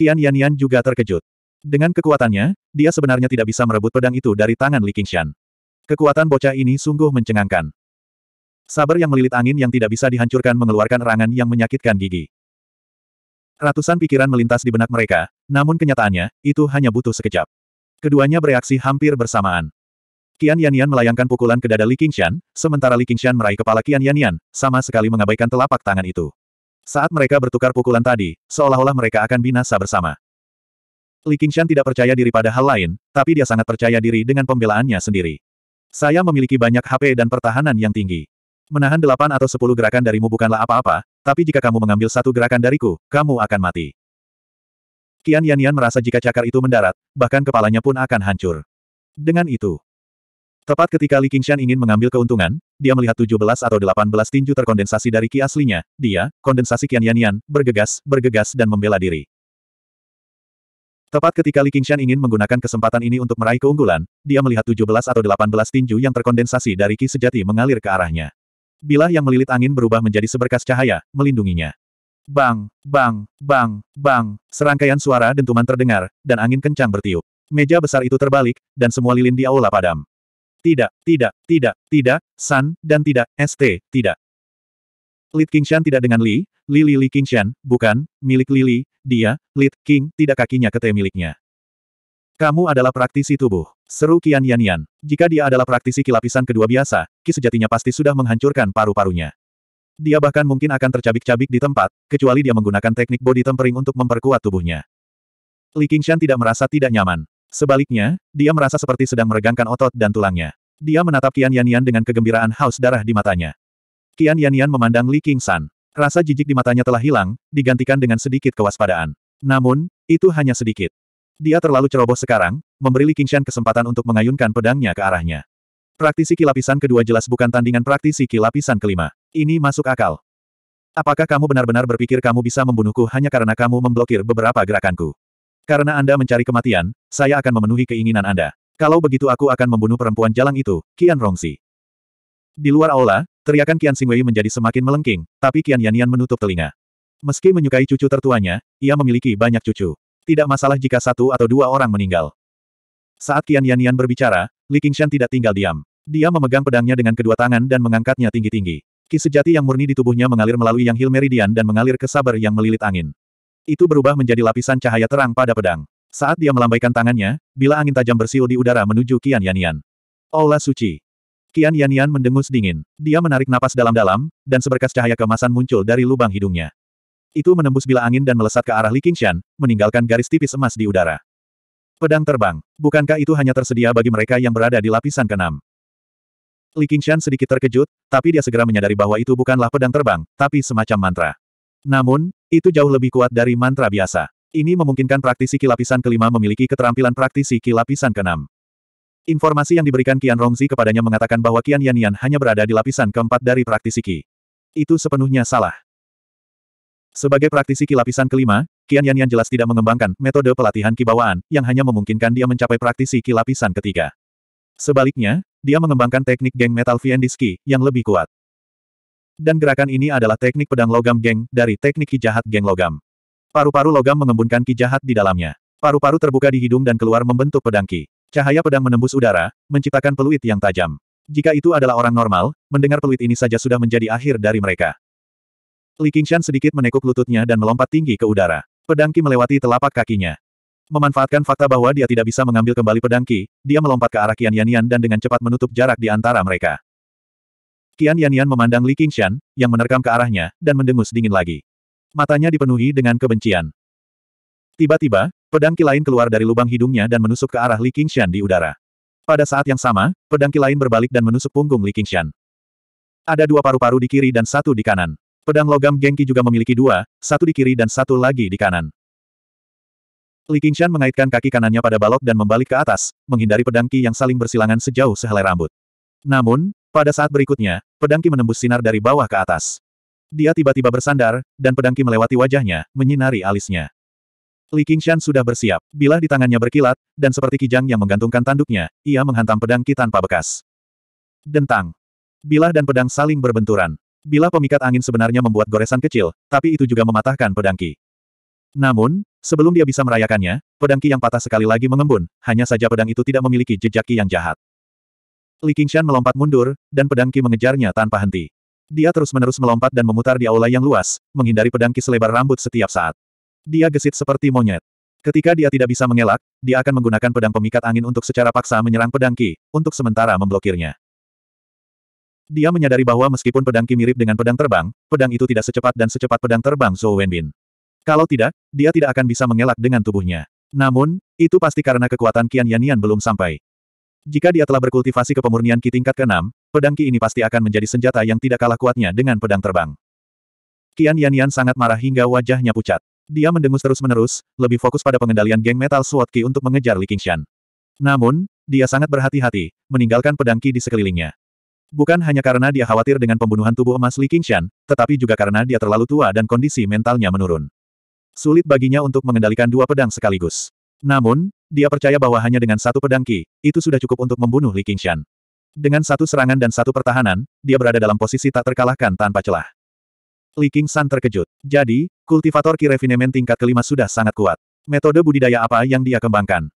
Qian Yan Yan juga terkejut. Dengan kekuatannya, dia sebenarnya tidak bisa merebut pedang itu dari tangan Li Qingshan. Kekuatan bocah ini sungguh mencengangkan. Sabar yang melilit angin yang tidak bisa dihancurkan mengeluarkan erangan yang menyakitkan gigi. Ratusan pikiran melintas di benak mereka, namun kenyataannya, itu hanya butuh sekejap. Keduanya bereaksi hampir bersamaan. Qian Yanian melayangkan pukulan ke dada Li Qingshan, sementara Li Qingshan meraih kepala Qian Yanian, sama sekali mengabaikan telapak tangan itu. Saat mereka bertukar pukulan tadi, seolah-olah mereka akan binasa bersama. Li Qingshan tidak percaya diri pada hal lain, tapi dia sangat percaya diri dengan pembelaannya sendiri. Saya memiliki banyak HP dan pertahanan yang tinggi. Menahan delapan atau sepuluh gerakan darimu bukanlah apa-apa, tapi jika kamu mengambil satu gerakan dariku, kamu akan mati. Kian Yan merasa jika cakar itu mendarat, bahkan kepalanya pun akan hancur. Dengan itu, tepat ketika Li Qingshan ingin mengambil keuntungan, dia melihat tujuh belas atau delapan belas tinju terkondensasi dari ki aslinya, dia, kondensasi Kian Yan bergegas, bergegas dan membela diri. Tepat ketika Li Qingshan ingin menggunakan kesempatan ini untuk meraih keunggulan, dia melihat tujuh belas atau delapan belas tinju yang terkondensasi dari ki sejati mengalir ke arahnya. Bilah yang melilit angin berubah menjadi seberkas cahaya, melindunginya. Bang, bang, bang, bang, serangkaian suara dentuman terdengar, dan angin kencang bertiup. Meja besar itu terbalik, dan semua lilin di aula padam. Tidak, tidak, tidak, tidak, San, dan tidak, ST, tidak. Lit Kingshan tidak dengan Li, Li Li Li Kingshan, bukan, milik Li Li, dia, Lit King, tidak kakinya ke T miliknya. Kamu adalah praktisi tubuh. Seru Kian Yan Yan. Jika dia adalah praktisi kilapisan kedua biasa, ki sejatinya pasti sudah menghancurkan paru-parunya. Dia bahkan mungkin akan tercabik-cabik di tempat, kecuali dia menggunakan teknik body tempering untuk memperkuat tubuhnya. Li Qingshan tidak merasa tidak nyaman. Sebaliknya, dia merasa seperti sedang meregangkan otot dan tulangnya. Dia menatap Qian Yan Yan dengan kegembiraan haus darah di matanya. Qian Yan Yan memandang Li Qingshan. Rasa jijik di matanya telah hilang, digantikan dengan sedikit kewaspadaan. Namun, itu hanya sedikit. Dia terlalu ceroboh sekarang, memberi Li Qingshan kesempatan untuk mengayunkan pedangnya ke arahnya. Praktisi kilapisan kedua jelas bukan tandingan praktisi kilapisan kelima. Ini masuk akal. Apakah kamu benar-benar berpikir kamu bisa membunuhku hanya karena kamu memblokir beberapa gerakanku? Karena Anda mencari kematian, saya akan memenuhi keinginan Anda. Kalau begitu aku akan membunuh perempuan jalang itu, Qian Rongsi. Di luar aula, teriakan Qian Xingwei menjadi semakin melengking, tapi Qian Yanian menutup telinga. Meski menyukai cucu tertuanya, ia memiliki banyak cucu. Tidak masalah jika satu atau dua orang meninggal. Saat Qian Yanyan berbicara, Li Qingshan tidak tinggal diam. Dia memegang pedangnya dengan kedua tangan dan mengangkatnya tinggi-tinggi. Ki sejati yang murni di tubuhnya mengalir melalui yang hil meridian dan mengalir ke Sabar yang melilit angin. Itu berubah menjadi lapisan cahaya terang pada pedang. Saat dia melambaikan tangannya, bila angin tajam bersiul di udara menuju Qian Yanyan. Allah Suci. Qian Yanyan mendengus dingin. Dia menarik napas dalam-dalam, dan seberkas cahaya kemasan muncul dari lubang hidungnya. Itu menembus bila angin dan melesat ke arah Li Qingshan, meninggalkan garis tipis emas di udara. Pedang terbang. Bukankah itu hanya tersedia bagi mereka yang berada di lapisan keenam? Li Qingshan sedikit terkejut, tapi dia segera menyadari bahwa itu bukanlah pedang terbang, tapi semacam mantra. Namun, itu jauh lebih kuat dari mantra biasa. Ini memungkinkan praktisi kilapisan kelima memiliki keterampilan praktisi kilapisan keenam. Informasi yang diberikan Qian Rongzi kepadanya mengatakan bahwa Qian Yanian hanya berada di lapisan keempat dari praktisi ki. Itu sepenuhnya salah. Sebagai praktisi kilapisan kelima, Qian Yan Yan jelas tidak mengembangkan metode pelatihan kibawaan yang hanya memungkinkan dia mencapai praktisi kilapisan ketiga. Sebaliknya, dia mengembangkan teknik geng metal Fiendis yang lebih kuat. Dan gerakan ini adalah teknik pedang logam geng, dari teknik kijahat geng logam. Paru-paru logam mengembunkan kijahat di dalamnya. Paru-paru terbuka di hidung dan keluar membentuk pedang ki. Cahaya pedang menembus udara, menciptakan peluit yang tajam. Jika itu adalah orang normal, mendengar peluit ini saja sudah menjadi akhir dari mereka. Li Qingshan sedikit menekuk lututnya dan melompat tinggi ke udara. Pedangki melewati telapak kakinya. Memanfaatkan fakta bahwa dia tidak bisa mengambil kembali pedangki, dia melompat ke arah Qian Yanian dan dengan cepat menutup jarak di antara mereka. Qian Yanian memandang Li Qingshan, yang menerkam ke arahnya, dan mendengus dingin lagi. Matanya dipenuhi dengan kebencian. Tiba-tiba, pedangki lain keluar dari lubang hidungnya dan menusuk ke arah Li Qingshan di udara. Pada saat yang sama, pedangki lain berbalik dan menusuk punggung Li Qingshan. Ada dua paru-paru di kiri dan satu di kanan. Pedang logam Gengki juga memiliki dua, satu di kiri dan satu lagi di kanan. Li Qingshan mengaitkan kaki kanannya pada balok dan membalik ke atas, menghindari pedang Qi yang saling bersilangan sejauh sehelai rambut. Namun, pada saat berikutnya, pedang Qi menembus sinar dari bawah ke atas. Dia tiba-tiba bersandar, dan pedang Qi melewati wajahnya, menyinari alisnya. Li Qingshan sudah bersiap. Bilah di tangannya berkilat, dan seperti kijang yang menggantungkan tanduknya, ia menghantam pedang Qi tanpa bekas. Dentang. Bilah dan pedang saling berbenturan. Bila pemikat angin sebenarnya membuat goresan kecil, tapi itu juga mematahkan pedangki. Namun, sebelum dia bisa merayakannya, pedangki yang patah sekali lagi mengembun, hanya saja pedang itu tidak memiliki jejak yang jahat. Li Qingshan melompat mundur, dan pedangki mengejarnya tanpa henti. Dia terus-menerus melompat dan memutar di aula yang luas, menghindari pedangki selebar rambut setiap saat. Dia gesit seperti monyet. Ketika dia tidak bisa mengelak, dia akan menggunakan pedang pemikat angin untuk secara paksa menyerang pedangki untuk sementara memblokirnya. Dia menyadari bahwa meskipun pedang Qi mirip dengan pedang terbang, pedang itu tidak secepat dan secepat pedang terbang Zhou Wenbin. Kalau tidak, dia tidak akan bisa mengelak dengan tubuhnya. Namun, itu pasti karena kekuatan Qian Yanian belum sampai. Jika dia telah berkultivasi kepemurnian Qi tingkat ke-6, pedang Qi ini pasti akan menjadi senjata yang tidak kalah kuatnya dengan pedang terbang. Qian Yanian sangat marah hingga wajahnya pucat. Dia mendengus terus-menerus, lebih fokus pada pengendalian geng metal Sword Qi untuk mengejar Li Qingshan. Namun, dia sangat berhati-hati, meninggalkan pedang Qi di sekelilingnya. Bukan hanya karena dia khawatir dengan pembunuhan tubuh emas Li Qingshan, tetapi juga karena dia terlalu tua dan kondisi mentalnya menurun. Sulit baginya untuk mengendalikan dua pedang sekaligus. Namun, dia percaya bahwa hanya dengan satu pedang Qi, itu sudah cukup untuk membunuh Li Qingshan. Dengan satu serangan dan satu pertahanan, dia berada dalam posisi tak terkalahkan tanpa celah. Li Qingshan terkejut. Jadi, kultivator Qi Refinement tingkat kelima sudah sangat kuat. Metode budidaya apa yang dia kembangkan?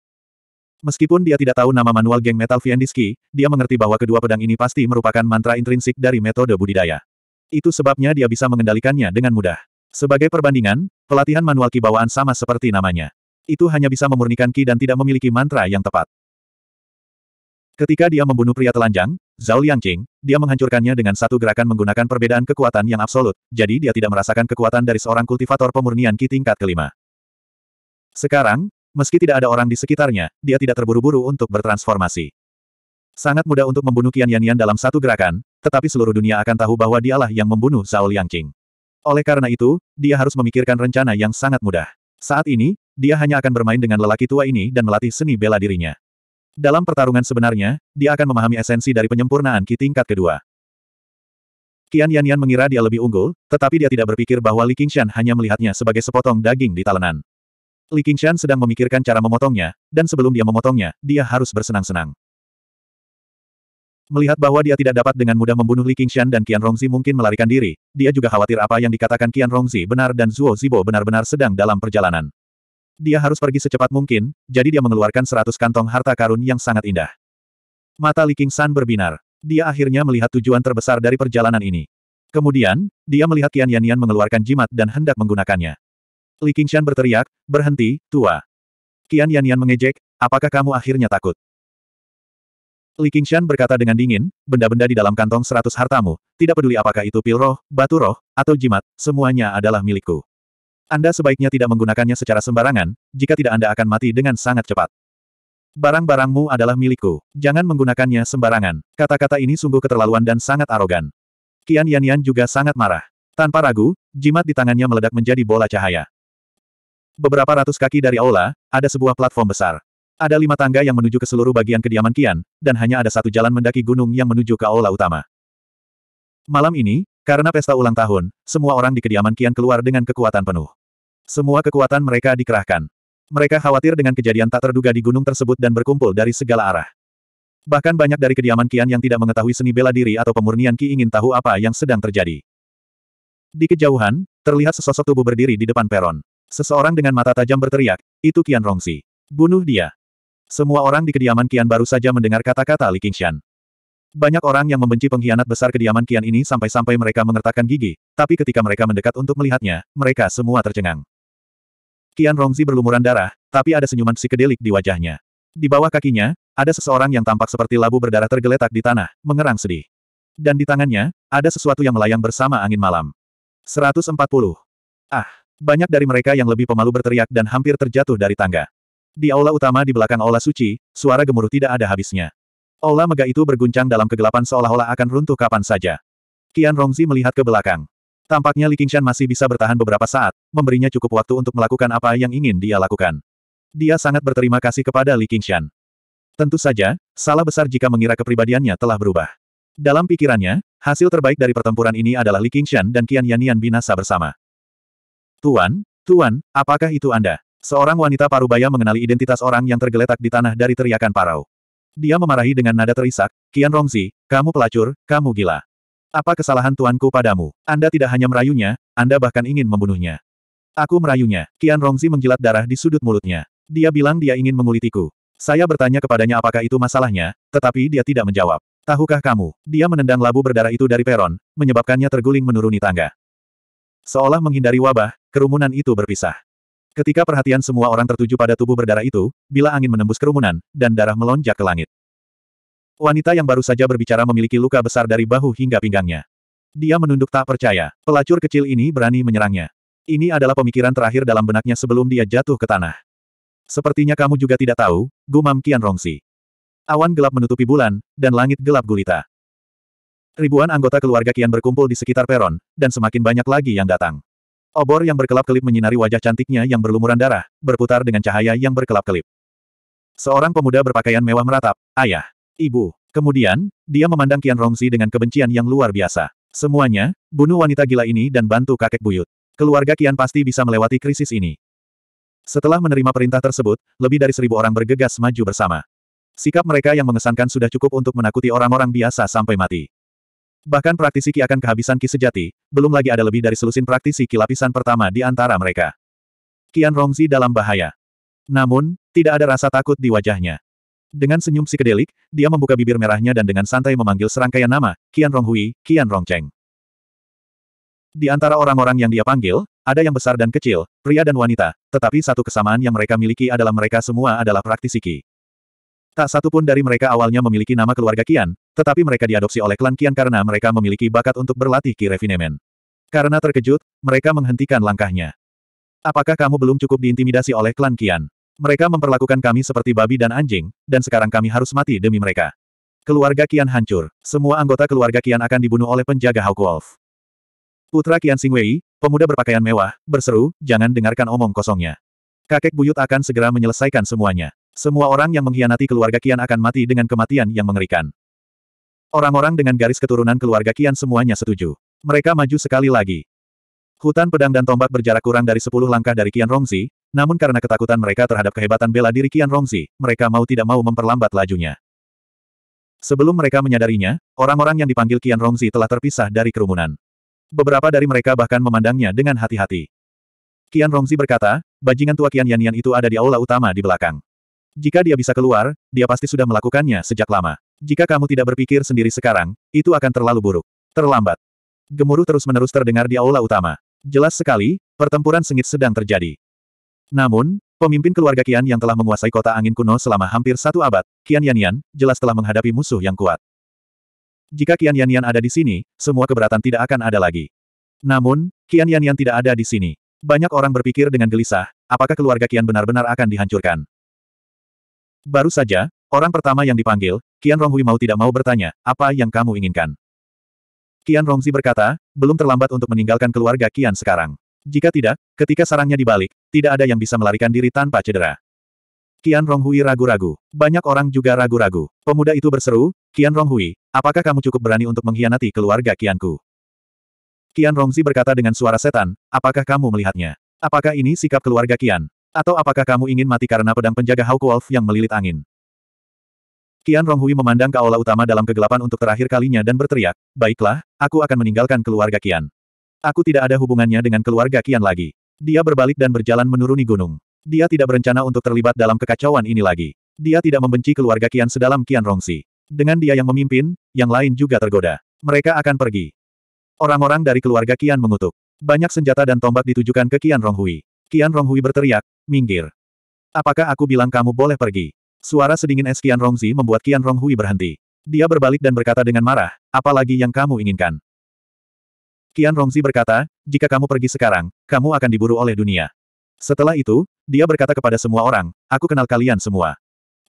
Meskipun dia tidak tahu nama manual geng Metal Fiendiski, dia mengerti bahwa kedua pedang ini pasti merupakan mantra intrinsik dari metode budidaya. Itu sebabnya dia bisa mengendalikannya dengan mudah. Sebagai perbandingan, pelatihan manual ki bawaan sama seperti namanya. Itu hanya bisa memurnikan ki dan tidak memiliki mantra yang tepat. Ketika dia membunuh pria telanjang, Zhao Liangqing, dia menghancurkannya dengan satu gerakan menggunakan perbedaan kekuatan yang absolut, jadi dia tidak merasakan kekuatan dari seorang kultivator pemurnian ki tingkat kelima. Sekarang, Meski tidak ada orang di sekitarnya, dia tidak terburu-buru untuk bertransformasi. Sangat mudah untuk membunuh Qian Yan Yan dalam satu gerakan, tetapi seluruh dunia akan tahu bahwa dialah yang membunuh Zhao Liangqing. Oleh karena itu, dia harus memikirkan rencana yang sangat mudah. Saat ini, dia hanya akan bermain dengan lelaki tua ini dan melatih seni bela dirinya. Dalam pertarungan sebenarnya, dia akan memahami esensi dari penyempurnaan Ki tingkat kedua. Qian Yan Yan mengira dia lebih unggul, tetapi dia tidak berpikir bahwa Li Qingshan hanya melihatnya sebagai sepotong daging di talenan. Li Qingshan sedang memikirkan cara memotongnya, dan sebelum dia memotongnya, dia harus bersenang-senang. Melihat bahwa dia tidak dapat dengan mudah membunuh Li Qingshan dan Qian Rongzi mungkin melarikan diri, dia juga khawatir apa yang dikatakan Qian Rongzi benar dan Zuo Zibo benar-benar sedang dalam perjalanan. Dia harus pergi secepat mungkin, jadi dia mengeluarkan seratus kantong harta karun yang sangat indah. Mata Li Qingshan berbinar. Dia akhirnya melihat tujuan terbesar dari perjalanan ini. Kemudian, dia melihat Qian Yanian mengeluarkan jimat dan hendak menggunakannya. Li Qingshan berteriak, berhenti, tua. Qian Yan mengejek, apakah kamu akhirnya takut? Li Qingshan berkata dengan dingin, benda-benda di dalam kantong seratus hartamu, tidak peduli apakah itu pil roh, batu roh, atau jimat, semuanya adalah milikku. Anda sebaiknya tidak menggunakannya secara sembarangan, jika tidak Anda akan mati dengan sangat cepat. Barang-barangmu adalah milikku, jangan menggunakannya sembarangan. Kata-kata ini sungguh keterlaluan dan sangat arogan. Qian Yan juga sangat marah. Tanpa ragu, jimat di tangannya meledak menjadi bola cahaya. Beberapa ratus kaki dari aula, ada sebuah platform besar. Ada lima tangga yang menuju ke seluruh bagian kediaman Kian, dan hanya ada satu jalan mendaki gunung yang menuju ke aula utama. Malam ini, karena pesta ulang tahun, semua orang di kediaman Kian keluar dengan kekuatan penuh. Semua kekuatan mereka dikerahkan. Mereka khawatir dengan kejadian tak terduga di gunung tersebut dan berkumpul dari segala arah. Bahkan banyak dari kediaman Kian yang tidak mengetahui seni bela diri atau pemurnian Ki ingin tahu apa yang sedang terjadi. Di kejauhan, terlihat sesosok tubuh berdiri di depan peron. Seseorang dengan mata tajam berteriak, itu Qian Rongsi. Bunuh dia. Semua orang di kediaman Qian baru saja mendengar kata-kata Li Qingshan. Banyak orang yang membenci pengkhianat besar kediaman Qian ini sampai-sampai mereka mengertakkan gigi, tapi ketika mereka mendekat untuk melihatnya, mereka semua tercengang. Qian Rongzi berlumuran darah, tapi ada senyuman psikedelik di wajahnya. Di bawah kakinya, ada seseorang yang tampak seperti labu berdarah tergeletak di tanah, mengerang sedih. Dan di tangannya, ada sesuatu yang melayang bersama angin malam. 140. Ah. Banyak dari mereka yang lebih pemalu berteriak dan hampir terjatuh dari tangga. Di aula utama di belakang aula suci, suara gemuruh tidak ada habisnya. Aula mega itu berguncang dalam kegelapan seolah-olah akan runtuh kapan saja. Qian Rongzi melihat ke belakang. Tampaknya Li Qingshan masih bisa bertahan beberapa saat, memberinya cukup waktu untuk melakukan apa yang ingin dia lakukan. Dia sangat berterima kasih kepada Li Qingshan. Tentu saja, salah besar jika mengira kepribadiannya telah berubah. Dalam pikirannya, hasil terbaik dari pertempuran ini adalah Li Qingshan dan Qian Yanian binasa bersama. Tuan, Tuan, apakah itu Anda? Seorang wanita parubaya mengenali identitas orang yang tergeletak di tanah dari teriakan parau. Dia memarahi dengan nada terisak, Kian Rongzi, kamu pelacur, kamu gila. Apa kesalahan tuanku padamu? Anda tidak hanya merayunya, Anda bahkan ingin membunuhnya. Aku merayunya. Kian Rongzi menjilat darah di sudut mulutnya. Dia bilang dia ingin mengulitiku. Saya bertanya kepadanya apakah itu masalahnya, tetapi dia tidak menjawab. Tahukah kamu? Dia menendang labu berdarah itu dari peron, menyebabkannya terguling menuruni tangga. Seolah menghindari wabah, kerumunan itu berpisah. Ketika perhatian semua orang tertuju pada tubuh berdarah itu, bila angin menembus kerumunan, dan darah melonjak ke langit. Wanita yang baru saja berbicara memiliki luka besar dari bahu hingga pinggangnya. Dia menunduk tak percaya, pelacur kecil ini berani menyerangnya. Ini adalah pemikiran terakhir dalam benaknya sebelum dia jatuh ke tanah. Sepertinya kamu juga tidak tahu, gumam Kian Rongsi. Awan gelap menutupi bulan, dan langit gelap gulita. Ribuan anggota keluarga Kian berkumpul di sekitar peron, dan semakin banyak lagi yang datang. Obor yang berkelap-kelip menyinari wajah cantiknya yang berlumuran darah, berputar dengan cahaya yang berkelap-kelip. Seorang pemuda berpakaian mewah meratap, ayah, ibu. Kemudian, dia memandang Qian Rongzi dengan kebencian yang luar biasa. Semuanya, bunuh wanita gila ini dan bantu kakek buyut. Keluarga Qian pasti bisa melewati krisis ini. Setelah menerima perintah tersebut, lebih dari seribu orang bergegas maju bersama. Sikap mereka yang mengesankan sudah cukup untuk menakuti orang-orang biasa sampai mati. Bahkan praktisi Ki akan kehabisan Ki sejati, belum lagi ada lebih dari selusin praktisi Ki lapisan pertama di antara mereka. Kian Rongzi dalam bahaya. Namun, tidak ada rasa takut di wajahnya. Dengan senyum psikedelik, dia membuka bibir merahnya dan dengan santai memanggil serangkaian nama, Qian Ronghui, Qian Rongcheng. Di antara orang-orang yang dia panggil, ada yang besar dan kecil, pria dan wanita, tetapi satu kesamaan yang mereka miliki adalah mereka semua adalah praktisi ki. Tak satu pun dari mereka awalnya memiliki nama keluarga Kian, tetapi mereka diadopsi oleh klan Kian karena mereka memiliki bakat untuk berlatih Ki Refinement. Karena terkejut, mereka menghentikan langkahnya. Apakah kamu belum cukup diintimidasi oleh klan Kian? Mereka memperlakukan kami seperti babi dan anjing, dan sekarang kami harus mati demi mereka. Keluarga Kian hancur. Semua anggota keluarga Kian akan dibunuh oleh penjaga Hawk Wolf. Putra Kian Singwei, pemuda berpakaian mewah, berseru, jangan dengarkan omong kosongnya. Kakek buyut akan segera menyelesaikan semuanya. Semua orang yang mengkhianati keluarga Kian akan mati dengan kematian yang mengerikan. Orang-orang dengan garis keturunan keluarga Kian semuanya setuju. Mereka maju sekali lagi. Hutan pedang dan tombak berjarak kurang dari sepuluh langkah dari Kian Rongzi, namun karena ketakutan mereka terhadap kehebatan bela diri Kian Rongzi, mereka mau tidak mau memperlambat lajunya. Sebelum mereka menyadarinya, orang-orang yang dipanggil Kian Rongzi telah terpisah dari kerumunan. Beberapa dari mereka bahkan memandangnya dengan hati-hati. Kian Rongzi berkata, bajingan tua Kian Yan Yan itu ada di aula utama di belakang. Jika dia bisa keluar, dia pasti sudah melakukannya sejak lama. Jika kamu tidak berpikir sendiri sekarang, itu akan terlalu buruk. Terlambat. Gemuruh terus-menerus terdengar di aula utama. Jelas sekali, pertempuran sengit sedang terjadi. Namun, pemimpin keluarga Kian yang telah menguasai kota angin kuno selama hampir satu abad, Kian Yanyan, jelas telah menghadapi musuh yang kuat. Jika Kian Yanyan ada di sini, semua keberatan tidak akan ada lagi. Namun, Kian Yanyan tidak ada di sini. Banyak orang berpikir dengan gelisah, apakah keluarga Kian benar-benar akan dihancurkan. Baru saja, orang pertama yang dipanggil, Qian Ronghui mau tidak mau bertanya, apa yang kamu inginkan? Qian Rongzi berkata, belum terlambat untuk meninggalkan keluarga Qian sekarang. Jika tidak, ketika sarangnya dibalik, tidak ada yang bisa melarikan diri tanpa cedera. Qian Ronghui ragu-ragu. Banyak orang juga ragu-ragu. Pemuda itu berseru, Qian Ronghui, apakah kamu cukup berani untuk mengkhianati keluarga Qianku? Qian Rongzi berkata dengan suara setan, apakah kamu melihatnya? Apakah ini sikap keluarga Qian? Atau apakah kamu ingin mati karena pedang penjaga Hawk Wolf yang melilit angin? Kian Ronghui memandang ke aula utama dalam kegelapan untuk terakhir kalinya dan berteriak, Baiklah, aku akan meninggalkan keluarga Kian. Aku tidak ada hubungannya dengan keluarga Kian lagi. Dia berbalik dan berjalan menuruni gunung. Dia tidak berencana untuk terlibat dalam kekacauan ini lagi. Dia tidak membenci keluarga Kian sedalam Kian Rongsi. Dengan dia yang memimpin, yang lain juga tergoda. Mereka akan pergi. Orang-orang dari keluarga Kian mengutuk. Banyak senjata dan tombak ditujukan ke Kian Ronghui. Kian Ronghui berteriak, Minggir. Apakah aku bilang kamu boleh pergi? Suara sedingin es Kian Rongzi membuat Qian Ronghui berhenti. Dia berbalik dan berkata dengan marah, apalagi yang kamu inginkan. Kian Rongzi berkata, jika kamu pergi sekarang, kamu akan diburu oleh dunia. Setelah itu, dia berkata kepada semua orang, aku kenal kalian semua.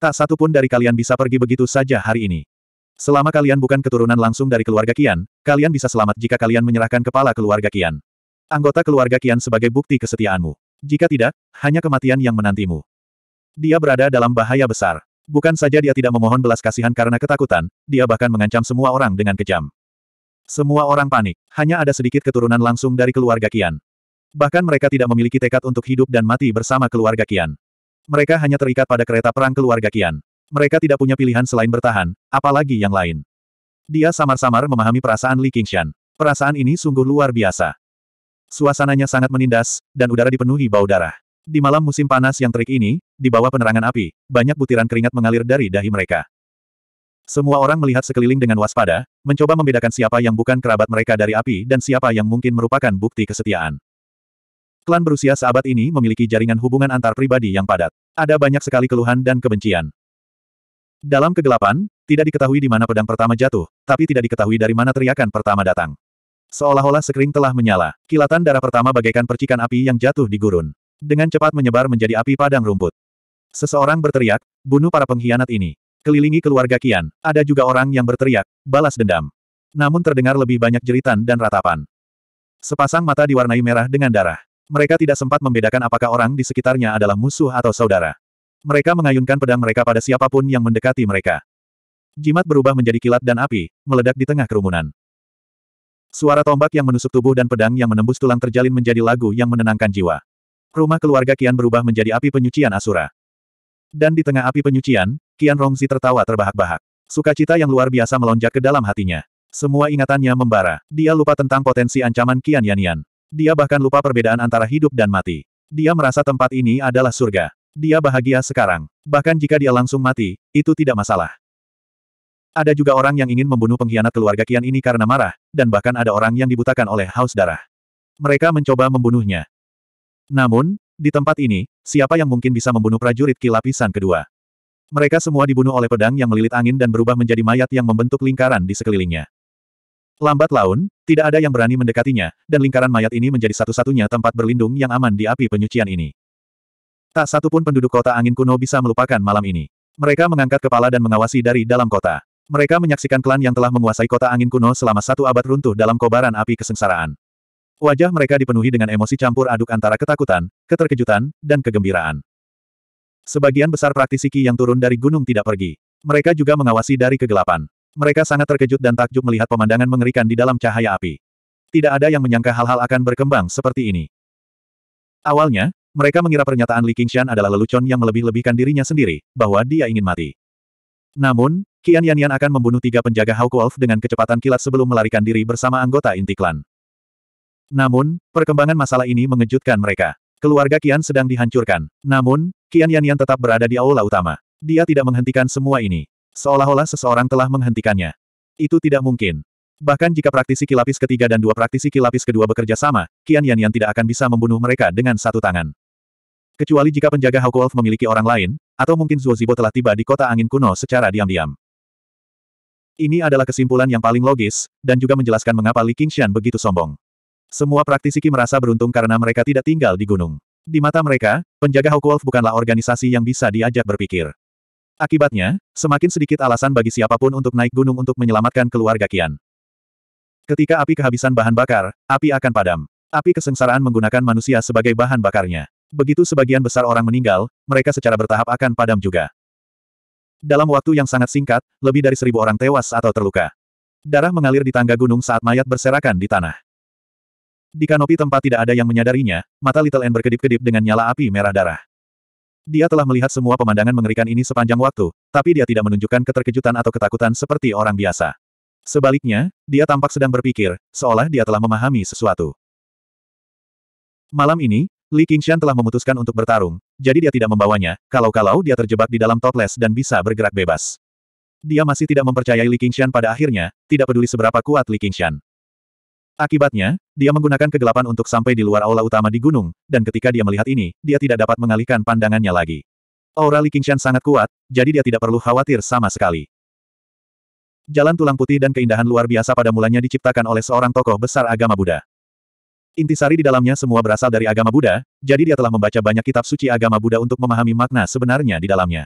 Tak satu pun dari kalian bisa pergi begitu saja hari ini. Selama kalian bukan keturunan langsung dari keluarga Kian, kalian bisa selamat jika kalian menyerahkan kepala keluarga Kian. Anggota keluarga Kian sebagai bukti kesetiaanmu. Jika tidak, hanya kematian yang menantimu. Dia berada dalam bahaya besar. Bukan saja dia tidak memohon belas kasihan karena ketakutan, dia bahkan mengancam semua orang dengan kejam. Semua orang panik, hanya ada sedikit keturunan langsung dari keluarga Kian. Bahkan mereka tidak memiliki tekad untuk hidup dan mati bersama keluarga Kian. Mereka hanya terikat pada kereta perang keluarga Kian. Mereka tidak punya pilihan selain bertahan, apalagi yang lain. Dia samar-samar memahami perasaan Li Qingshan. Perasaan ini sungguh luar biasa. Suasananya sangat menindas, dan udara dipenuhi bau darah. Di malam musim panas yang terik ini, di bawah penerangan api, banyak butiran keringat mengalir dari dahi mereka. Semua orang melihat sekeliling dengan waspada, mencoba membedakan siapa yang bukan kerabat mereka dari api dan siapa yang mungkin merupakan bukti kesetiaan. Klan berusia seabad ini memiliki jaringan hubungan antar pribadi yang padat. Ada banyak sekali keluhan dan kebencian. Dalam kegelapan, tidak diketahui di mana pedang pertama jatuh, tapi tidak diketahui dari mana teriakan pertama datang. Seolah-olah sekring telah menyala, kilatan darah pertama bagaikan percikan api yang jatuh di gurun. Dengan cepat menyebar menjadi api padang rumput. Seseorang berteriak, bunuh para pengkhianat ini. Kelilingi keluarga Kian, ada juga orang yang berteriak, balas dendam. Namun terdengar lebih banyak jeritan dan ratapan. Sepasang mata diwarnai merah dengan darah. Mereka tidak sempat membedakan apakah orang di sekitarnya adalah musuh atau saudara. Mereka mengayunkan pedang mereka pada siapapun yang mendekati mereka. Jimat berubah menjadi kilat dan api, meledak di tengah kerumunan. Suara tombak yang menusuk tubuh dan pedang yang menembus tulang terjalin menjadi lagu yang menenangkan jiwa. Rumah keluarga Kian berubah menjadi api penyucian Asura. Dan di tengah api penyucian, Kian Rongzi tertawa terbahak-bahak. Sukacita yang luar biasa melonjak ke dalam hatinya. Semua ingatannya membara. Dia lupa tentang potensi ancaman Kian Yanian. Dia bahkan lupa perbedaan antara hidup dan mati. Dia merasa tempat ini adalah surga. Dia bahagia sekarang. Bahkan jika dia langsung mati, itu tidak masalah. Ada juga orang yang ingin membunuh pengkhianat keluarga Kian ini karena marah, dan bahkan ada orang yang dibutakan oleh haus darah. Mereka mencoba membunuhnya. Namun, di tempat ini, siapa yang mungkin bisa membunuh prajurit Ki lapisan kedua? Mereka semua dibunuh oleh pedang yang melilit angin dan berubah menjadi mayat yang membentuk lingkaran di sekelilingnya. Lambat laun, tidak ada yang berani mendekatinya, dan lingkaran mayat ini menjadi satu-satunya tempat berlindung yang aman di api penyucian ini. Tak satu pun penduduk kota angin kuno bisa melupakan malam ini. Mereka mengangkat kepala dan mengawasi dari dalam kota. Mereka menyaksikan klan yang telah menguasai kota angin kuno selama satu abad runtuh dalam kobaran api kesengsaraan. Wajah mereka dipenuhi dengan emosi campur aduk antara ketakutan, keterkejutan, dan kegembiraan. Sebagian besar praktisi Qi yang turun dari gunung tidak pergi. Mereka juga mengawasi dari kegelapan. Mereka sangat terkejut dan takjub melihat pemandangan mengerikan di dalam cahaya api. Tidak ada yang menyangka hal-hal akan berkembang seperti ini. Awalnya, mereka mengira pernyataan Li Qingshan adalah lelucon yang melebih-lebihkan dirinya sendiri, bahwa dia ingin mati. Namun, Qian Yan akan membunuh tiga penjaga Hawk Wolf dengan kecepatan kilat sebelum melarikan diri bersama anggota inti klan. Namun, perkembangan masalah ini mengejutkan mereka. Keluarga Kian sedang dihancurkan. Namun, Qian Yan tetap berada di aula utama. Dia tidak menghentikan semua ini. Seolah-olah seseorang telah menghentikannya. Itu tidak mungkin. Bahkan jika praktisi kilapis ketiga dan dua praktisi kilapis kedua bekerja sama, Qian Yan tidak akan bisa membunuh mereka dengan satu tangan. Kecuali jika penjaga Hawk memiliki orang lain, atau mungkin Zuo Zibo telah tiba di kota angin kuno secara diam-diam. Ini adalah kesimpulan yang paling logis, dan juga menjelaskan mengapa Li Qingshan begitu sombong. Semua praktisi Qi merasa beruntung karena mereka tidak tinggal di gunung. Di mata mereka, penjaga Hawk bukanlah organisasi yang bisa diajak berpikir. Akibatnya, semakin sedikit alasan bagi siapapun untuk naik gunung untuk menyelamatkan keluarga Kian. Ketika api kehabisan bahan bakar, api akan padam. Api kesengsaraan menggunakan manusia sebagai bahan bakarnya. Begitu sebagian besar orang meninggal, mereka secara bertahap akan padam juga. Dalam waktu yang sangat singkat, lebih dari seribu orang tewas atau terluka. Darah mengalir di tangga gunung saat mayat berserakan di tanah. Di kanopi tempat tidak ada yang menyadarinya, mata Little N berkedip-kedip dengan nyala api merah darah. Dia telah melihat semua pemandangan mengerikan ini sepanjang waktu, tapi dia tidak menunjukkan keterkejutan atau ketakutan seperti orang biasa. Sebaliknya, dia tampak sedang berpikir, seolah dia telah memahami sesuatu. Malam ini, Li Qingshan telah memutuskan untuk bertarung, jadi dia tidak membawanya, kalau-kalau dia terjebak di dalam toples dan bisa bergerak bebas. Dia masih tidak mempercayai Li Qingshan pada akhirnya, tidak peduli seberapa kuat Li Qingshan. Akibatnya, dia menggunakan kegelapan untuk sampai di luar aula utama di gunung, dan ketika dia melihat ini, dia tidak dapat mengalihkan pandangannya lagi. Aura Li Qingshan sangat kuat, jadi dia tidak perlu khawatir sama sekali. Jalan tulang putih dan keindahan luar biasa pada mulanya diciptakan oleh seorang tokoh besar agama Buddha. Intisari di dalamnya semua berasal dari agama Buddha, jadi dia telah membaca banyak kitab suci agama Buddha untuk memahami makna sebenarnya di dalamnya.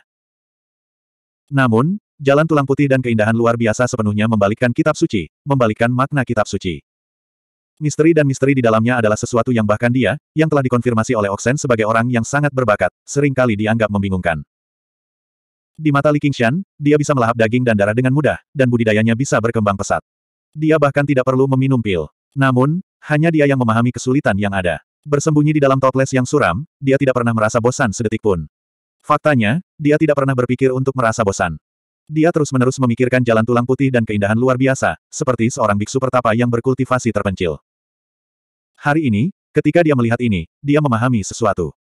Namun, jalan tulang putih dan keindahan luar biasa sepenuhnya membalikkan kitab suci, membalikkan makna kitab suci. Misteri dan misteri di dalamnya adalah sesuatu yang bahkan dia, yang telah dikonfirmasi oleh Oksen sebagai orang yang sangat berbakat, seringkali dianggap membingungkan. Di mata Li Qingshan, dia bisa melahap daging dan darah dengan mudah, dan budidayanya bisa berkembang pesat. Dia bahkan tidak perlu meminum pil. Namun, hanya dia yang memahami kesulitan yang ada. Bersembunyi di dalam toples yang suram, dia tidak pernah merasa bosan sedetik pun. Faktanya, dia tidak pernah berpikir untuk merasa bosan. Dia terus-menerus memikirkan jalan tulang putih dan keindahan luar biasa, seperti seorang biksu pertapa yang berkultivasi terpencil. Hari ini, ketika dia melihat ini, dia memahami sesuatu.